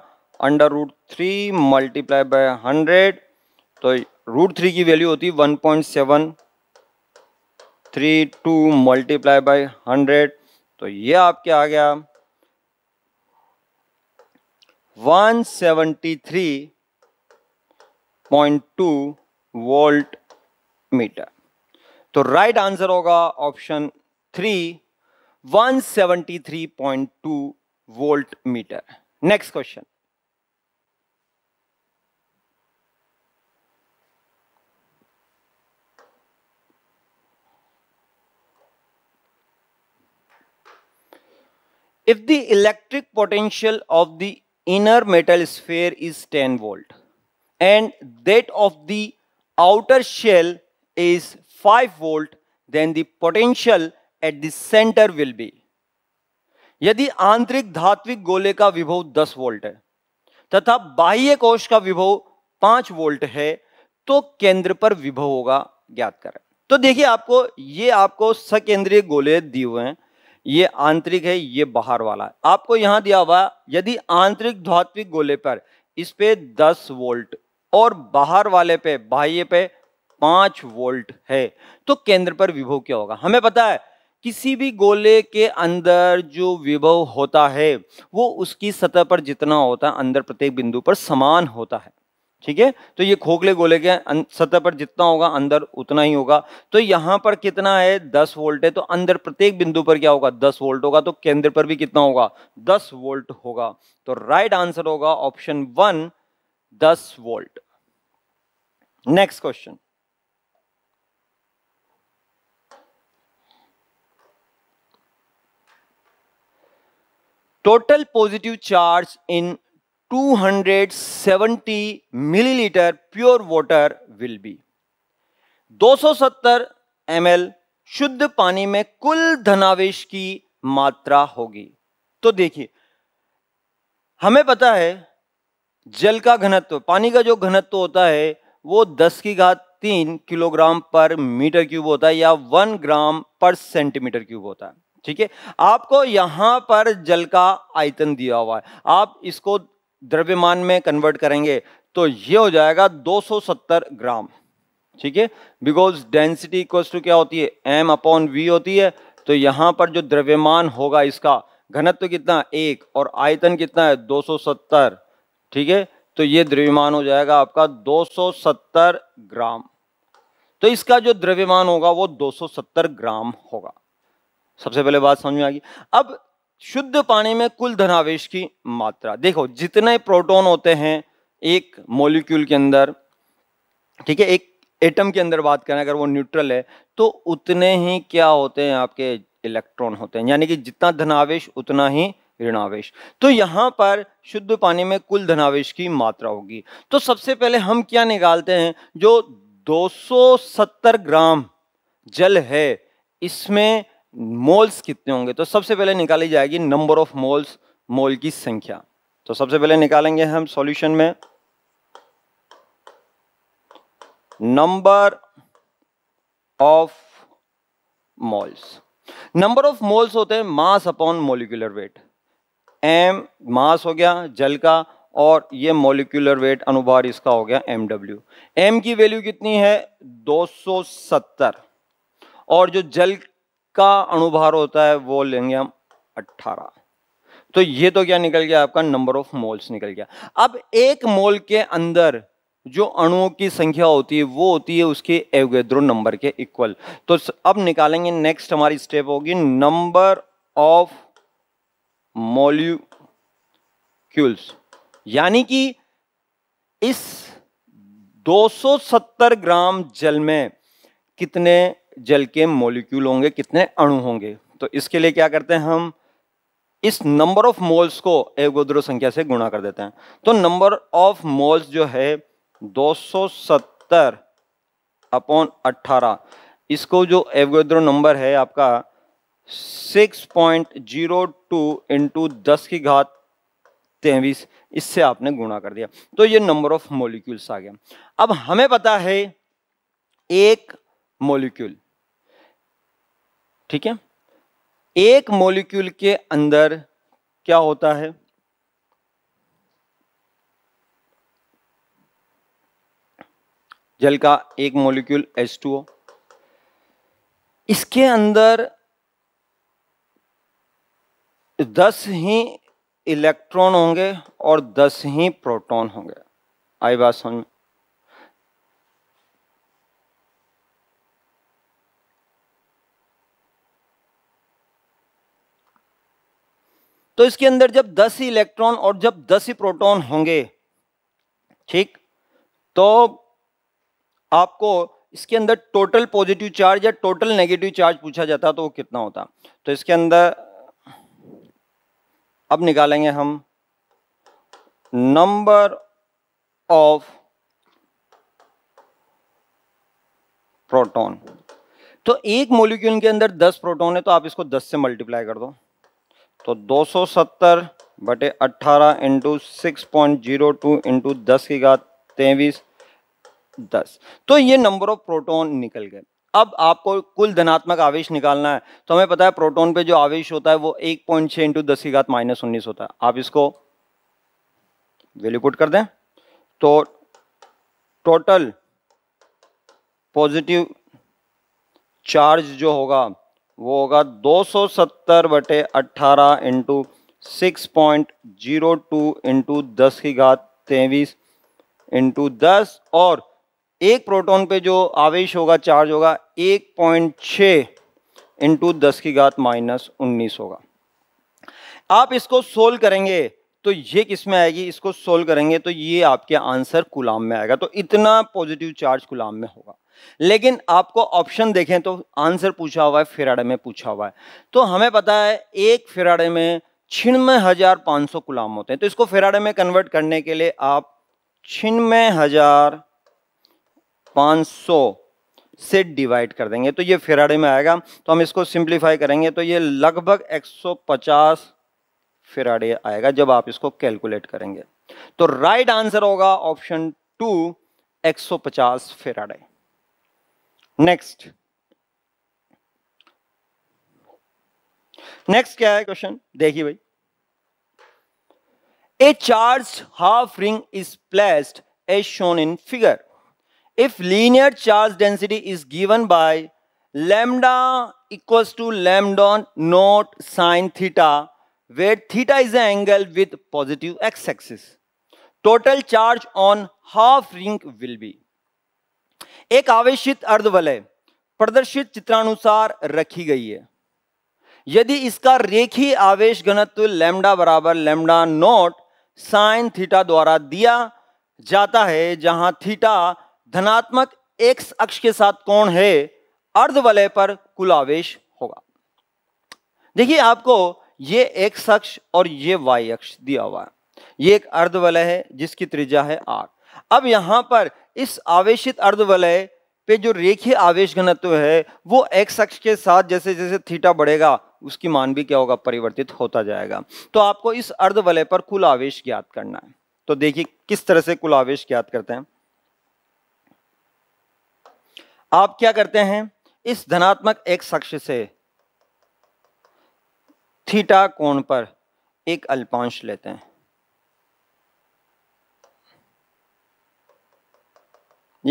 under root three multiply by hundred तो रूट थ्री की वैल्यू होती है one point seven three two multiply by hundred तो ये आपके आ गया one seventy three point two volt metre तो राइट आंसर होगा option 3 173.2 volt meter. Next question. If the electric potential of the inner metal sphere is 10 volt and that of the outer shell is 5 volt, then the potential at the centre will be यदि आंतरिक धात्विक गोले का विभव 10 volt है तथा बाह्य कोश का विभव 5 वोल्ट है तो केंद्र पर विभव होगा ज्ञात करें तो देखिए आपको ये आपको सकेंद्रीय गोले दिए हुए हैं ये आंतरिक है ये बाहर वाला है आपको यहां दिया हुआ यदि आंतरिक धात्विक गोले पर इस पे 10 वोल्ट और बाहर वाले पे बाह्य पे 5 वोल्ट है तो केंद्र पर विभव क्या होगा हमें पता है किसी भी गोले के अंदर जो विभव होता है वो उसकी सतह पर जितना होता है अंदर प्रत्येक बिंदु पर समान होता है ठीक है तो ये खोखले गोले के अं, सतह पर जितना होगा अंदर उतना ही होगा तो यहाँ पर कितना है 10 वोल्ट है तो अंदर प्रत्येक बिंदु पर क्या होगा 10 वोल्ट होगा तो केंद्र पर भी कितना होगा 10 वोल्ट होगा तो राइट आंसर होगा option one 10 volt next question total positive charge in 270 millilitre pure water will be 270 ml शुद्ध पानी में कुल धनावेश की मात्रा होगी तो देखिए हमें पता है जल का घनत्व पानी का जो घनत्व होता है वो 10 की घात तीन किलोग्राम पर मीटर क्यूब होता है या वन ग्राम पर सेंटीमीटर क्यूब होता है ठीक है आपको यहां पर जल का आयतन दिया हुआ है आप इसको द्रव्यमान में कन्वर्ट करेंगे तो ये हो जाएगा 270 ग्राम ठीक है बिकॉज डेंसिटी इक्वल टू क्या होती है एम अपॉन वी होती है तो यहां पर जो द्रव्यमान होगा इसका घनत्व तो कितना एक और आयतन कितना है 270 ठीक है तो ये द्रव्यमान हो जाएगा आपका 270 ग्राम तो इसका जो द्रव्यमान होगा वो 270 ग्राम होगा सबसे पहले बात समझ में आ गई अब शुद्ध पानी में कुल धनावेश की मात्रा देखो जितने प्रोटॉन होते हैं एक मॉलिक्यूल के अंदर ठीक है एक एटम के अंदर बात करें अगर वो न्यूट्रल है तो उतने ही क्या होते हैं आपके इलेक्ट्रॉन होते हैं यानी कि जितना धनावेश उतना ही ऋणावेश तो यहाँ पर शुद्ध पानी में कुल धनावेश की मात्रा होगी तो सबसे पहले हम क्या निकालते हैं जो 270 ग्राम जल है इसमें मोल्स कितने होंगे तो सबसे पहले निकाली जाएगी नंबर ऑफ मोल्स मोल की संख्या तो सबसे पहले निकालेंगे हम सॉल्यूशन में number of moles number of moles होते हैं mass upon molecular weight M mass हो गया जल का और ये मोलिकुलर वेट अनुभार इसका हो गया एम डब्ल्यू एम की वैल्यू कितनी है 270 और जो जल का अणुभार होता है वो लेंगे हम 18 तो ये तो क्या निकल गया आपका नंबर ऑफ मोल्स निकल गया अब एक मोल के अंदर जो अणुओं की संख्या होती है वो होती है उसके एवगेद्रो नंबर के इक्वल तो अब निकालेंगे नेक्स्ट हमारी स्टेप होगी नंबर ऑफ मोल्यूक्यूल्स यानी कि इस 270 ग्राम जल में कितने जल के मोलिक्यूल होंगे कितने अणु होंगे तो इसके लिए क्या करते हैं हम इस नंबर ऑफ मोल्स को एवगोद्रो संख्या से गुणा कर देते हैं तो नंबर ऑफ मोल्स जो है 270 अपॉन 18 इसको जो एवगोद्रो नंबर है आपका 6.02 इंटू दस की घात तेवीस इससे आपने गुणा कर दिया तो ये नंबर ऑफ मोलिक्यूल्स आ गया अब हमें पता है एक मोलिक्यूल ठीक है एक मॉलिक्यूल के अंदर क्या होता है जल का एक मॉलिक्यूल H2O इसके अंदर दस ही इलेक्ट्रॉन होंगे और दस ही प्रोटॉन होंगे आई बात समझ में तो इसके अंदर जब 10 इलेक्ट्रॉन और जब 10 ही प्रोटॉन होंगे ठीक तो आपको इसके अंदर टोटल पॉजिटिव चार्ज या टोटल नेगेटिव चार्ज पूछा जाता तो वो कितना होता तो इसके अंदर अब निकालेंगे हम नंबर ऑफ प्रोटॉन तो एक मोलिक्यूल के अंदर 10 प्रोटॉन है तो आप इसको 10 से मल्टीप्लाई कर दो तो 270 बटे अट्ठारह into six point zero two into दस की घात तेईस दस तो ये नंबर ऑफ प्रोटोन निकल गए अब आपको कुल धनात्मक आवेश निकालना है तो हमें पता है प्रोटोन पे जो आवेश होता है वो एक पॉइंट छः इंटू दस की घात माइनस उन्नीस होता है आप इसको वैल्यू पुट कर दें तो टोटल पॉजिटिव चार्ज जो होगा वो होगा 270 बटे अट्ठारह into six point zero two into दस की घात तेईस इंटू दस और एक प्रोटॉन पे जो आवेश होगा चार्ज होगा एक पॉइंट छ इंटू दस की घात माइनस उन्नीस होगा आप इसको सोल्व करेंगे तो ये किस में आएगी इसको सोल्व करेंगे तो ये आपके आंसर गुलाम में आएगा तो इतना पॉजिटिव चार्ज गुलाम में होगा लेकिन आपको ऑप्शन देखें तो आंसर पूछा हुआ है फिराड़े में पूछा हुआ है तो हमें पता है एक फिराड़े में छिन्नवे हजार पाँच सौ गुलाम होते हैं तो इसको फेराडे में कन्वर्ट करने के लिए आप छिन्नवे हजार पाँच सौ से डिवाइड कर देंगे तो ये फेराडे में आएगा तो हम इसको सिंप्लीफाई करेंगे तो ये लगभग पचास फेराडे आएगा जब आप इसको कैलकुलेट करेंगे तो राइट आंसर होगा option two 150 faraday next next क्या है क्वेश्चन देखिए भाई a charge half ring is placed a shown in figure if linear charge density is given by lambda equals to lambda naught sine theta where theta is the angle with positive x-axis. Total charge on half ring will be. एक आवेशित अर्धवलय प्रदर्शित चित्रानुसार रखी गई है यदि इसका रेखी आवेश घनत्व लेमडा बराबर लेमडा नोट साइन थीटा द्वारा दिया जाता है जहां थीटा धनात्मक एक्स अक्ष के साथ कोण है अर्धवलय पर कुल आवेश होगा देखिए आपको ये एक अक्ष और ये वाई अक्ष दिया हुआ है ये एक अर्धवलय है जिसकी त्रिज्या है आठ अब यहां पर इस आवेशित अर्धवलय पे जो रेखीय आवेश घनत्व है वो एक्स अक्ष के साथ जैसे जैसे थीटा बढ़ेगा उसकी मान भी क्या होगा परिवर्तित होता जाएगा तो आपको इस अर्धवलय पर कुल आवेश ज्ञात करना है तो देखिए किस तरह से कुल आवेश ज्ञात करते हैं आप क्या करते हैं इस धनात्मक एक्स अक्ष से थीटा कोण पर एक अल्पांश लेते हैं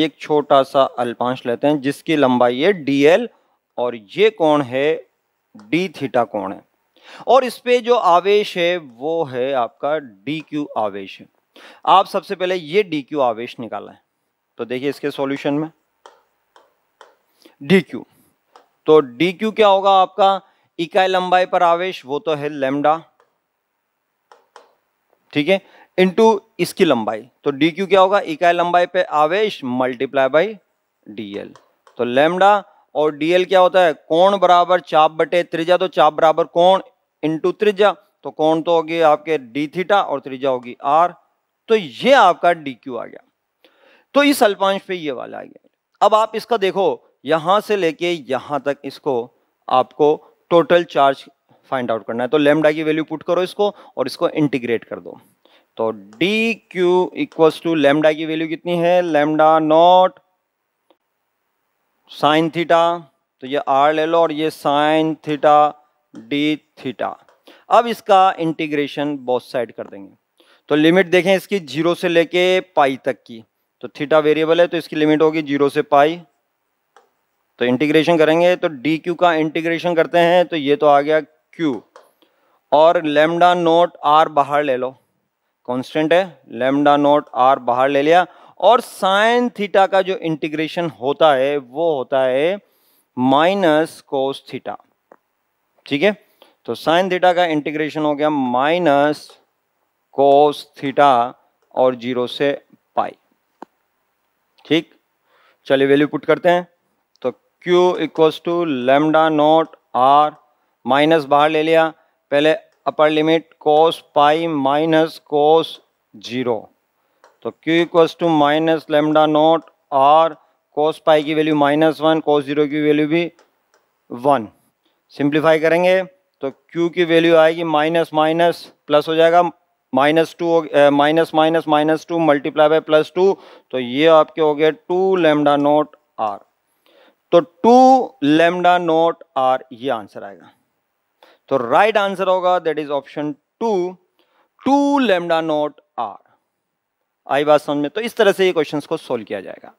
एक छोटा सा अल्पांश लेते हैं जिसकी लंबाई है डीएल और ये कोण है डी थीटा कोण है और इस पे जो आवेश है वो है आपका डी क्यू आवेश है आप सबसे पहले ये डी क्यू आवेश निकाला है तो देखिए इसके सॉल्यूशन में डी क्यू तो डी क्यू क्या होगा आपका इकाई लंबाई पर आवेश वो तो है लेमडा ठीक है इनटू इसकी लंबाई तो डी क्यू क्या होगा इकाई लंबाई पे आवेश मल्टीप्लाई बाई डीएल तो लेमडा और डीएल क्या होता है कोण बराबर चाप बटे त्रिज्या तो चाप बराबर कोण इनटू त्रिज्या तो कोण तो होगी आपके डी थीटा और त्रिज्या होगी आर तो ये आपका डी क्यू आ गया तो इस अल्पांश पे ये वाला आ गया अब आप इसका देखो यहां से लेके यहां तक इसको आपको टोटल चार्ज फाइंड आउट करना है तो लेमडा की वैल्यू पुट करो इसको और इसको इंटीग्रेट कर दो तो d q equals to lambda की वैल्यू कितनी है लेमडा नॉट साइन थीटा तो ये आर ले लो और ये साइन थीटा डी थीटा अब इसका इंटीग्रेशन बहुत साइड कर देंगे तो लिमिट देखें इसकी जीरो से लेके पाई तक की तो थीटा वेरिएबल है तो इसकी लिमिट होगी जीरो से पाई तो इंटीग्रेशन करेंगे तो डी क्यू का इंटीग्रेशन करते हैं तो ये तो आ गया क्यू और लेमडा नोट आर बाहर ले लो कॉन्स्टेंट है लेमडा नोट आर बाहर ले लिया और साइन थीटा का जो इंटीग्रेशन होता है वो होता है माइनस कोस थीटा ठीक है तो साइन थीटा का इंटीग्रेशन हो गया माइनस कोस थीटा और जीरो से पाई ठीक चलिए वैल्यू पुट करते हैं q equals to lambda naught r minus बाहर ले लिया पहले upper limit cos pi minus cos zero तो q equals to minus lambda naught r cos pi की value minus one cos zero की वैल्यू भी वन सिंप्लीफाई करेंगे तो क्यू की वैल्यू आएगी माइनस माइनस प्लस हो जाएगा minus two minus minus minus two multiply by plus two तो ये आपके हो गए टू लेमडा नोट आर तो टू लेमडा नोट आर ये आंसर आएगा तो राइट आंसर होगा that is option two two lambda naught r आई बात समझ में तो इस तरह से ये क्वेश्चंस को सोल्व किया जाएगा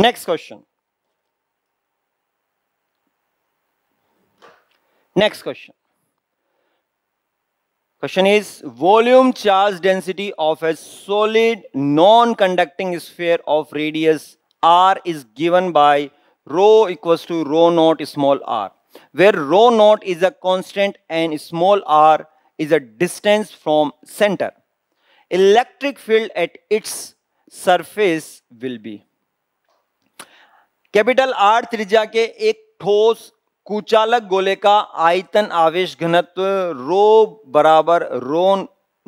next question Next question. Question is volume charge density of a solid non-conducting sphere of radius r is given by rho equals to rho naught small r where rho naught is a constant and small r is a distance from center. Electric field at its surface will be. capital R. त्रिज्या के एक ठोस कुचालक गोले का आयतन आवेश घनत्व रो बराबर रो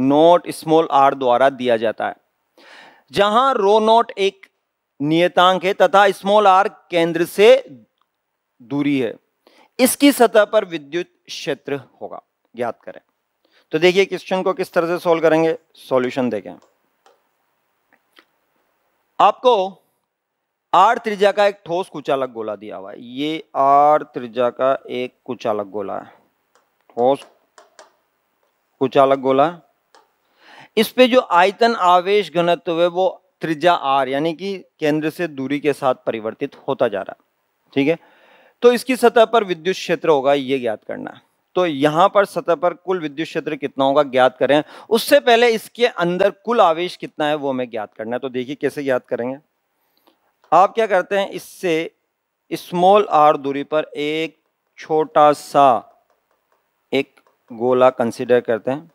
नोट स्मॉल आर द्वारा दिया जाता है जहां रो नोट एक नियतांक है तथा स्मॉल आर केंद्र से दूरी है इसकी सतह पर विद्युत क्षेत्र होगा याद करें तो देखिए क्वेश्चन को किस तरह से सॉल्व करेंगे सॉल्यूशन देखें आपको आर त्रिज्या का एक ठोस कुचालक गोला दिया हुआ है ये आर त्रिज्या का एक कुचालक गोला है ठोस कुचालक गोला इस पे जो आयतन आवेश घनत्व है वो त्रिज्या आर यानी कि केंद्र से दूरी के साथ परिवर्तित होता जा रहा है ठीक है तो इसकी सतह पर विद्युत क्षेत्र होगा ये ज्ञात करना है तो यहां पर सतह पर कुल विद्युत क्षेत्र कितना होगा ज्ञात करें उससे पहले इसके अंदर कुल आवेश कितना है वो हमें ज्ञात करना है तो देखिए कैसे ज्ञात करेंगे आप क्या करते हैं इससे स्मॉल आर दूरी पर एक छोटा सा एक गोला कंसिडर करते हैं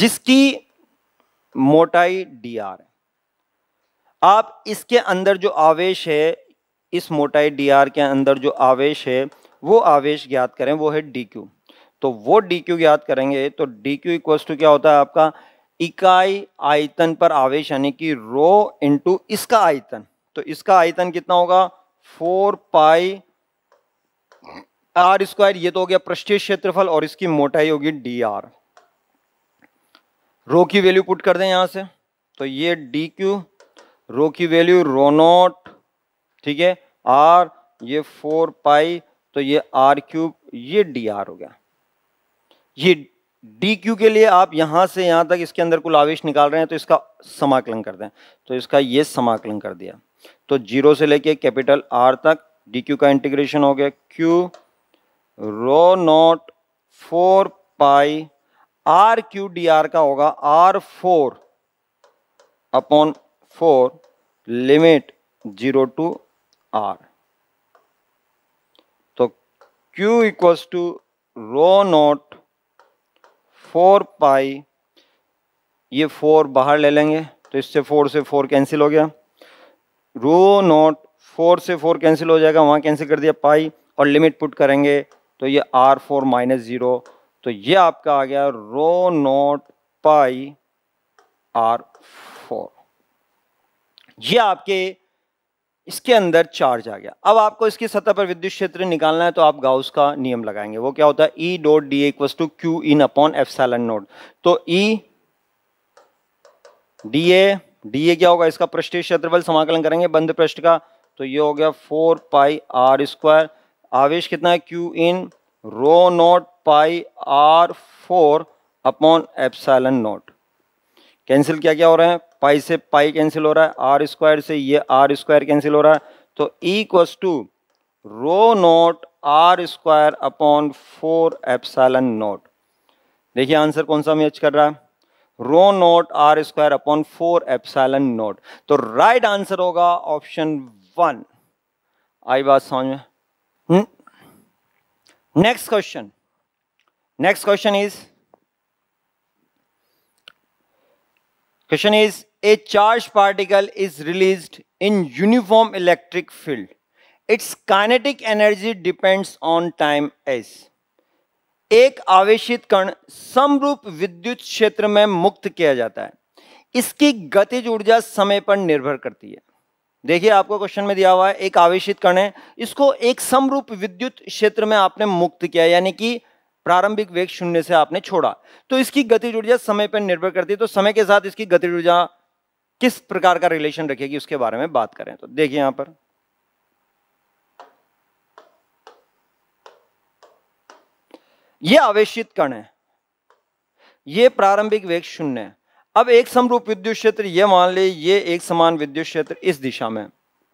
जिसकी मोटाई डी आर है आप इसके अंदर जो आवेश है इस मोटाई डी आर के अंदर जो आवेश है वो आवेश ज्ञात करें वो है डी क्यू तो वो डी क्यू ज्ञात करेंगे तो डी क्यू इक्वल्स टू क्या होता है आपका इकाई आयतन पर आवेश यानी कि रो इंटू इसका आयतन तो इसका आयतन कितना होगा फोर पाई आर स्क्वायर ये तो हो गया पृष्ठीय क्षेत्रफल और इसकी मोटाई होगी डी आर रो की वैल्यू पुट कर दें यहां से तो ये डी क्यू रो की वैल्यू रो नोट ठीक है आर ये फोर पाई तो ये आर क्यूब ये डी आर हो गया ये डी क्यू के लिए आप यहाँ से यहाँ तक इसके अंदर कुल आवेश निकाल रहे हैं तो इसका समाकलन कर दें तो इसका ये समाकलन कर दिया तो जीरो से लेके कैपिटल आर तक डी क्यू का इंटीग्रेशन हो गया q rho naught four pi r q d r का होगा r four upon four limit zero to r तो q equals to rho naught four pi ये फोर बाहर ले लेंगे तो इससे फोर से फोर कैंसिल हो गया रो नोट फोर से फोर कैंसिल हो जाएगा वहाँ कैंसिल कर दिया पाई और लिमिट पुट करेंगे तो ये आर फोर माइनस ज़ीरो तो ये आपका आ गया rho naught pi r four ये आपके इसके अंदर चार्ज आ गया अब आपको इसकी सतह पर विद्युत क्षेत्र निकालना है तो आप गाउस का नियम लगाएंगे वो क्या होता है E dot d equal to Q in upon epsilon naught तो ई डी ए डी ए क्या होगा इसका पृष्ठीय क्षेत्रफल समाकलन करेंगे बंद पृष्ठ का तो ये हो गया फोर पाई आर स्क्वायर आवेश कितना है Q in rho naught pi r four upon epsilon naught cancel क्या क्या हो रहा है पाई से पाई कैंसिल हो रहा है आर स्क्वायर से ये आर स्क्वायर कैंसिल हो रहा है तो equals to rho naught r square upon four epsilon naught देखिए आंसर कौन सा मैच कर रहा है rho naught r square upon four epsilon naught तो राइट आंसर होगा ऑप्शन वन आई बात समझ में next question next question is question is a charged particle is released in uniform electric field. Its kinetic energy depends on time s. एक आवेशित कण समरूप विद्युत क्षेत्र में मुक्त किया जाता है इसकी गतिज ऊर्जा समय पर निर्भर करती है देखिए आपको क्वेश्चन में दिया हुआ है एक आवेशित कण है इसको एक समरूप विद्युत क्षेत्र में आपने मुक्त किया यानी कि प्रारंभिक वेग शून्य से आपने छोड़ा तो इसकी गतिज ऊर्जा समय पर निर्भर करती है तो समय के साथ इसकी गतिज ऊर्जा किस प्रकार का रिलेशन रखेगी उसके बारे में बात करें तो देखिए यहां पर यह आवेशित कण है यह प्रारंभिक वेग शून्य है अब एक समरूप विद्युत क्षेत्र ये मान ले ये एक समान विद्युत क्षेत्र इस दिशा में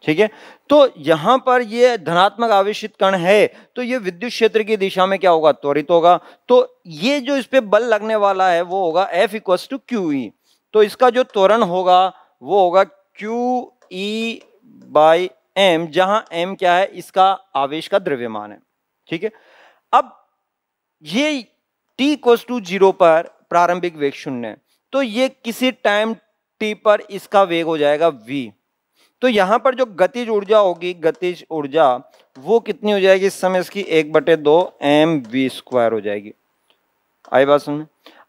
ठीक है तो यहां पर ये धनात्मक आवेशित कण है तो ये विद्युत क्षेत्र की दिशा में क्या होगा त्वरित होगा तो ये जो इस पे बल लगने वाला है वो होगा F equals to Q E तो इसका जो त्वरण होगा वो होगा क्यू ई बाई एम जहां एम क्या है इसका आवेश का द्रव्यमान है ठीक है अब ये टी कोस टू जीरो पर प्रारंभिक वेग शून्य है तो ये किसी टाइम टी पर इसका वेग हो जाएगा वी तो यहां पर जो गतिज ऊर्जा होगी गतिज ऊर्जा वो कितनी हो जाएगी इस समय इसकी एक बटे दो एम वी स्क्वायर हो जाएगी आई बात सुनने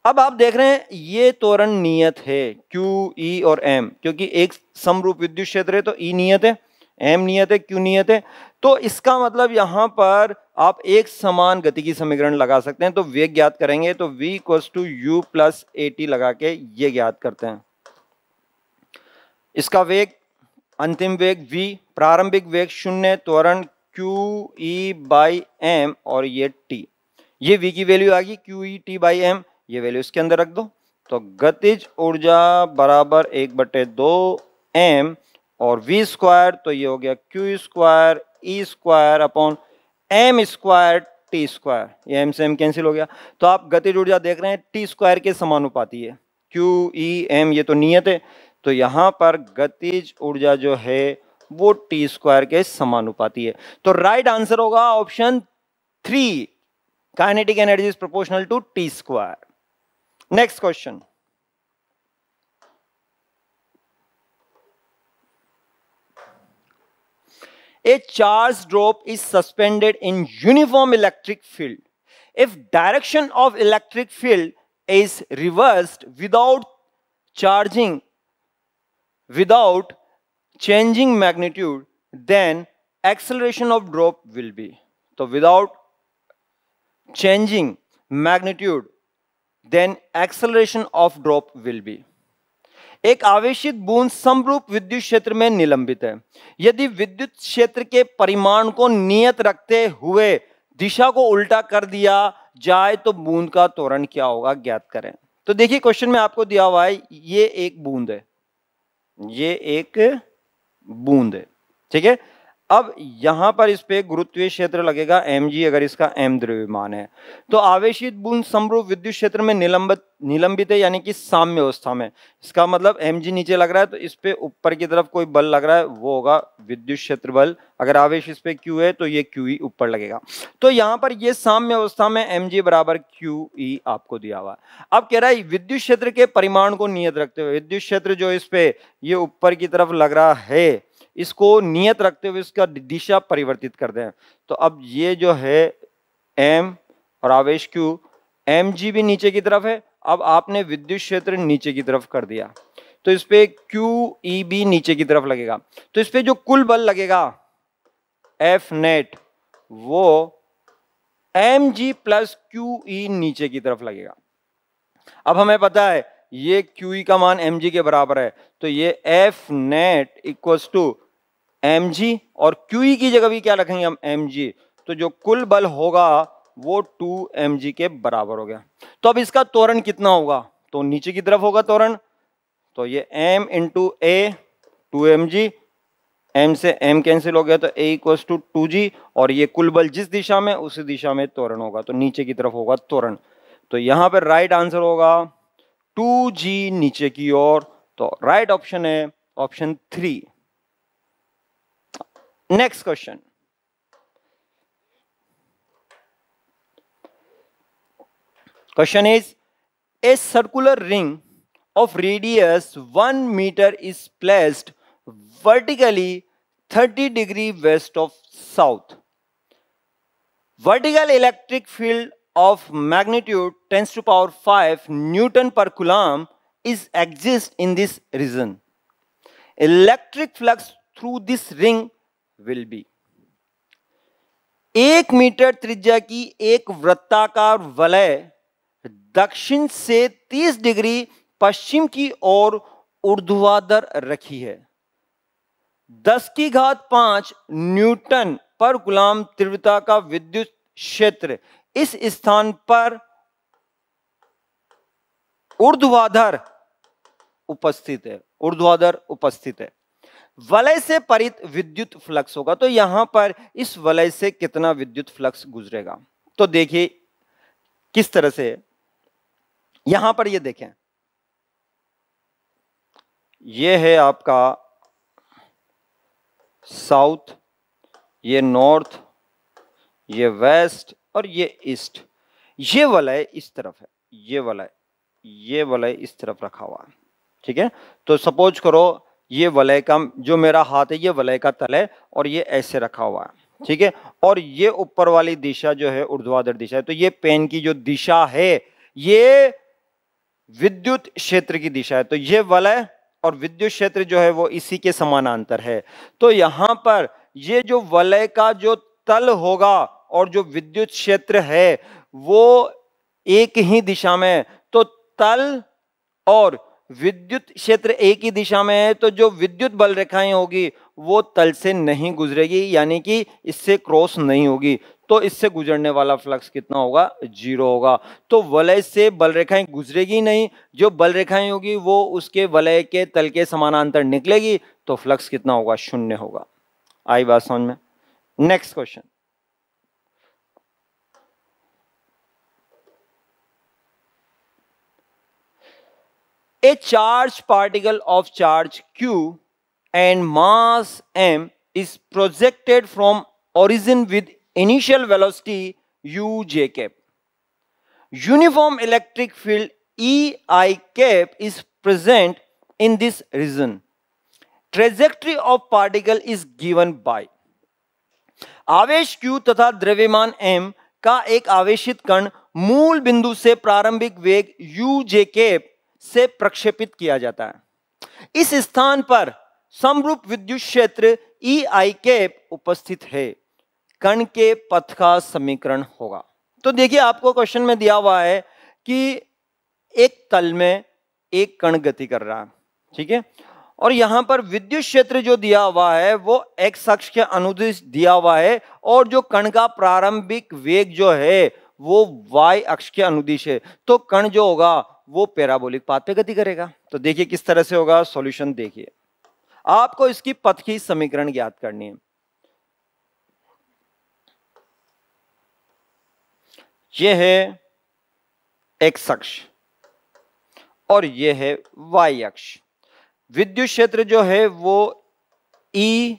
अब आप देख रहे हैं ये तोरण नियत है Q, E और M क्योंकि एक समरूप विद्युत क्षेत्र है तो E नियत है M नियत है Q नियत है तो इसका मतलब यहां पर आप एक समान गति की समीकरण लगा सकते हैं तो वेग ज्ञात करेंगे तो V equals to u plus a t लगा के ये ज्ञात करते हैं इसका वेग अंतिम वेग V प्रारंभिक वेग शून्य त्वरण Q E बाई एम और ये T ये V की वैल्यू आ गई q E t by m ये वैल्यू इसके अंदर रख दो तो गतिज ऊर्जा बराबर एक बटे दो एम और वी स्क्वायर तो ये हो गया q square E square upon m square t square ये एम से एम कैंसिल हो गया तो आप गतिज ऊर्जा देख रहे हैं टी स्क्वायर के समानुपाती है क्यू ई एम ये तो नियत है तो यहाँ पर गतिज ऊर्जा जो है वो टी स्क्वायर के समानुपाती है तो राइट आंसर होगा option three kinetic energy is proportional to t square Next question. A charge drop is suspended in uniform electric field. If direction of electric field is reversed without charging, without changing magnitude, then acceleration of drop will be. So without changing magnitude, then acceleration of drop will be एक आवेशित बूंद समरूप विद्युत क्षेत्र में निलंबित है यदि विद्युत क्षेत्र के परिमाण को नियत रखते हुए दिशा को उल्टा कर दिया जाए तो बूंद का तोरण क्या होगा ज्ञात करें तो देखिए क्वेश्चन में आपको दिया हुआ है ये एक बूंद है ये एक बूंद है ठीक है अब यहां पर इस पे गुरुत्वीय क्षेत्र लगेगा एम अगर इसका एम द्रव्यमान है तो आवेशित बूंद समरूप विद्युत क्षेत्र में निलंबित निलंबित है यानी कि साम्य अवस्था में इसका मतलब एम नीचे लग रहा है तो इस पे ऊपर की तरफ कोई बल लग रहा है वो होगा विद्युत क्षेत्र बल अगर आवेश इस पे क्यू है तो ये क्यू ई ऊपर लगेगा तो यहाँ पर ये साम्य अवस्था में एम जी बराबर क्यू ई आपको दिया हुआ अब कह रहा है विद्युत क्षेत्र के परिमाण को नियत रखते हुए विद्युत क्षेत्र जो इस पे ये ऊपर की तरफ लग रहा है इसको नियत रखते हुए इसका दिशा परिवर्तित कर दें तो अब ये जो है एम और आवेश क्यू एम जी भी नीचे की तरफ है अब आपने विद्युत क्षेत्र नीचे की तरफ कर दिया तो इस पर क्यू ई बी नीचे की तरफ लगेगा तो इस पर जो कुल बल लगेगा एफ नेट वो m g plus q E नीचे की तरफ लगेगा अब हमें पता है ये क्यू ई e का मान एम जी के बराबर है तो ये F net equals to m और क्यू e की जगह भी क्या रखेंगे हम एम तो जो कुल बल होगा वो टू एम के बराबर हो गया तो अब इसका तोरण कितना होगा तो नीचे की तरफ होगा तोरण तो ये m into a two M g m से m कैंसिल हो गया तो a equals to two g और ये कुल बल जिस दिशा में उसी दिशा में तोरण होगा तो नीचे की तरफ होगा तोरण तो यहां पर राइट आंसर होगा टू जी नीचे की ओर तो राइट ऑप्शन है option three Next question. Question is, a circular ring of radius 1 meter is placed vertically 30 degree west of south. Vertical electric field of magnitude 10 to power 5 Newton per coulomb is exist in this region. Electric flux through this ring will be एक metre त्रिज्या की एक वृत्ताकार वलय दक्षिण से 30 degree पश्चिम की ओर ऊर्ध्वाधर रखी है 10 की घात पांच न्यूटन पर गुलाम तीव्रता का विद्युत क्षेत्र इस स्थान पर ऊर्ध्वाधर उपस्थित है ऊर्ध्वाधर उपस्थित है वलय से परित विद्युत फ्लक्स होगा तो यहां पर इस वलय से कितना विद्युत फ्लक्स गुजरेगा तो देखिए किस तरह से यहां पर ये देखें ये है आपका साउथ ये नॉर्थ ये वेस्ट और ये ईस्ट ये वलय इस तरफ है ये वलय ये वलय इस तरफ रखा हुआ है ठीक है तो सपोज करो ये वलय का जो मेरा हाथ है ये वलय का तल है और ये ऐसे रखा हुआ है ठीक है और ये ऊपर वाली दिशा जो है ऊर्ध्वाधर दिशा है तो ये पेन की जो दिशा है ये विद्युत क्षेत्र की दिशा है तो ये वलय और विद्युत क्षेत्र जो है वो इसी के समानांतर है तो यहां पर ये जो वलय का जो तल होगा और जो विद्युत क्षेत्र है वो एक ही दिशा में तो तल और विद्युत क्षेत्र एक ही दिशा में है तो जो विद्युत बल रेखाएं होगी वो तल से नहीं गुजरेगी यानी कि इससे क्रॉस नहीं होगी तो इससे गुजरने वाला फ्लक्स कितना होगा जीरो होगा तो वलय से बल रेखाएं गुजरेगी नहीं जो बल रेखाएं होगी वो उसके वलय के तल के समानांतर निकलेगी तो फ्लक्स कितना होगा शून्य होगा आई बात समझ में next question A charged particle of charge Q and mass m is projected from origin with initial velocity u j cap. Uniform electric field E i cap is present in this region. Trajectory of particle is given by आवेश Q तथा द्रव्यमान m का एक आवेशित कण मूल बिंदु से प्रारंभिक वेग यू जे केप से प्रक्षेपित किया जाता है इस स्थान पर समरूप विद्युत क्षेत्र ई आई के उपस्थित है कण के पथ का समीकरण होगा तो देखिए आपको क्वेश्चन में दिया हुआ है कि एक तल में एक कण गति कर रहा है ठीक है और यहां पर विद्युत क्षेत्र जो दिया हुआ है वो एक्स अक्ष के अनुदिश दिया हुआ है और जो कण का प्रारंभिक वेग जो है वो y अक्ष के अनुदिश है तो कण जो होगा वो पैराबोलिक पाथ पे गति करेगा तो देखिए किस तरह से होगा सॉल्यूशन देखिए आपको इसकी पथ की समीकरण ज्ञात करनी है ये है एक्स अक्ष और ये है वाई अक्ष विद्युत क्षेत्र जो है वो ई e,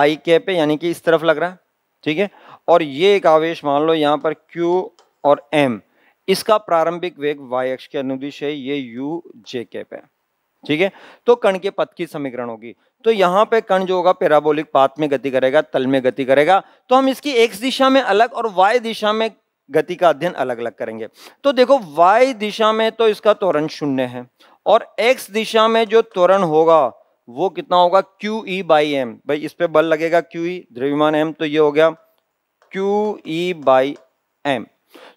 आई के पे यानी कि इस तरफ लग रहा है ठीक है और ये एक आवेश मान लो यहां पर क्यू और एम इसका प्रारंभिक वेग वाई अक्ष के अनुदिश है ये यू जे कैप है ठीक है तो कण के पथ की समीकरण होगी तो यहाँ पे कण जो होगा पेराबोलिक पाथ में गति करेगा तल में गति करेगा तो हम इसकी एक्स दिशा में अलग और वाई दिशा में गति का अध्ययन अलग अलग करेंगे तो देखो वाई दिशा में तो इसका त्वरण शून्य है और एक्स दिशा में जो त्वरण होगा वो कितना होगा क्यू ई बाई एम भाई इस पर बल लगेगा क्यू ई द्रव्यमान एम तो ये हो गया क्यू ई बाई एम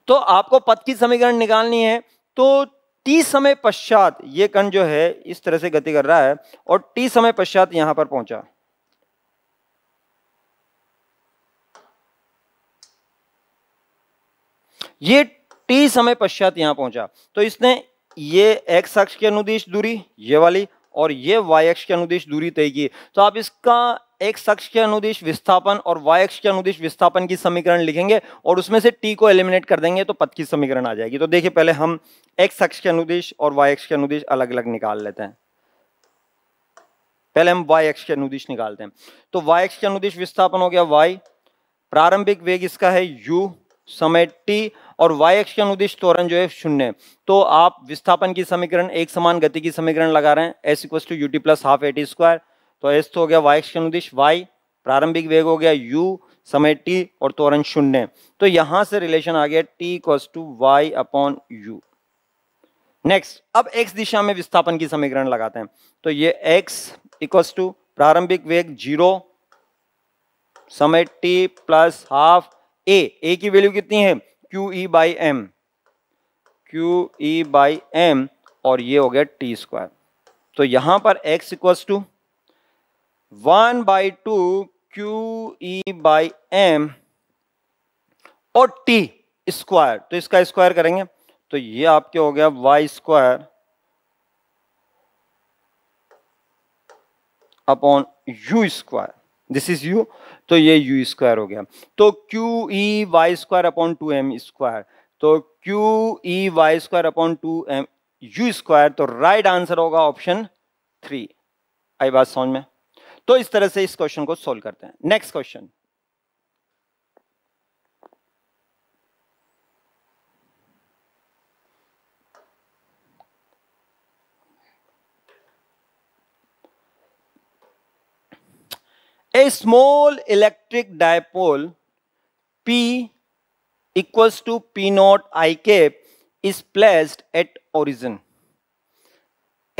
तो आपको पथ की समीकरण निकालनी है तो टी समय पश्चात ये कण जो है इस तरह से गति कर रहा है और टी समय पश्चात यहां पर पहुंचा ये टी समय पश्चात यहां पहुंचा तो इसने ये एक्स अक्ष की अनुदिश दूरी ये वाली और ये वाई एक्स के अनुदेश दूरी तय की तो आप इसका एक अक्ष के अनुदेश विस्थापन और वाई अक्ष के अनुदेश विस्थापन की समीकरण लिखेंगे और उसमें से टी को एलिमिनेट कर देंगे तो पथ की समीकरण आ जाएगी तो देखिए पहले हम एक अक्ष के अनुदेश और वाई एक्स के अनुदेश अलग अलग निकाल लेते हैं पहले हम वाई एक्स के अनुदेश निकालते हैं तो वाई एक्स के अनुदेश विस्थापन हो गया वाई प्रारंभिक वेग इसका है यू समय टी और वाई एक्स के अनुदिश त्वरण जो है शून्य तो आप विस्थापन की समीकरण एक समान गति की समीकरण लगा रहे हैं s equals to u t plus half a t square तो एस तो हो गया वाई एक्स के अनुदिश वाई प्रारंभिक वेग हो गया यू समय टी और त्वरण शून्य तो यहां से रिलेशन आ गया t equals to y upon u next अब एक्स दिशा में विस्थापन की समीकरण लगाते हैं तो ये एक्स इक्वस टू प्रारंभिक वेग जीरो समय T plus half A A की वैल्यू कितनी है Q E by M Q E by M और ये हो गया टी स्क्वायर तो यहां पर x equals to one by two Q E by M और t स्क्वायर तो इसका स्क्वायर करेंगे तो ये आपके हो गया Y square upon U square this is U तो ये यू स्क्वायर हो गया तो Q E Y square upon two M square तो Q E Y square upon two M U square तो राइट आंसर होगा ऑप्शन थ्री आई बात समझ में तो इस तरह से इस क्वेश्चन को सोल्व करते हैं next question A small electric dipole P equals to P naught I cap is placed at origin.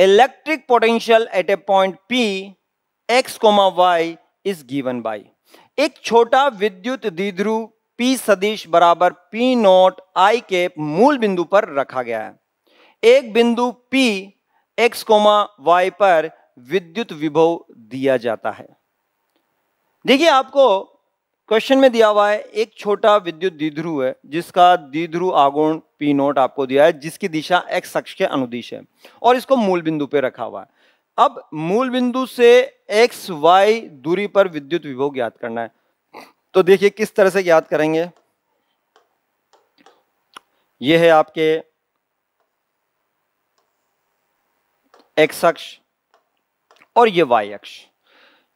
Electric potential at a point P x comma y is given by एक छोटा विद्युत द्विध्रुव P सदिश बराबर P not I के मूल बिंदु पर रखा गया है एक बिंदु P x, y पर विद्युत विभव दिया जाता है देखिए आपको क्वेश्चन में दिया हुआ है एक छोटा विद्युत द्विध्रुव है जिसका द्विध्रुव आगोण पी नोट आपको दिया है जिसकी दिशा एक्स अक्ष के अनुदिश है और इसको मूल बिंदु पे रखा हुआ है अब मूल बिंदु से एक्स वाई दूरी पर विद्युत विभोग ज्ञात करना है तो देखिए किस तरह से ज्ञात करेंगे ये है आपके एक्स अक्ष और ये वाई अक्ष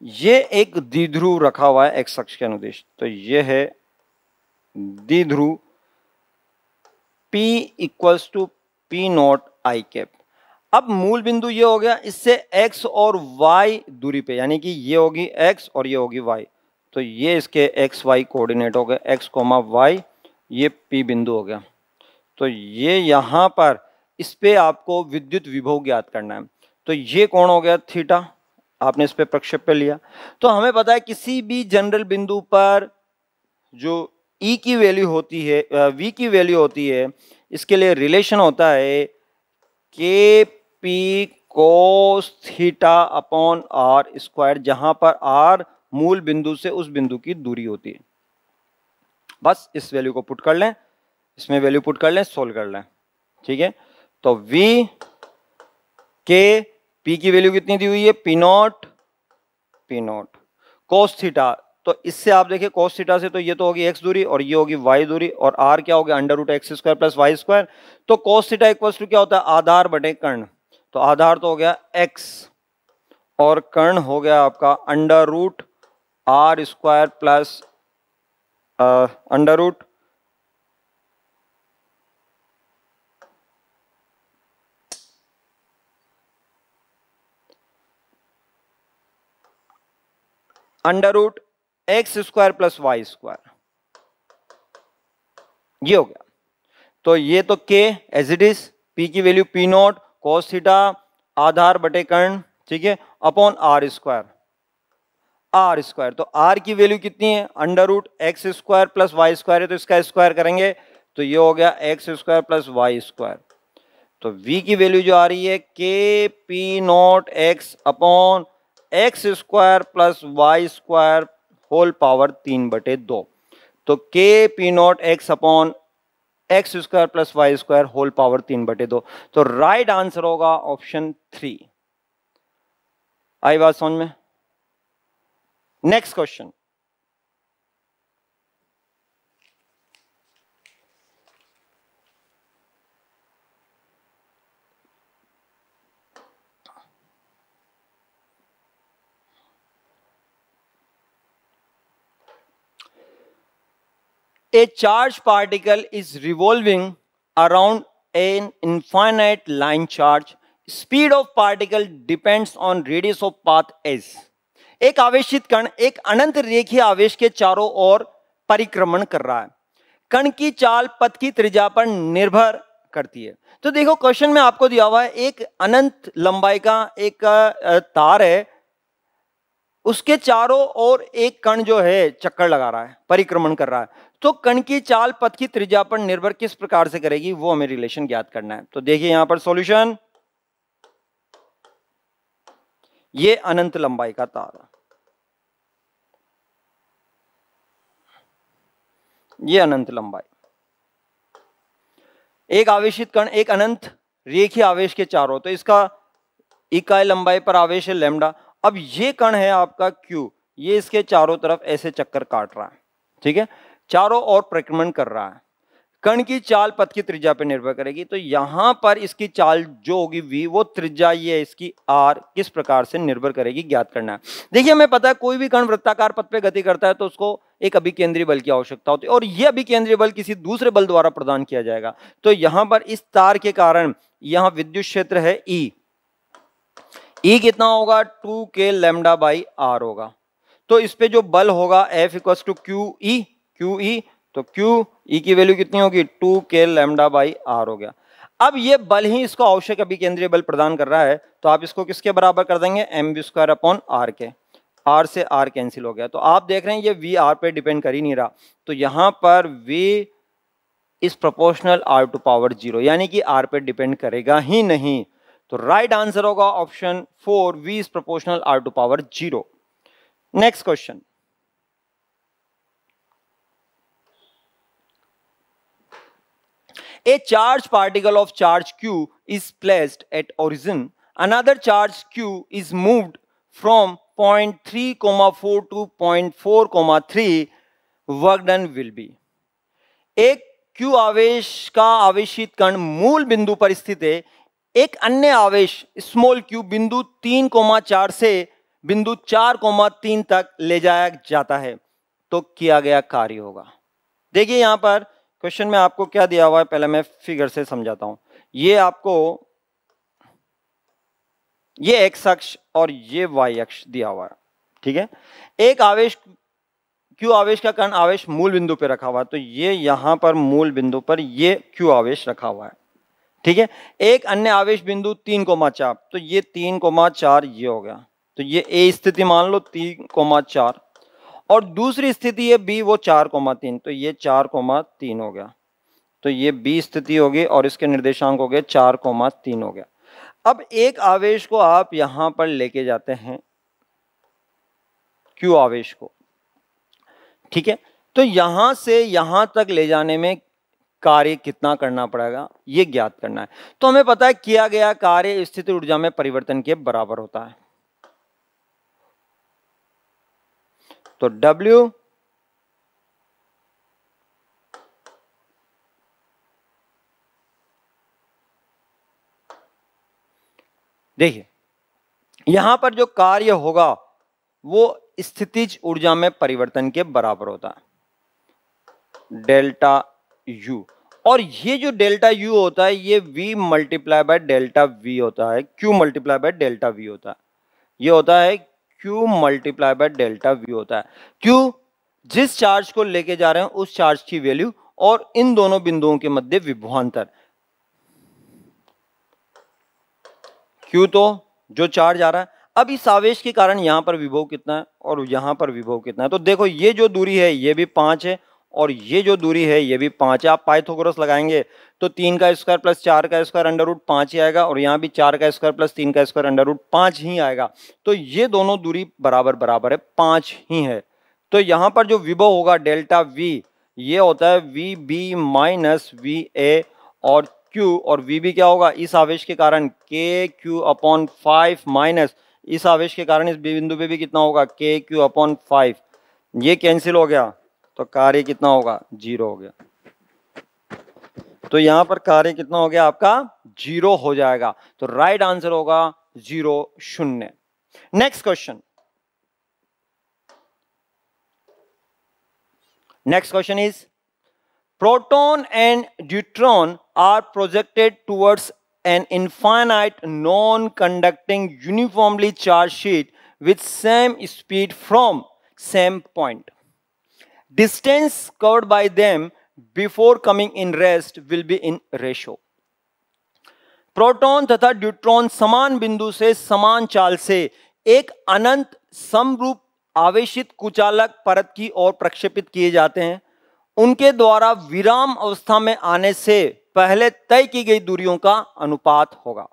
ये एक द्विध्रुव रखा हुआ है एक्स अक्ष के अनुदेश तो ये है द्विध्रुव P equals to P naught I cap अब मूल बिंदु ये हो गया इससे x और y दूरी पे यानी कि ये होगी x और ये होगी y तो ये इसके एक्स वाई कोऑर्डिनेट हो गए एक्स कोमा वाई ये पी बिंदु हो गया तो ये यहाँ पर इस पर आपको विद्युत विभव ज्ञात करना है तो ये कौन हो गया थीटा आपने इस पर प्रक्षेप लिया तो हमें पता है किसी भी जनरल बिंदु पर जो ई e की वैल्यू होती है V की वैल्यू होती है इसके लिए रिलेशन होता है K P cos theta upon are square जहां पर आर मूल बिंदु से उस बिंदु की दूरी होती है बस इस वैल्यू को पुट कर लें इसमें वैल्यू पुट कर लें सोल्व कर लें ठीक है तो v के पी की वैल्यू कितनी दी हुई है P naught P naught cos theta तो इससे आप देखिए cos थीटा से तो ये तो होगी एक्स दूरी और ये होगी वाई दूरी और आर क्या हो गया under root X square plus Y square तो cos थीटा इक्वल टू क्या होता है आधार बटे कर्ण तो आधार तो हो गया एक्स और कर्ण हो गया आपका under root R square plus under root under root X square plus Y square ये हो गया तो ये तो K as it is P की value P naught cos theta आधार बटे कर्ण ठीक है upon are square R square तो आर की वैल्यू कितनी है under root X square plus Y square है तो इसका स्क्वायर करेंगे तो ये हो गया X square plus Y square तो v की वैल्यू जो आ रही है K P naught X upon X square plus Y square whole power तीन बटे दो तो K P naught X upon X square plus Y square whole power तीन बटे दो तो राइट आंसर होगा ऑप्शन थ्री आई बात समझ में next question A charge particle is revolving around an infinite line charge. Speed of particle depends on radius of path s. एक आवेशित कण एक अनंत रेखीय आवेश के चारों ओर परिक्रमण कर रहा है कण की चाल पथ की त्रिज्या पर निर्भर करती है तो देखो क्वेश्चन में आपको दिया हुआ है एक अनंत लंबाई का एक तार है उसके चारों ओर एक कण जो है चक्कर लगा रहा है परिक्रमण कर रहा है तो कण की चाल पथ की त्रिज्या पर निर्भर किस प्रकार से करेगी वो हमें रिलेशन ज्ञात करना है तो देखिए यहां पर सॉल्यूशन ये अनंत लंबाई का तार ये अनंत लंबाई एक आवेशित कण एक अनंत रेखी आवेश के चारों तो इसका इकाई लंबाई पर आवेश है लेमडा अब ये कण है आपका क्यू ये इसके चारों तरफ ऐसे चक्कर काट रहा है ठीक है चारों ओर परिक्रमण कर रहा है कण की चाल पथ की त्रिज्या पर निर्भर करेगी तो यहां पर इसकी चाल जो होगी वी वो त्रिज्या ये इसकी आर किस प्रकार से निर्भर करेगी ज्ञात करना है देखिए हमें पता है कोई भी कण वृत्ताकार पथ पे गति करता है तो उसको एक अभिकेंद्रीय बल की आवश्यकता होती है और यह अभिकेंद्रीय बल किसी दूसरे बल द्वारा प्रदान किया जाएगा तो यहां पर इस तार के कारण यहां विद्युत क्षेत्र है ई e। ई e कितना होगा to K lambda by are होगा तो इस पे जो बल होगा F equal to Q E Q E तो क्यू ई की वैल्यू कितनी होगी to K lambda by are हो गया अब ये बल ही इसको आवश्यक अभी केंद्रीय बल प्रदान कर रहा है तो आप इसको किसके बराबर कर देंगे M B square upon R के आर से आर कैंसिल हो गया तो आप देख रहे हैं ये वी आर पे डिपेंड कर ही नहीं रहा तो यहाँ पर V is proportional R to power zero यानी कि आर पे डिपेंड करेगा ही नहीं तो राइट आंसर होगा option four V is proportional R to power zero next question A charge particle of charge Q is placed at origin. Another charge Q is moved from 0.3, 4 to 0.4, 3. Work done will be. एक Q आवेश का आवेशित कण मूल बिंदु पर स्थित है एक अन्य आवेश स्मॉल Q बिंदु 3.4 से बिंदु 4.3 तक ले जाया जाता है तो किया गया कार्य होगा देखिए यहां पर क्वेश्चन में आपको क्या दिया हुआ है पहले मैं फिगर से समझाता हूं ये आपको ये एक्स अक्ष और ये वाई अक्ष दिया हुआ है ठीक है एक आवेश क्यू आवेश का कारण आवेश मूल बिंदु पर रखा हुआ है तो ये यहां पर मूल बिंदु पर ये क्यू आवेश रखा हुआ है ठीक है एक अन्य आवेश बिंदु तीन कोमा चार तो ये तीन कोमा चार ये हो गया तो ये ए स्थिति मान लो तीन कोमा चार और दूसरी स्थिति है बी वो चार कोमा तीन तो ये चार कोमा तीन हो गया तो ये बी स्थिति होगी और इसके निर्देशांक हो गए चार कोमा तीन हो गया अब एक आवेश को आप यहां पर लेके जाते हैं क्यू आवेश को ठीक है तो यहां से यहां तक ले जाने में कार्य कितना करना पड़ेगा यह ज्ञात करना है तो हमें पता है किया गया कार्य स्थिति ऊर्जा में परिवर्तन के बराबर होता है तो W देखिए यहां पर जो कार्य होगा वो स्थितिज ऊर्जा में परिवर्तन के बराबर होता है डेल्टा U और ये जो डेल्टा U होता है ये V multiply by delta V होता है Q multiply by delta V होता है ये होता है Q multiply by delta V होता है क्यू जिस चार्ज को लेके जा रहे हैं उस चार्ज की वैल्यू और इन दोनों बिंदुओं के मध्य विभवान्तर क्यू तो जो चार्ज आ रहा है अब इस आवेश के कारण यहां पर विभव कितना है और यहां पर विभव कितना है तो देखो ये जो दूरी है ये भी पांच है और ये जो दूरी है ये भी पाँच है आप पाइथोग्रस लगाएंगे तो तीन का स्क्वायर प्लस चार का स्क्वायर अंडर रूट पाँच ही आएगा और यहाँ भी चार का स्क्वायर प्लस तीन का स्क्वायर अंडर रूट पाँच ही आएगा तो ये दोनों दूरी बराबर बराबर है पाँच ही है तो यहाँ पर जो विभो होगा डेल्टा वी ये होता है V B minus V A और क्यू और वी बी क्या होगा इस आवेश के कारण के क्यू अपॉन फाइव माइनस इस आवेश के कारण इस बिंदु पे भी कितना होगा के क्यू अपॉन फाइव ये कैंसिल हो गया तो कार्य कितना होगा जीरो हो गया तो यहां पर कार्य कितना हो गया आपका जीरो हो जाएगा तो राइट आंसर होगा जीरो शून्य next question next question is proton and deuteron are projected towards an infinite non conducting uniformly charge sheet with same speed from same point distance covered by them before coming in rest will be in ratio proton तथा deuteron समान बिंदु से समान चाल से एक अनंत समरूप आवेशित कुचालक परत की ओर प्रक्षेपित किए जाते हैं उनके द्वारा विराम अवस्था में आने से पहले तय की गई दूरियों का अनुपात होगा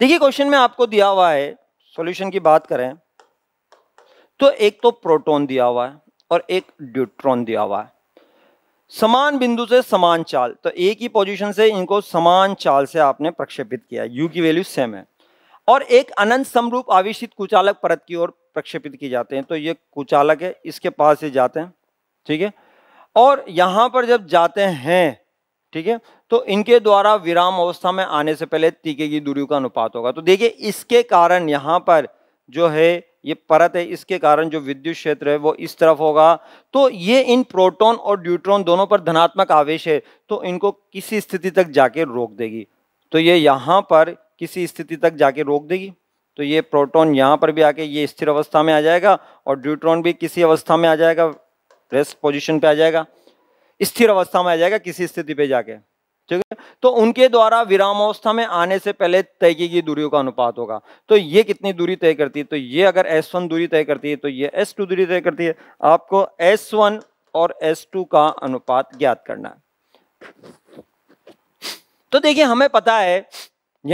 देखिए क्वेश्चन में आपको दिया हुआ है सॉल्यूशन की बात करें तो एक तो प्रोटॉन दिया हुआ है और एक ड्यूट्रॉन दिया हुआ है समान बिंदु से समान चाल तो एक ही पोजीशन से इनको समान चाल से आपने प्रक्षेपित किया यू की वैल्यू सेम है और एक अनंत समरूप आवेशित कुचालक परत की ओर प्रक्षेपित किए जाते हैं तो ये कुचालक है इसके पास से जाते हैं ठीक है और यहाँ पर जब जाते हैं ठीक है तो इनके द्वारा विराम अवस्था में आने से पहले टीके की दूरी का अनुपात होगा तो देखिए इसके कारण यहाँ पर जो है ये परत है इसके कारण जो विद्युत क्षेत्र है वो इस तरफ होगा तो ये इन प्रोटॉन और ड्यूट्रॉन दोनों पर धनात्मक आवेश है तो इनको किसी स्थिति तक जाके रोक देगी तो ये यहाँ पर किसी स्थिति तक जाके रोक देगी तो ये प्रोटॉन यहाँ पर भी आके ये स्थिर अवस्था में आ जाएगा और ड्यूट्रॉन भी किसी अवस्था में आ जाएगा रेस्ट पोजिशन पर आ जाएगा स्थिर अवस्था में आ जाएगा किसी स्थिति पर जाके ठीक है तो उनके द्वारा विरामावस्था में आने से पहले तय की गई दूरियों का अनुपात होगा तो ये कितनी दूरी तय करती है तो ये अगर एस वन दूरी तय करती है तो ये एस टू दूरी तय करती है आपको एस वन और एस टू का अनुपात ज्ञात करना है तो देखिए हमें पता है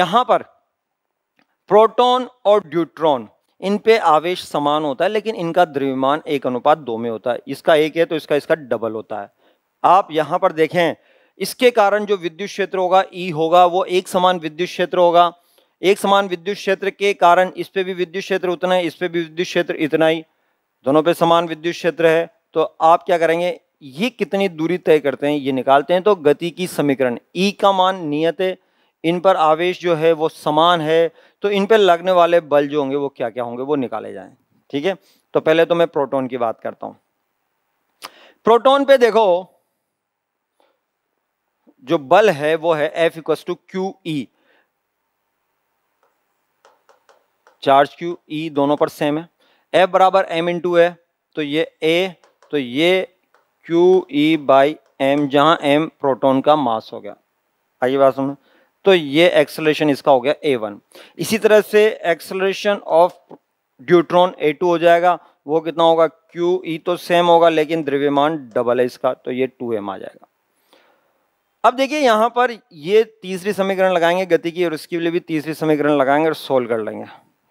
यहां पर प्रोटोन और ड्यूट्रॉन इन पे आवेश समान होता है लेकिन इनका द्रव्यमान एक अनुपात दो में होता है इसका एक है तो इसका इसका डबल होता है आप यहां पर देखें इसके कारण जो विद्युत क्षेत्र होगा ई e होगा वो एक समान विद्युत क्षेत्र होगा एक समान विद्युत क्षेत्र के कारण इस पर भी विद्युत क्षेत्र उतना है इस पर भी विद्युत क्षेत्र इतना ही दोनों पे समान विद्युत क्षेत्र है तो आप क्या करेंगे ये कितनी दूरी तय करते हैं ये निकालते हैं तो गति की समीकरण ई e का मान नियत है इन पर आवेश जो है वो समान है तो इन पर लगने वाले बल जो होंगे वो क्या क्या होंगे वो निकाले जाए ठीक है तो पहले तो मैं प्रोटोन की बात करता हूँ प्रोटोन पे देखो जो बल है वो है F equal to Q E charge Q E दोनों पर सेम है एफ बराबर एम इन टू है तो ये ए तो ये क्यू ई बाई एम जहां एम प्रोटोन का मास हो गया आइए बात सुनो तो ये एक्सलेशन इसका हो गया ए वन इसी तरह से acceleration of deuteron A two हो जाएगा वो कितना होगा क्यू ई e तो सेम होगा लेकिन द्रव्यमान डबल है इसका तो ये टू एम आ जाएगा अब देखिए यहाँ पर ये तीसरी समीकरण लगाएंगे गति की और इसके लिए भी तीसरी समीकरण लगाएंगे और सोल्व कर लेंगे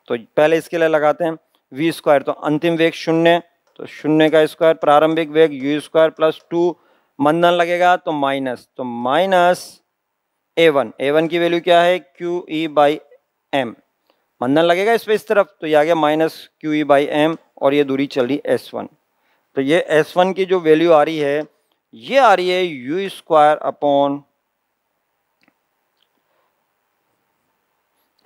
तो पहले इसके लिए लगाते हैं वी स्क्वायर तो अंतिम वेग शून्य तो शून्य का स्क्वायर प्रारंभिक वेग यू स्क्वायर प्लस टू मंदन लगेगा तो माइनस तो minus A one A one की वैल्यू क्या है क्यू ई बाई एम मंदन लगेगा इस पर इस तरफ तो ये आ गया minus Q E by M और ये दूरी चल रही एस वन तो ये एस वन की जो वैल्यू आ रही है ये आ रही है U square upon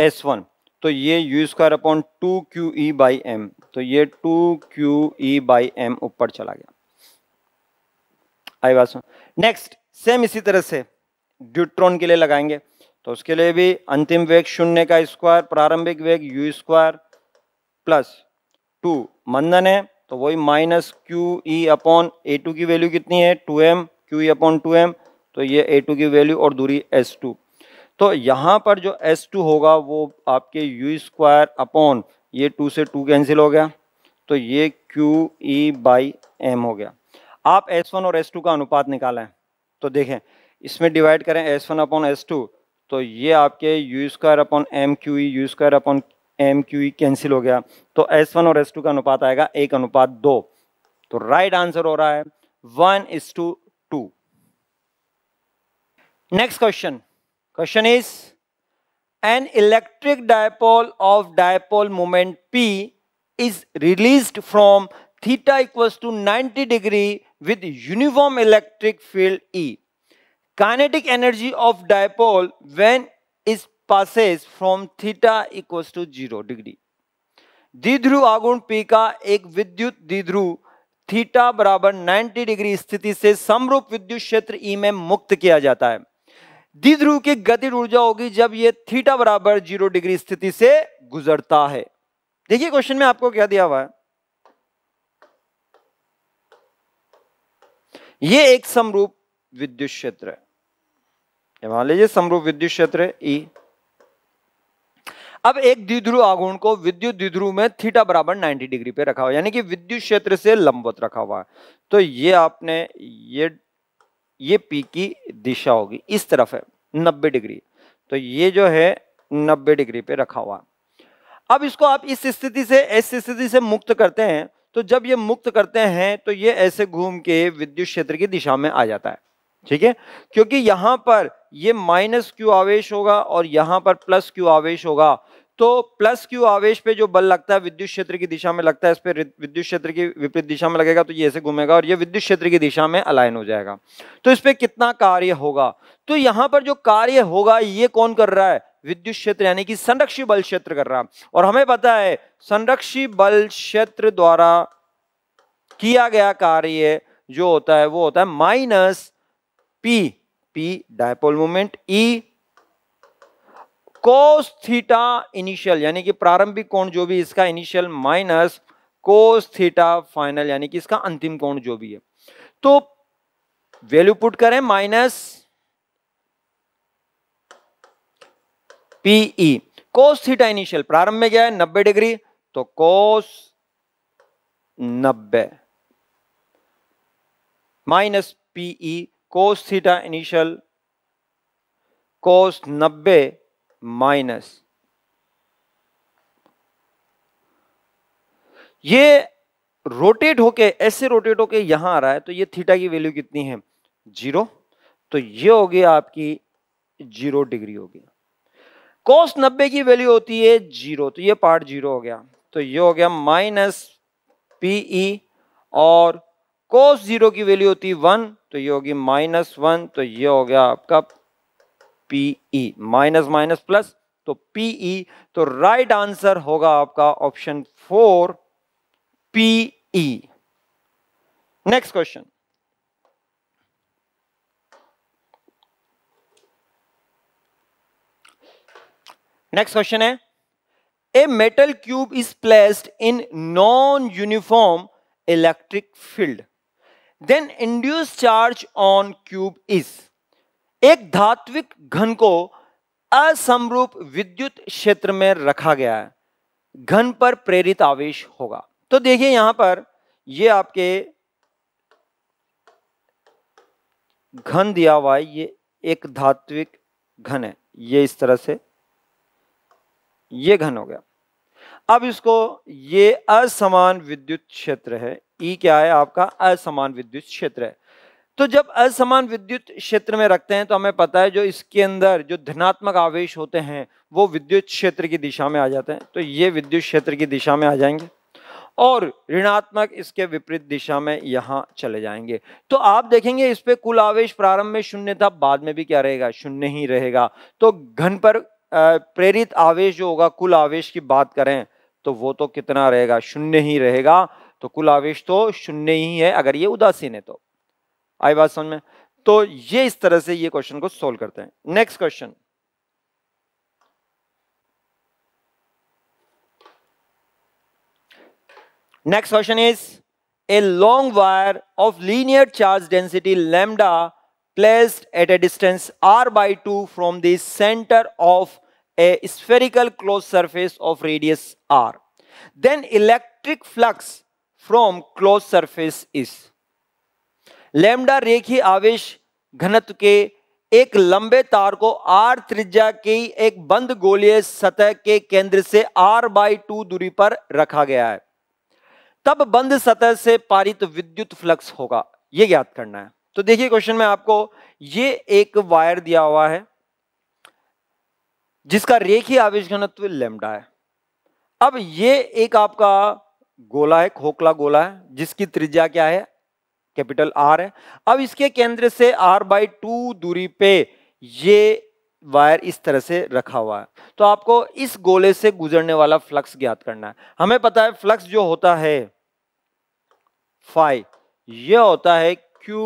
S one तो ये U square upon two Q E by M तो ये two Q E by M ऊपर चला गया आई बात सुन नेक्स्ट सेम इसी तरह से ड्यूट्रॉन के लिए लगाएंगे तो उसके लिए भी अंतिम वेग शून्य का स्क्वायर प्रारंभिक वेग यू स्क्वायर प्लस टू मंदन है तो वही minus Q E upon A two की वैल्यू कितनी है two M Q E upon two M तो ये ए टू की वैल्यू और दूरी एस टू तो यहाँ पर जो एस टू होगा वो आपके यू स्क्वायर अपॉन ये टू से टू कैंसिल हो गया तो ये क्यू ई बाई एम हो गया आप एस वन और एस टू का अनुपात निकालें तो देखें इसमें डिवाइड करें S one upon S two तो ये आपके U square upon M Q E U square upon M Q cancel हो गया तो एस वन और एस टू का अनुपात आएगा एक अनुपात दो तो राइट आंसर हो रहा है one is to two next question question is an electric dipole of dipole moment P is released from theta equals to 90 degree with uniform electric field E kinetic energy of dipole when is passes from theta equals to zero degree. द्विध्रुव आगुण P का एक विद्युत द्विध्रुव theta बराबर 90 degree स्थिति से समरूप विद्युत क्षेत्र E में मुक्त किया जाता है द्विध्रुव की गति ऊर्जा होगी जब यह थीटा बराबर जीरो डिग्री स्थिति से गुजरता है देखिए क्वेश्चन में आपको क्या दिया हुआ है यह एक समरूप विद्युत क्षेत्र है मान लीजिए समरूप विद्युत क्षेत्र है ई अब एक द्विध्रुव आघूर्ण को विद्युत द्विध्रुव में थीटा बराबर 90 डिग्री पे रखा हुआ यानी कि विद्युत क्षेत्र से लंबवत रखा हुआ है तो ये आपने ये ये पी की दिशा होगी इस तरफ है नब्बे डिग्री तो ये जो है नब्बे डिग्री पे रखा हुआ अब इसको आप इस स्थिति से इस स्थिति से मुक्त करते हैं तो जब ये मुक्त करते हैं तो ये ऐसे घूम के विद्युत क्षेत्र की दिशा में आ जाता है ठीक है क्योंकि यहां पर ये माइनस क्यू आवेश होगा और यहां पर प्लस क्यू आवेश होगा तो प्लस क्यू आवेश पे जो बल लगता है विद्युत क्षेत्र की दिशा में लगता है इस पर विद्युत क्षेत्र की विपरीत दिशा में लगेगा तो ये ऐसे घूमेगा और ये विद्युत क्षेत्र की दिशा में अलाइन हो जाएगा तो इस पर कितना कार्य होगा तो यहां पर जो कार्य होगा ये कौन कर रहा है विद्युत क्षेत्र यानी कि संरक्षी बल क्षेत्र कर रहा और हमें पता है संरक्षी बल क्षेत्र द्वारा किया गया कार्य जो होता है वो होता है minus P P dipole moment E cos theta initial यानी कि प्रारंभिक कोण जो भी इसका initial minus cos theta final यानी कि इसका अंतिम कोण जो भी है तो वैल्यू पुट करें minus P E cos theta initial प्रारंभ में क्या है नब्बे डिग्री तो कोस नब्बे minus P E cos theta initial cos 90 minus ये रोटेट होके ऐसे रोटेट होके यहां आ रहा है तो ये थीटा की वैल्यू कितनी है जीरो तो ये होगी आपकी जीरो डिग्री होगी कोस नब्बे की वैल्यू होती है जीरो तो ये पार्ट जीरो हो गया तो ये हो गया माइनस पीई e और कोस जीरो की वैल्यू होती है वन तो ये होगी माइनस वन तो ये हो गया आपका पीई माइनस माइनस प्लस तो पीई e, तो राइट आंसर होगा आपका option four P E next question next question है a metal cube is placed in non uniform electric field then induce charge on cube is एक धात्विक घन को असमरूप विद्युत क्षेत्र में रखा गया है घन पर प्रेरित आवेश होगा तो देखिए यहां पर ये आपके घन दिया हुआ है ये एक धात्विक घन है ये इस तरह से ये घन हो गया अब इसको ये असमान विद्युत क्षेत्र है ई e क्या है आपका असमान विद्युत क्षेत्र है तो जब असमान विद्युत क्षेत्र में रखते हैं तो हमें पता है जो इसके अंदर जो धनात्मक आवेश होते हैं वो विद्युत क्षेत्र की दिशा में आ जाते हैं तो ये विद्युत क्षेत्र की दिशा में आ जाएंगे और ऋणात्मक इसके विपरीत दिशा में यहाँ चले जाएंगे तो आप देखेंगे इस पर कुल आवेश प्रारंभ में शून्य था बाद में भी क्या रहेगा शून्य ही रहेगा तो घन पर प्रेरित आवेश जो होगा कुल आवेश की बात करें तो वो तो कितना रहेगा शून्य ही रहेगा तो कुल आवेश तो शून्य ही है अगर ये उदासीन है तो आई बात समझ में तो ये इस तरह से ये क्वेश्चन को सोल्व करते हैं next question next question is a long wire of linear charge density lambda placed at a distance R by two from centre of a spherical closed surface of radius r. Then electric flux from closed surface is lambda रेखी आवेश घनत्व के एक लंबे तार को are त्रिज्या की एक बंद गोलीय सतह के केंद्र से आर बाई टू दूरी पर रखा गया है तब बंद सतह से पारित विद्युत फ्लक्स होगा यह ज्ञात करना है तो देखिए क्वेश्चन में आपको ये एक वायर दिया हुआ है जिसका रेखी आवेश घनत्व लेमडा है अब ये एक आपका गोला है खोखला गोला है जिसकी त्रिज्या क्या है कैपिटल आर है अब इसके केंद्र से आर बाई टू दूरी पे ये वायर इस तरह से रखा हुआ है तो आपको इस गोले से गुजरने वाला फ्लक्स ज्ञात करना है हमें पता है फ्लक्स जो होता है फाइव यह होता है Q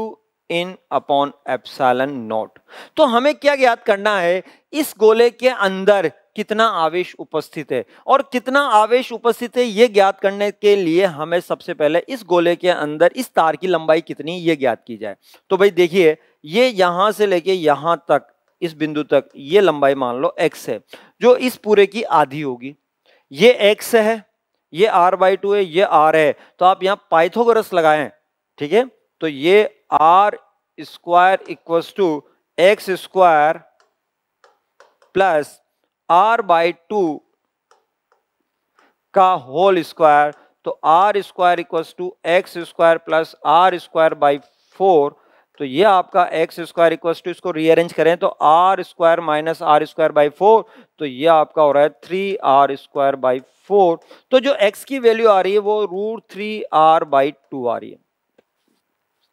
in upon epsilon naught तो हमें क्या ज्ञात करना है इस गोले के अंदर कितना आवेश उपस्थित है और कितना आवेश उपस्थित है ये ज्ञात करने के लिए हमें सबसे पहले इस गोले के अंदर इस तार की लंबाई कितनी ये ज्ञात की जाए तो भाई देखिए ये यहां से लेके यहां तक इस बिंदु तक ये लंबाई मान लो एक्स है जो इस पूरे की आधी होगी ये एक्स है ये आर बाई टू है ये आर है तो आप यहाँ पाइथोगरस लगाएं ठीक है तो ये R square equals to X square plus R by two का होल स्क्वायर तो R square equal to X square plus are square by four तो ये आपका एक्स स्क्वायर इक्वस टू इसको रीअरेंज करें तो R square minus R square by four तो ये आपका हो रहा है three are square by four तो जो एक्स की वैल्यू आ रही है वो root three are by two आ रही है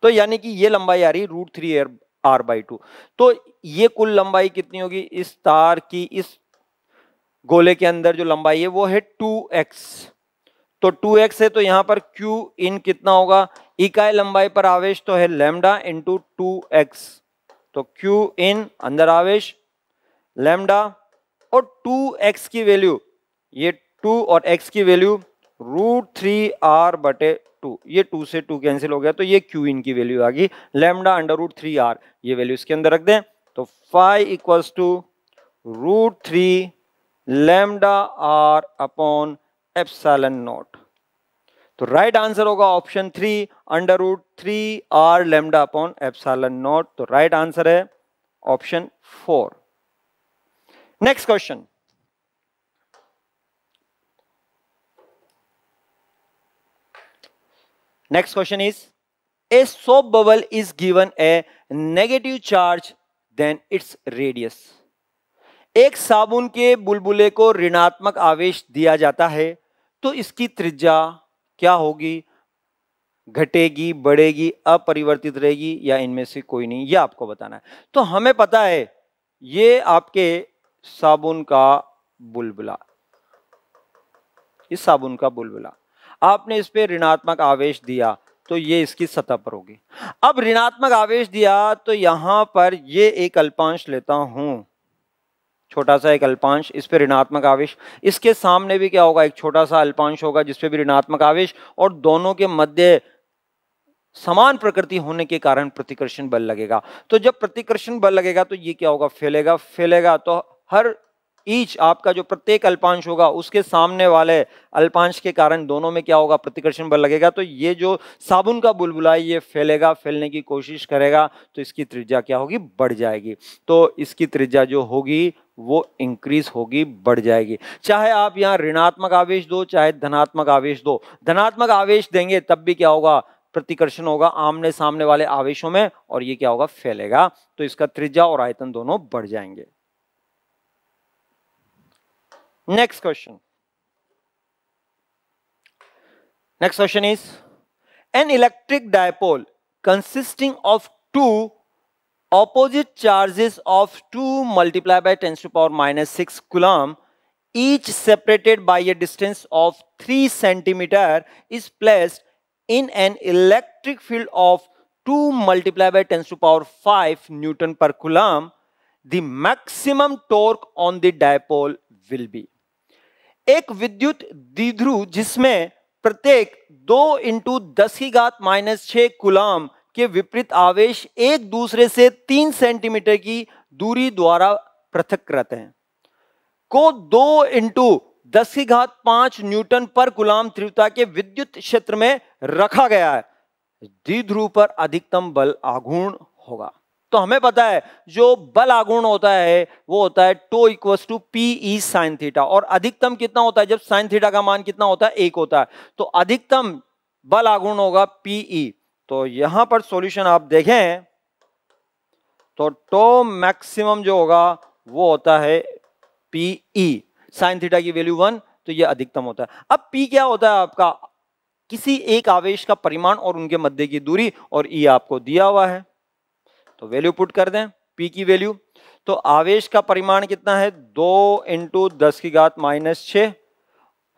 तो यानी कि ये लंबाई आ रही है root three R R by two तो ये कुल लंबाई कितनी होगी इस तार की इस गोले के अंदर जो लंबाई है वो है टू एक्स तो टू एक्स है तो यहां पर Q इन कितना होगा इकाई लंबाई पर आवेश तो है लेमडा इंटू टू एक्स तो Q इन अंदर आवेश लेमडा और टू एक्स की वैल्यू ये टू और एक्स की वैल्यू रूट थ्री आर बटे टू ये टू से टू कैंसिल हो गया तो ये क्यू इनकी वैल्यू आ गई lambda under root three R ये वैल्यू इसके अंदर रख दें तो phi equals to root three lambda R upon epsilon naught तो राइट आंसर होगा option three under root three R lambda upon epsilon naught तो राइट आंसर है option four next question next question is a soap bubble is given a negative charge then its radius एक साबुन के बुलबुले को ऋणात्मक आवेश दिया जाता है तो इसकी त्रिज्या क्या होगी घटेगी बढ़ेगी अपरिवर्तित रहेगी या इनमें से कोई नहीं यह आपको बताना है तो हमें पता है ये आपके साबुन का बुलबुला इस साबुन का बुलबुला आपने इस पर ऋणात्मक आवेश दिया तो ये इसकी सतह पर होगी अब ऋणात्मक आवेश दिया तो यहां पर ये एक अल्पांश लेता हूं छोटा सा एक अल्पांश इस पर ऋणात्मक आवेश इसके सामने भी क्या होगा एक छोटा सा अल्पांश होगा जिसपे भी ऋणात्मक आवेश और दोनों के मध्य समान प्रकृति होने के कारण प्रतिकर्षण बल लगेगा तो जब प्रतिकर्षण बल लगेगा तो ये क्या होगा फैलेगा फैलेगा तो हर ईच आपका जो प्रत्येक अल्पांश होगा उसके सामने वाले अल्पांश के कारण दोनों में क्या होगा प्रतिकर्षण बल लगेगा तो ये जो साबुन का बुलबुला ये फैलेगा फैलने की कोशिश करेगा तो इसकी त्रिज्या क्या होगी बढ़ जाएगी तो इसकी त्रिज्या जो होगी वो इंक्रीज होगी बढ़ जाएगी चाहे आप यहाँ ऋणात्मक आवेश दो चाहे धनात्मक आवेश दो धनात्मक आवेश देंगे तब भी क्या होगा प्रतिकर्षण होगा आमने सामने वाले आवेशों में और ये क्या होगा फैलेगा तो इसका त्रिज्या और आयतन दोनों बढ़ जाएंगे Next question. Next question is, an electric dipole consisting of two opposite charges of 2 multiplied by 10 to the power minus 6 coulomb each separated by a distance of 3 centimeter is placed in an electric field of 2 multiplied by 10 to the power 5 newton per coulomb the maximum torque on the dipole will be एक विद्युत दीध्रु जिसमें प्रत्येक दो into दस की घात minus छ कुलाम के विपरीत आवेश एक दूसरे से तीन सेंटीमीटर की दूरी द्वारा पृथककृत हैं को दो इंटू दस की घात पांच न्यूटन पर गुलाम तीव्रता के विद्युत क्षेत्र में रखा गया है द्विध्रुव पर अधिकतम बल आघूर्ण होगा तो हमें पता है जो बल आगुण होता है वो होता है tau equals to P E sine theta और अधिकतम कितना होता है जब साइन थीटा का मान कितना होता है एक होता है तो अधिकतम बल आगुण होगा पीई तो यहां पर सॉल्यूशन आप देखें तो टो मैक्सिमम जो होगा वो होता है पीई साइन थीटा की वैल्यू वन तो ये अधिकतम होता है अब पी क्या होता है आपका किसी एक आवेश का परिमाण और उनके मध्य की दूरी और ई आपको दिया हुआ है तो वैल्यू पुट कर दें पी की वैल्यू तो आवेश का परिमाण कितना है दो इंटू दस की घात माइनस छ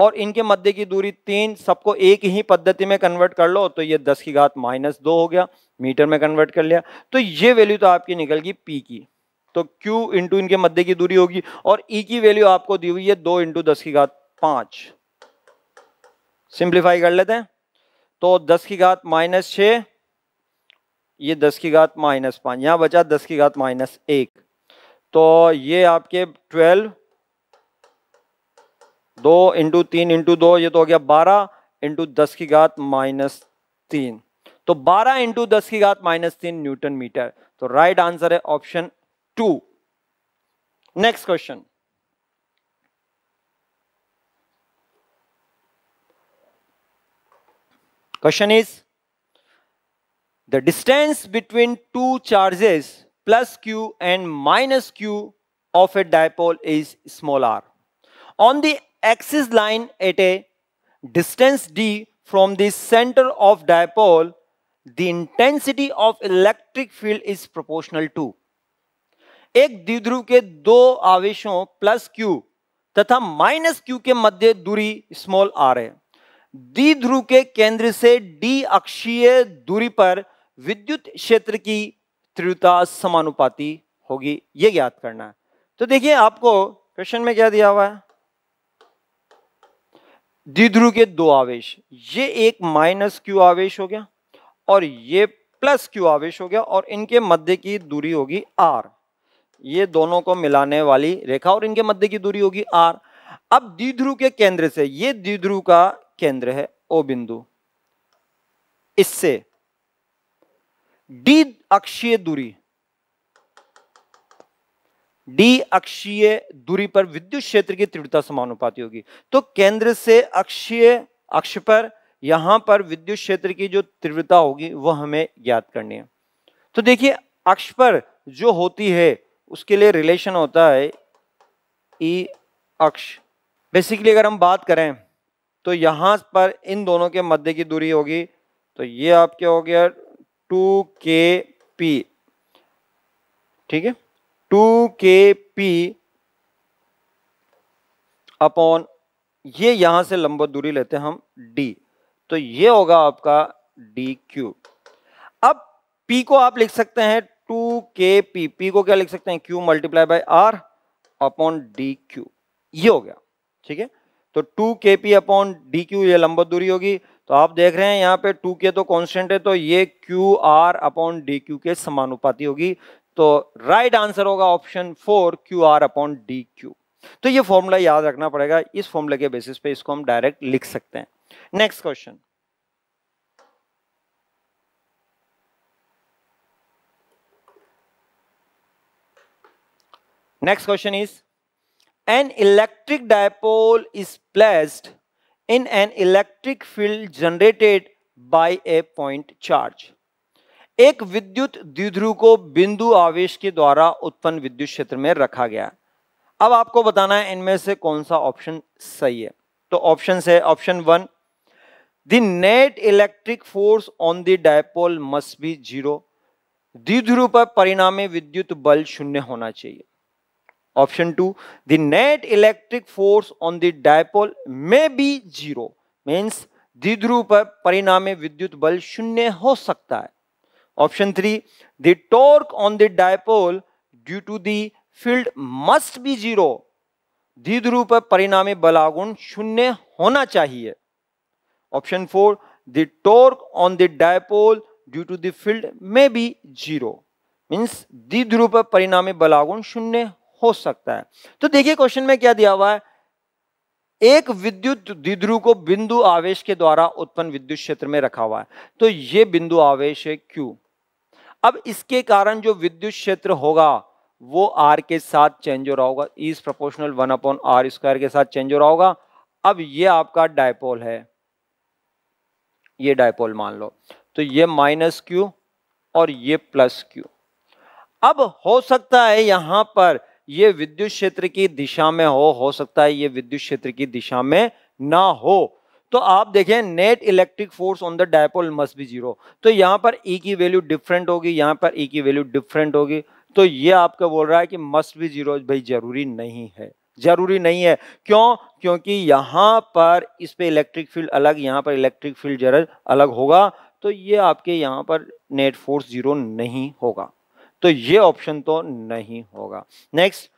और इनके मध्य की दूरी तीन सबको एक ही पद्धति में कन्वर्ट कर लो तो ये दस की घात माइनस दो हो गया मीटर में कन्वर्ट कर लिया तो ये वैल्यू तो आपकी निकल गई पी की तो क्यू इंटू इनके मध्य की दूरी होगी और E की वैल्यू आपको दी हुई है दो इंटू दस की घात पांच सिंप्लीफाई कर लेते हैं तो दस की घात माइनस छः ये दस की घात माइनस पाँच यहाँ बचा दस की घात माइनस एक तो ये आपके ट्वेल्व दो इंटू तीन इंटू दो ये तो हो गया बारह इंटू दस की घात माइनस तीन तो बारह इंटू दस की घात माइनस तीन न्यूटन मीटर तो राइट आंसर है option two next question question is the distance between two charges plus q and minus q of a dipole is small r. On the axis line at a distance d from the center of dipole, the intensity of electric field is proportional to एक द्विध्रुव के दो आवेशों plus q तथा minus q के मध्य दूरी small r है द्विध्रुव के केंद्र से d अक्षीय दूरी पर विद्युत क्षेत्र की तीव्रता समानुपाति होगी ये ज्ञात करना है तो देखिए आपको क्वेश्चन में क्या दिया हुआ है दिध्रु के दो आवेश ये एक माइनस क्यू आवेश हो गया और ये प्लस क्यू आवेश हो गया और इनके मध्य की दूरी होगी आर ये दोनों को मिलाने वाली रेखा और इनके मध्य की दूरी होगी आर अब दिध्रु के केंद्र से ये दिध्रु का केंद्र है ओ बिंदु इससे डी अक्षीय दूरी डी अक्षीय दूरी पर विद्युत क्षेत्र की तीव्रता समानुपाती होगी तो केंद्र से अक्षीय अक्ष पर यहां पर विद्युत क्षेत्र की जो तीव्रता होगी वह हमें ज्ञात करनी है तो देखिए अक्ष पर जो होती है उसके लिए रिलेशन होता है ई e अक्ष बेसिकली अगर हम बात करें तो यहां पर इन दोनों के मध्य की दूरी होगी तो ये आपके हो गया टू के पी ठीक है टू के पी अपॉन ये यहां से लंबा दूरी लेते हैं हम डी तो ये होगा आपका डी क्यू अब पी को आप लिख सकते हैं टू के पी पी को क्या लिख सकते हैं Q multiply by R upon D Q ये हो गया ठीक है तो टू के पी अपॉन डी क्यू यह लंबा दूरी होगी तो आप देख रहे हैं यहाँ पे टू के तो कॉन्स्टेंट है तो ये Q are upon D Q के समानुपाती होगी तो राइट आंसर होगा option four Q are upon D Q तो ये फॉर्मूला याद रखना पड़ेगा इस फॉर्मूले के बेसिस पे इसको हम डायरेक्ट लिख सकते हैं next question next question is an electric dipole is placed in an electric field generated by a point charge. एक विद्युत द्विध्रुव को बिंदु आवेश के द्वारा उत्पन्न विद्युत क्षेत्र में रखा गया अब आपको बताना है इनमें से कौन सा ऑप्शन सही है तो ऑप्शन है option one the net electric force on the dipole must be zero द्विध्रुव पर परिणामी विद्युत बल शून्य होना चाहिए Option 2, the net electric force on the dipole may be zero. Means द्विध्रुव पर परिणाम विद्युत बल शून्य हो सकता है option three the torque on the dipole due to the field must be zero द्विध्रुव पर परिणाम बलागुण शून्य होना चाहिए option four the torque on the dipole due to the field may be zero means द्विध्रुव पर परिणाम बलागुण शून्य हो सकता है तो देखिए क्वेश्चन में क्या दिया हुआ है एक विद्युत द्विध्रुव को बिंदु आवेश के द्वारा उत्पन्न विद्युत क्षेत्र में रखा हुआ है तो ये बिंदु आवेश है क्यू अब इसके कारण जो विद्युत क्षेत्र होगा वो आर के साथ चेंज हो रहा होगा is proportional one upon are square के साथ चेंज हो रहा होगा अब ये आपका डायपोल है ये डायपोल मान लो तो ये माइनस क्यू और ये प्लस क्यू अब हो सकता है यहां पर ये विद्युत क्षेत्र की दिशा में हो हो सकता है ये विद्युत क्षेत्र की दिशा में ना हो तो आप देखें net electric force on the dipole must be zero तो यहाँ पर ई e की वैल्यू डिफरेंट होगी यहाँ पर ई e की वैल्यू डिफरेंट होगी तो ये आपका बोल रहा है कि मस्ट भी जीरो भाई जरूरी नहीं है जरूरी नहीं है क्यों क्योंकि यहाँ पर इस पे इलेक्ट्रिक फील्ड अलग यहाँ पर इलेक्ट्रिक फील्ड जरा अलग होगा तो ये आपके यहाँ पर नेट फोर्स जीरो नहीं होगा तो ये ऑप्शन तो नहीं होगा next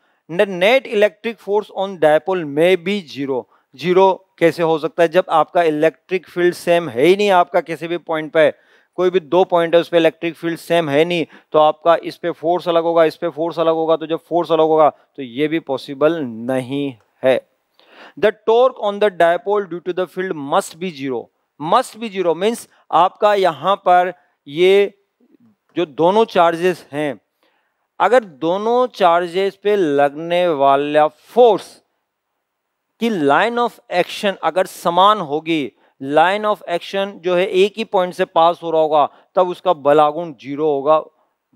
net electric force on dipole में भी जीरो जीरो कैसे हो सकता है जब आपका इलेक्ट्रिक फील्ड सेम है ही नहीं आपका किसी भी पॉइंट पे कोई भी दो पॉइंट है उस पर इलेक्ट्रिक फील्ड सेम है नहीं तो आपका इस पर फोर्स अलग होगा इस पर फोर्स अलग होगा तो जब फोर्स अलग होगा तो ये भी पॉसिबल नहीं है the torque on the dipole due to the field must be zero must be zero means आपका यहाँ पर ये जो दोनों चार्जेस हैं अगर दोनों चार्जेस पे लगने वाला फोर्स की लाइन ऑफ एक्शन अगर समान होगी लाइन ऑफ एक्शन जो है एक ही पॉइंट से पास हो रहा होगा तब उसका बलागुण जीरो होगा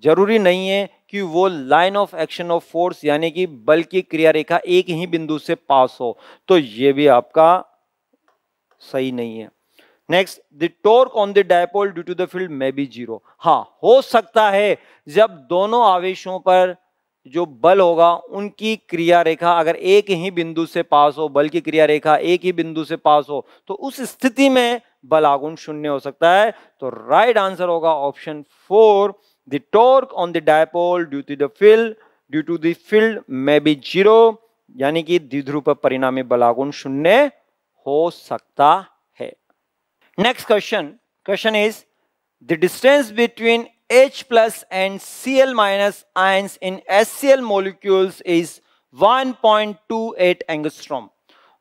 जरूरी नहीं है कि वो line of action of force यानी कि बल की क्रिया रेखा एक ही बिंदु से पास हो तो ये भी आपका सही नहीं है next the torque on the dipole due to the field may be zero हाँ हो सकता है जब दोनों आवेशों पर जो बल होगा उनकी क्रिया रेखा अगर एक ही बिंदु से पास हो बल की क्रिया रेखा एक ही बिंदु से पास हो तो उस स्थिति में बल आगुण शून्य हो सकता है तो राइट आंसर होगा option four the torque on the dipole due to the field due to the field may be zero यानी कि द्विध्रुव परिणामी बलागुण शून्य हो सकता Next question. Question is the distance between H plus and Cl minus ions in SCl molecules is 1.28 angstrom.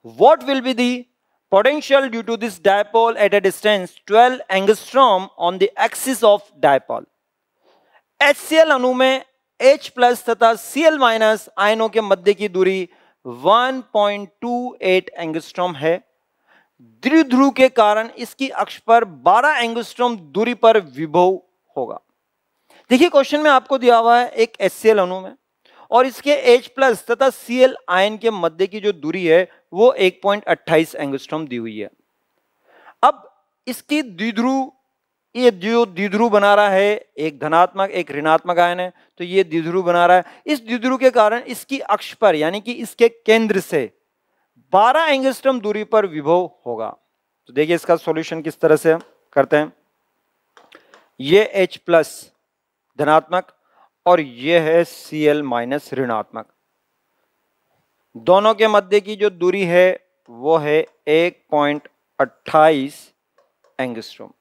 What will be the potential due to this dipole at a distance 12 angstrom on the axis of dipole? HCl अणु में H plus तथा Cl minus आयनों के मध्य की दूरी 1.28 angstrom है द्रिध्रुव के कारण इसकी अक्ष पर 12 एंगस्ट्रोम दूरी पर विभव होगा देखिए क्वेश्चन में आपको दिया हुआ है एक एस अणु में और इसके H प्लस तथा Cl आयन के मध्य की जो दूरी है वो 1.28 एंगस्ट्रोम दी हुई है अब इसकी द्विध्रुव ये जो द्विध्रुव बना रहा है एक धनात्मक एक ऋणात्मक आयन है तो ये द्विध्रुव बना रहा है इस द्विध्रुव के कारण इसकी अक्ष पर यानी कि इसके केंद्र से 12 एंगस्ट्रम दूरी पर विभव होगा तो देखिए इसका सॉल्यूशन किस तरह से करते हैं ये H प्लस धनात्मक और ये है सी एल माइनस ऋणात्मक दोनों के मध्य की जो दूरी है वो है 1.28 एंगस्ट्रोम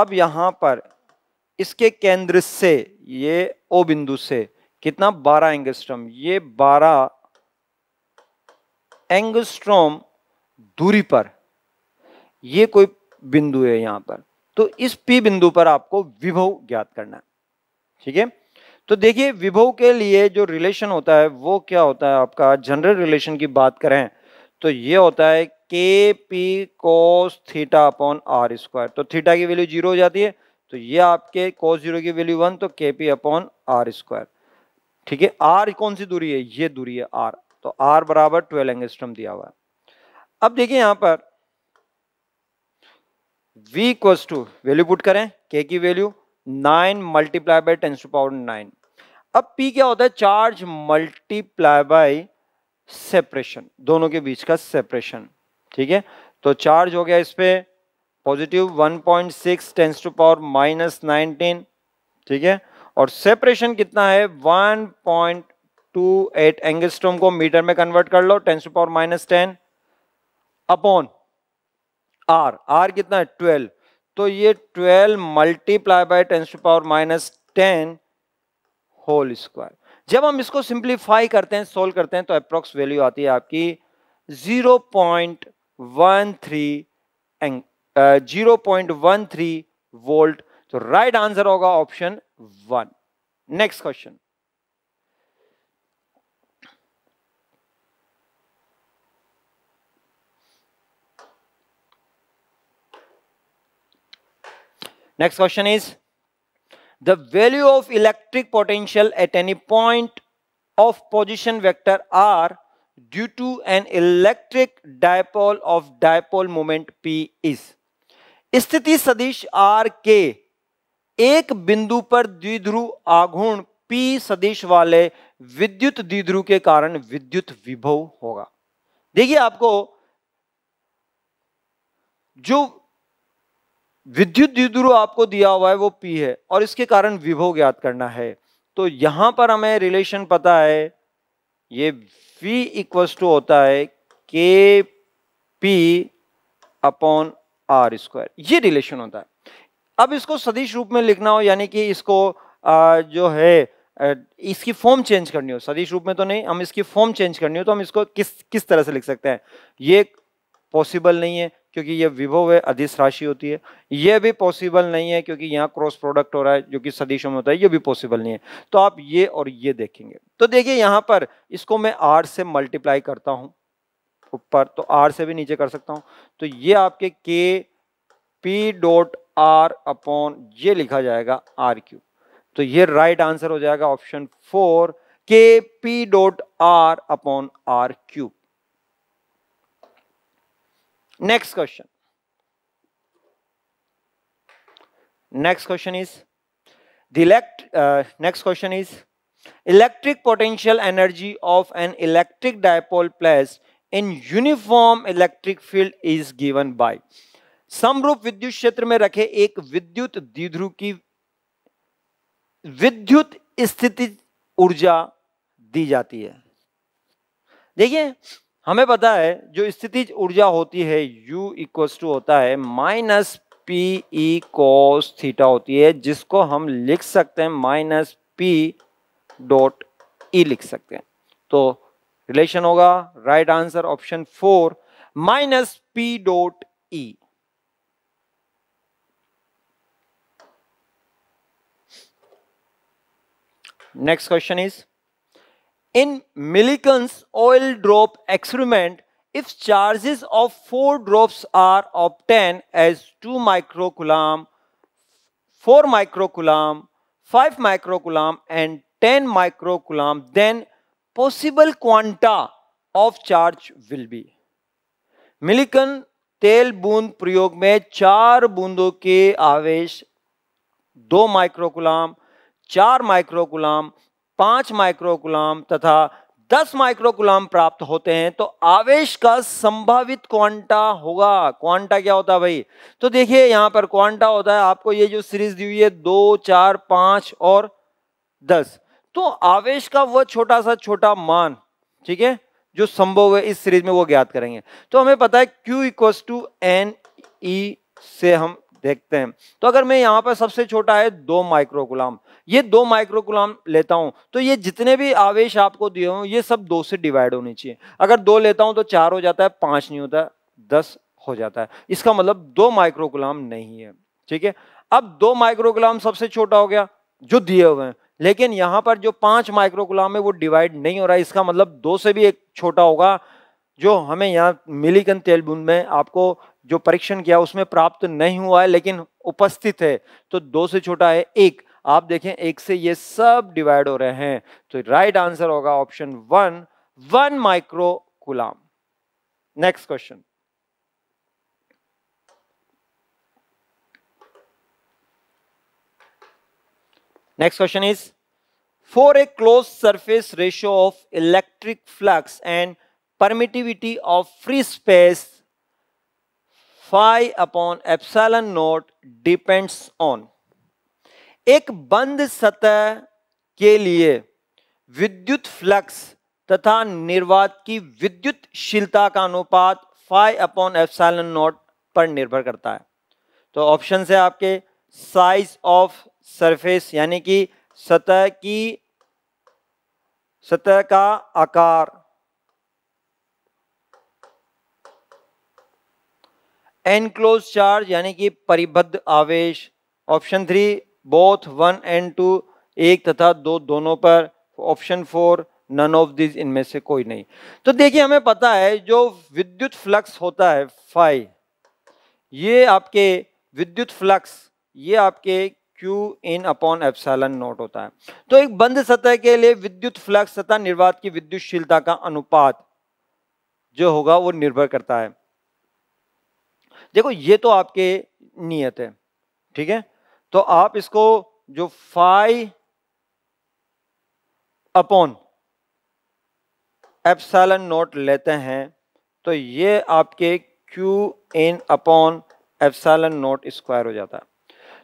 अब यहां पर इसके केंद्र से ये ओ बिंदु से कितना 12 एंगस्ट्रम ये बारह एंगस्ट्रोम दूरी पर ये कोई बिंदु है यहां पर तो इस पी बिंदु पर आपको विभव ज्ञात करना है ठीक है तो देखिए विभव के लिए जो रिलेशन होता है वो क्या होता है आपका जनरल रिलेशन की बात करें तो ये होता है K P cos theta upon are square तो थीटा की वैल्यू जीरो हो जाती है तो ये आपके कोस जीरो की वैल्यू वन तो K P upon are square ठीक है आर कौन सी दूरी है ये दूरी है आर तो आर बराबर ट्वेल्व एंगस्ट्रम दिया हुआ है अब देखिए यहां पर v equals to value put करें k की value nine multiply by tens to power nine अब p क्या होता है चार्ज मल्टीप्लाई बाई सेपरेशन दोनों के बीच का सेपरेशन ठीक है तो चार्ज हो गया इस पर positive 1.6 point six tens to power minus nineteen ठीक है और सेपरेशन कितना है पॉइंट टू एट एंगस्ट्रोम को मीटर में कन्वर्ट कर लो ten to power minus ten upon R R कितना है ट्वेल्व तो ये twelve multiply by ten to power minus ten whole square जब हम इसको सिंप्लीफाई करते हैं सोल्व करते हैं तो अप्रोक्स वैल्यू आती है आपकी जीरो पॉइंट वन थ्री एंग zero point one three volt तो राइट आंसर होगा option one next question next question is the value of electric potential at any point of position vector r due to an electric dipole of dipole moment p is स्थिति सदिश r के एक बिंदु पर द्विध्रुव आघूर्ण p सदिश वाले विद्युत द्विध्रुव के कारण विद्युत विभव होगा देखिए आपको जो विद्युत द्विध्रुव आपको दिया हुआ है वो पी है और इसके कारण विभव ज्ञात करना है तो यहां पर हमें रिलेशन पता है ये वी इक्वल टू होता है K P upon are square ये रिलेशन होता है अब इसको सदिश रूप में लिखना हो यानी कि इसको आ, जो है इसकी फॉर्म चेंज करनी हो सदिश रूप में तो नहीं हम इसकी फॉर्म चेंज करनी हो तो हम इसको किस किस तरह से लिख सकते हैं ये पॉसिबल नहीं है क्योंकि ये विभो व अधिस राशि होती है ये भी पॉसिबल नहीं है क्योंकि यहाँ क्रॉस प्रोडक्ट हो रहा है जो कि सदिशों में होता है ये भी पॉसिबल नहीं है तो आप ये और ये देखेंगे तो देखिए यहाँ पर इसको मैं आर से मल्टीप्लाई करता हूँ ऊपर तो आर से भी नीचे कर सकता हूँ तो ये आपके के पी डॉट आर अपॉन ये लिखा जाएगा आर क्यू तो ये राइट आंसर हो जाएगा option four K P dot R upon R cube next question next question is दिलेक्ट next question is electric potential energy of an electric dipole place in uniform electric field is given by समरूप विद्युत क्षेत्र में रखे एक विद्युत दीध्रु की विद्युत स्थिति ऊर्जा दी जाती है देखिए हमें पता है जो स्थिति ऊर्जा होती है U इक्वस टू होता है minus P E cos theta होती है जिसको हम लिख सकते हैं माइनस पी डॉट ई लिख सकते हैं तो रिलेशन होगा right answer option four minus P dot E next question is In Millikan's oil drop experiment, if charges of 4 drops are obtained as 2 microcoulomb, 4 microcoulomb, 5 microcoulomb and 10 microcoulomb, then possible quanta of charge will be. Millikan तेल बूंद प्रयोग में चार बूंदों के आवेश दो microcoulomb चार माइक्रोकुलाम पांच माइक्रोकुलाम तथा दस माइक्रोकुलाम प्राप्त होते हैं तो आवेश का संभावित क्वांटा होगा क्वांटा क्या होता है भाई तो देखिए यहां पर क्वांटा होता है आपको ये जो सीरीज दी हुई है दो चार पांच और दस तो आवेश का वह छोटा सा छोटा मान ठीक है जो संभव है इस सीरीज में वो ज्ञात करेंगे तो हमें पता है Q equal to N E से हम देखते हैं तो अगर मैं यहाँ पर सबसे छोटा है दो माइक्रोकुलाम ये दो माइक्रोकुलाम लेता हूँ तो ये जितने भी आवेश आपको दिए हों ये सब दो से डिवाइड होने चाहिए अगर दो लेता हूँ तो चार हो जाता है पाँच नहीं होता दस हो जाता है इसका मतलब दो माइक्रोकुलाम नहीं है ठीक है अब दो माइक्रोकुलाम सबसे छोटा हो गया जो दिए हुए हैं लेकिन यहाँ पर जो पाँच माइक्रोकुलाम है वो डिवाइड नहीं हो रहा है इसका मतलब दो से भी एक छोटा होगा जो हमें यहाँ मिलीकन तेल में आपको जो परीक्षण किया उसमें प्राप्त नहीं हुआ है लेकिन उपस्थित है तो दो से छोटा है एक आप देखें एक से ये सब डिवाइड हो रहे हैं तो राइट आंसर होगा option one one micro coulomb next question next question is for a close surface ratio of electric flux and permittivity of free space five upon epsilon naught depends on एक बंद सतह के लिए विद्युत flux तथा निर्वात की विद्युत शीलता का अनुपात फाइव अपॉन एप्सलन नोट पर निर्भर करता है तो ऑप्शन है आपके साइज ऑफ सरफेस यानी कि सतह की सतह का आकार एनक्लोज चार्ज यानी कि परिबद्ध आवेश option three both one and two एक तथा दो दोनों पर option four none of this इनमें से कोई नहीं तो देखिए हमें पता है जो विद्युत फ्लक्स होता है फाइ ये आपके विद्युत फ्लक्स ये आपके Q in upon epsilon naught होता है तो एक बंद सतह के लिए विद्युत फ्लक्स तथा निर्वात की विद्युतशीलता का अनुपात जो होगा वो निर्भर करता है देखो ये तो आपके नियत है ठीक है तो आप इसको जो फाइ अपॉन एप्सलन नोट लेते हैं तो ये आपके Q in upon epsilon naught square हो जाता है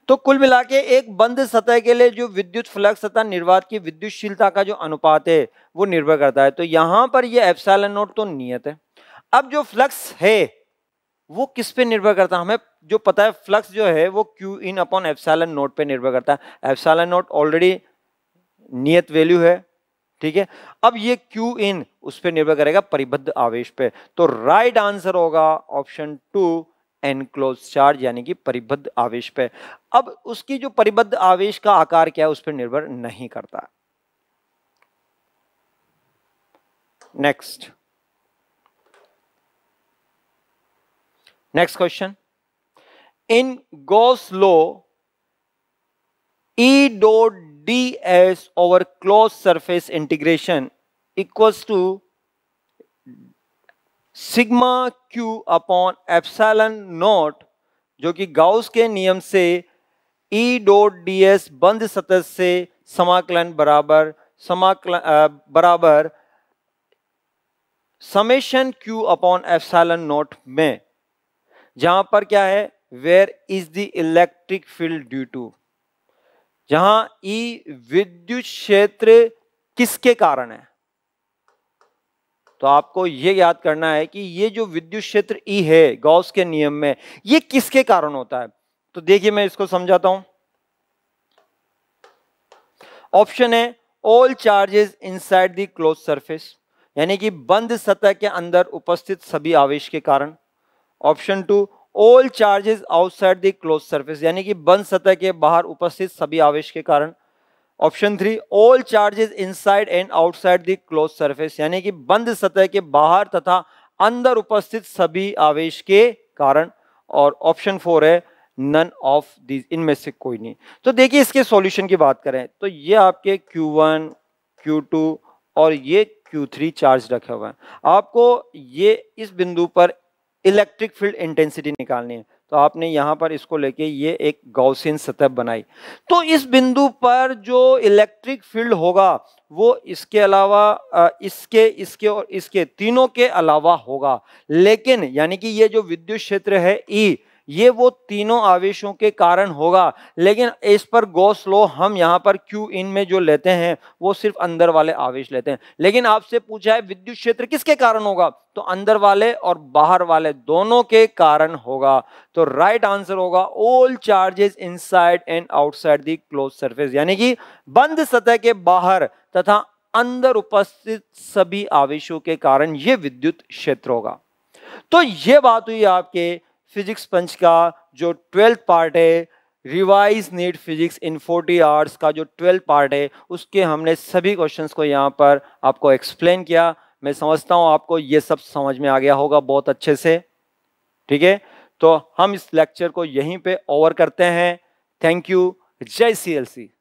तो कुल मिला के एक बंद सतह के लिए जो विद्युत फ्लक्स तथा निर्वात की विद्युतशीलता का जो अनुपात है वो निर्भर करता है तो यहां पर ये एप्सलन नोट तो नियत है अब जो फ्लक्स है वो किस पे निर्भर करता है हमें जो पता है फ्लक्स जो है वो Q in upon epsilon naught पे निर्भर करता है एफसालन नोट ऑलरेडी नियत वैल्यू है ठीक है अब ये क्यू इन उस पर निर्भर करेगा परिबद्ध आवेश पे तो राइट आंसर होगा ऑप्शन टू एनक्लोज चार्ज यानी कि परिबद्ध आवेश पे अब उसकी जो परिबद्ध आवेश का आकार क्या है उस पर निर्भर नहीं करता next next question in Gauss law E dot D S over close surface integration equals to sigma Q upon epsilon naught जो कि गाउस के नियम से ई डोट डी एस बंद सतह से समाकलन बराबर समाकलन बराबर summation Q upon epsilon naught में जहां पर क्या है where is the electric field due to जहां ई e विद्युत क्षेत्र किसके कारण है तो आपको यह याद करना है कि ये जो विद्युत क्षेत्र ई e है गॉस के नियम में ये किसके कारण होता है तो देखिए मैं इसको समझाता हूं ऑप्शन है all charges inside the close surface यानी कि बंद सतह के अंदर उपस्थित सभी आवेश के कारण option two all charges outside the close surface यानी कि बंद सतह के बाहर उपस्थित सभी आवेश के कारण option three all charges inside and outside the close surface यानी कि बंद सतह के बाहर तथा अंदर उपस्थित सभी आवेश के कारण और ऑप्शन फोर है नन ऑफ दीज इनमें से कोई नहीं तो देखिए इसके सॉल्यूशन की बात करें तो ये आपके Q1, Q2 और ये Q3 चार्ज रखे हुए हैं आपको ये इस बिंदु पर इलेक्ट्रिक फील्ड इंटेंसिटी निकालनी है तो आपने यहाँ पर इसको लेके ये एक गौसियन सतह बनाई तो इस बिंदु पर जो इलेक्ट्रिक फील्ड होगा वो इसके अलावा इसके इसके और इसके तीनों के अलावा होगा लेकिन यानी कि ये जो विद्युत क्षेत्र है ई e, ये वो तीनों आवेशों के कारण होगा लेकिन इस पर गौस लो हम यहाँ पर क्यू इन में जो लेते हैं वो सिर्फ अंदर वाले आवेश लेते हैं लेकिन आपसे पूछा है विद्युत क्षेत्र किसके कारण होगा तो अंदर वाले और बाहर वाले दोनों के कारण होगा तो राइट आंसर होगा all charges inside and outside the close surface यानी कि बंद सतह के बाहर तथा अंदर उपस्थित सभी आवेशों के कारण ये विद्युत क्षेत्र होगा तो ये बात हुई आपके फिजिक्स पंच का जो ट्वेल्थ पार्ट है revise need physics in 40 hours का जो ट्वेल्थ पार्ट है उसके हमने सभी क्वेश्चंस को यहाँ पर आपको एक्सप्लेन किया मैं समझता हूँ आपको ये सब समझ में आ गया होगा बहुत अच्छे से ठीक है तो हम इस लेक्चर को यहीं पे ओवर करते हैं थैंक यू जय सी एल सी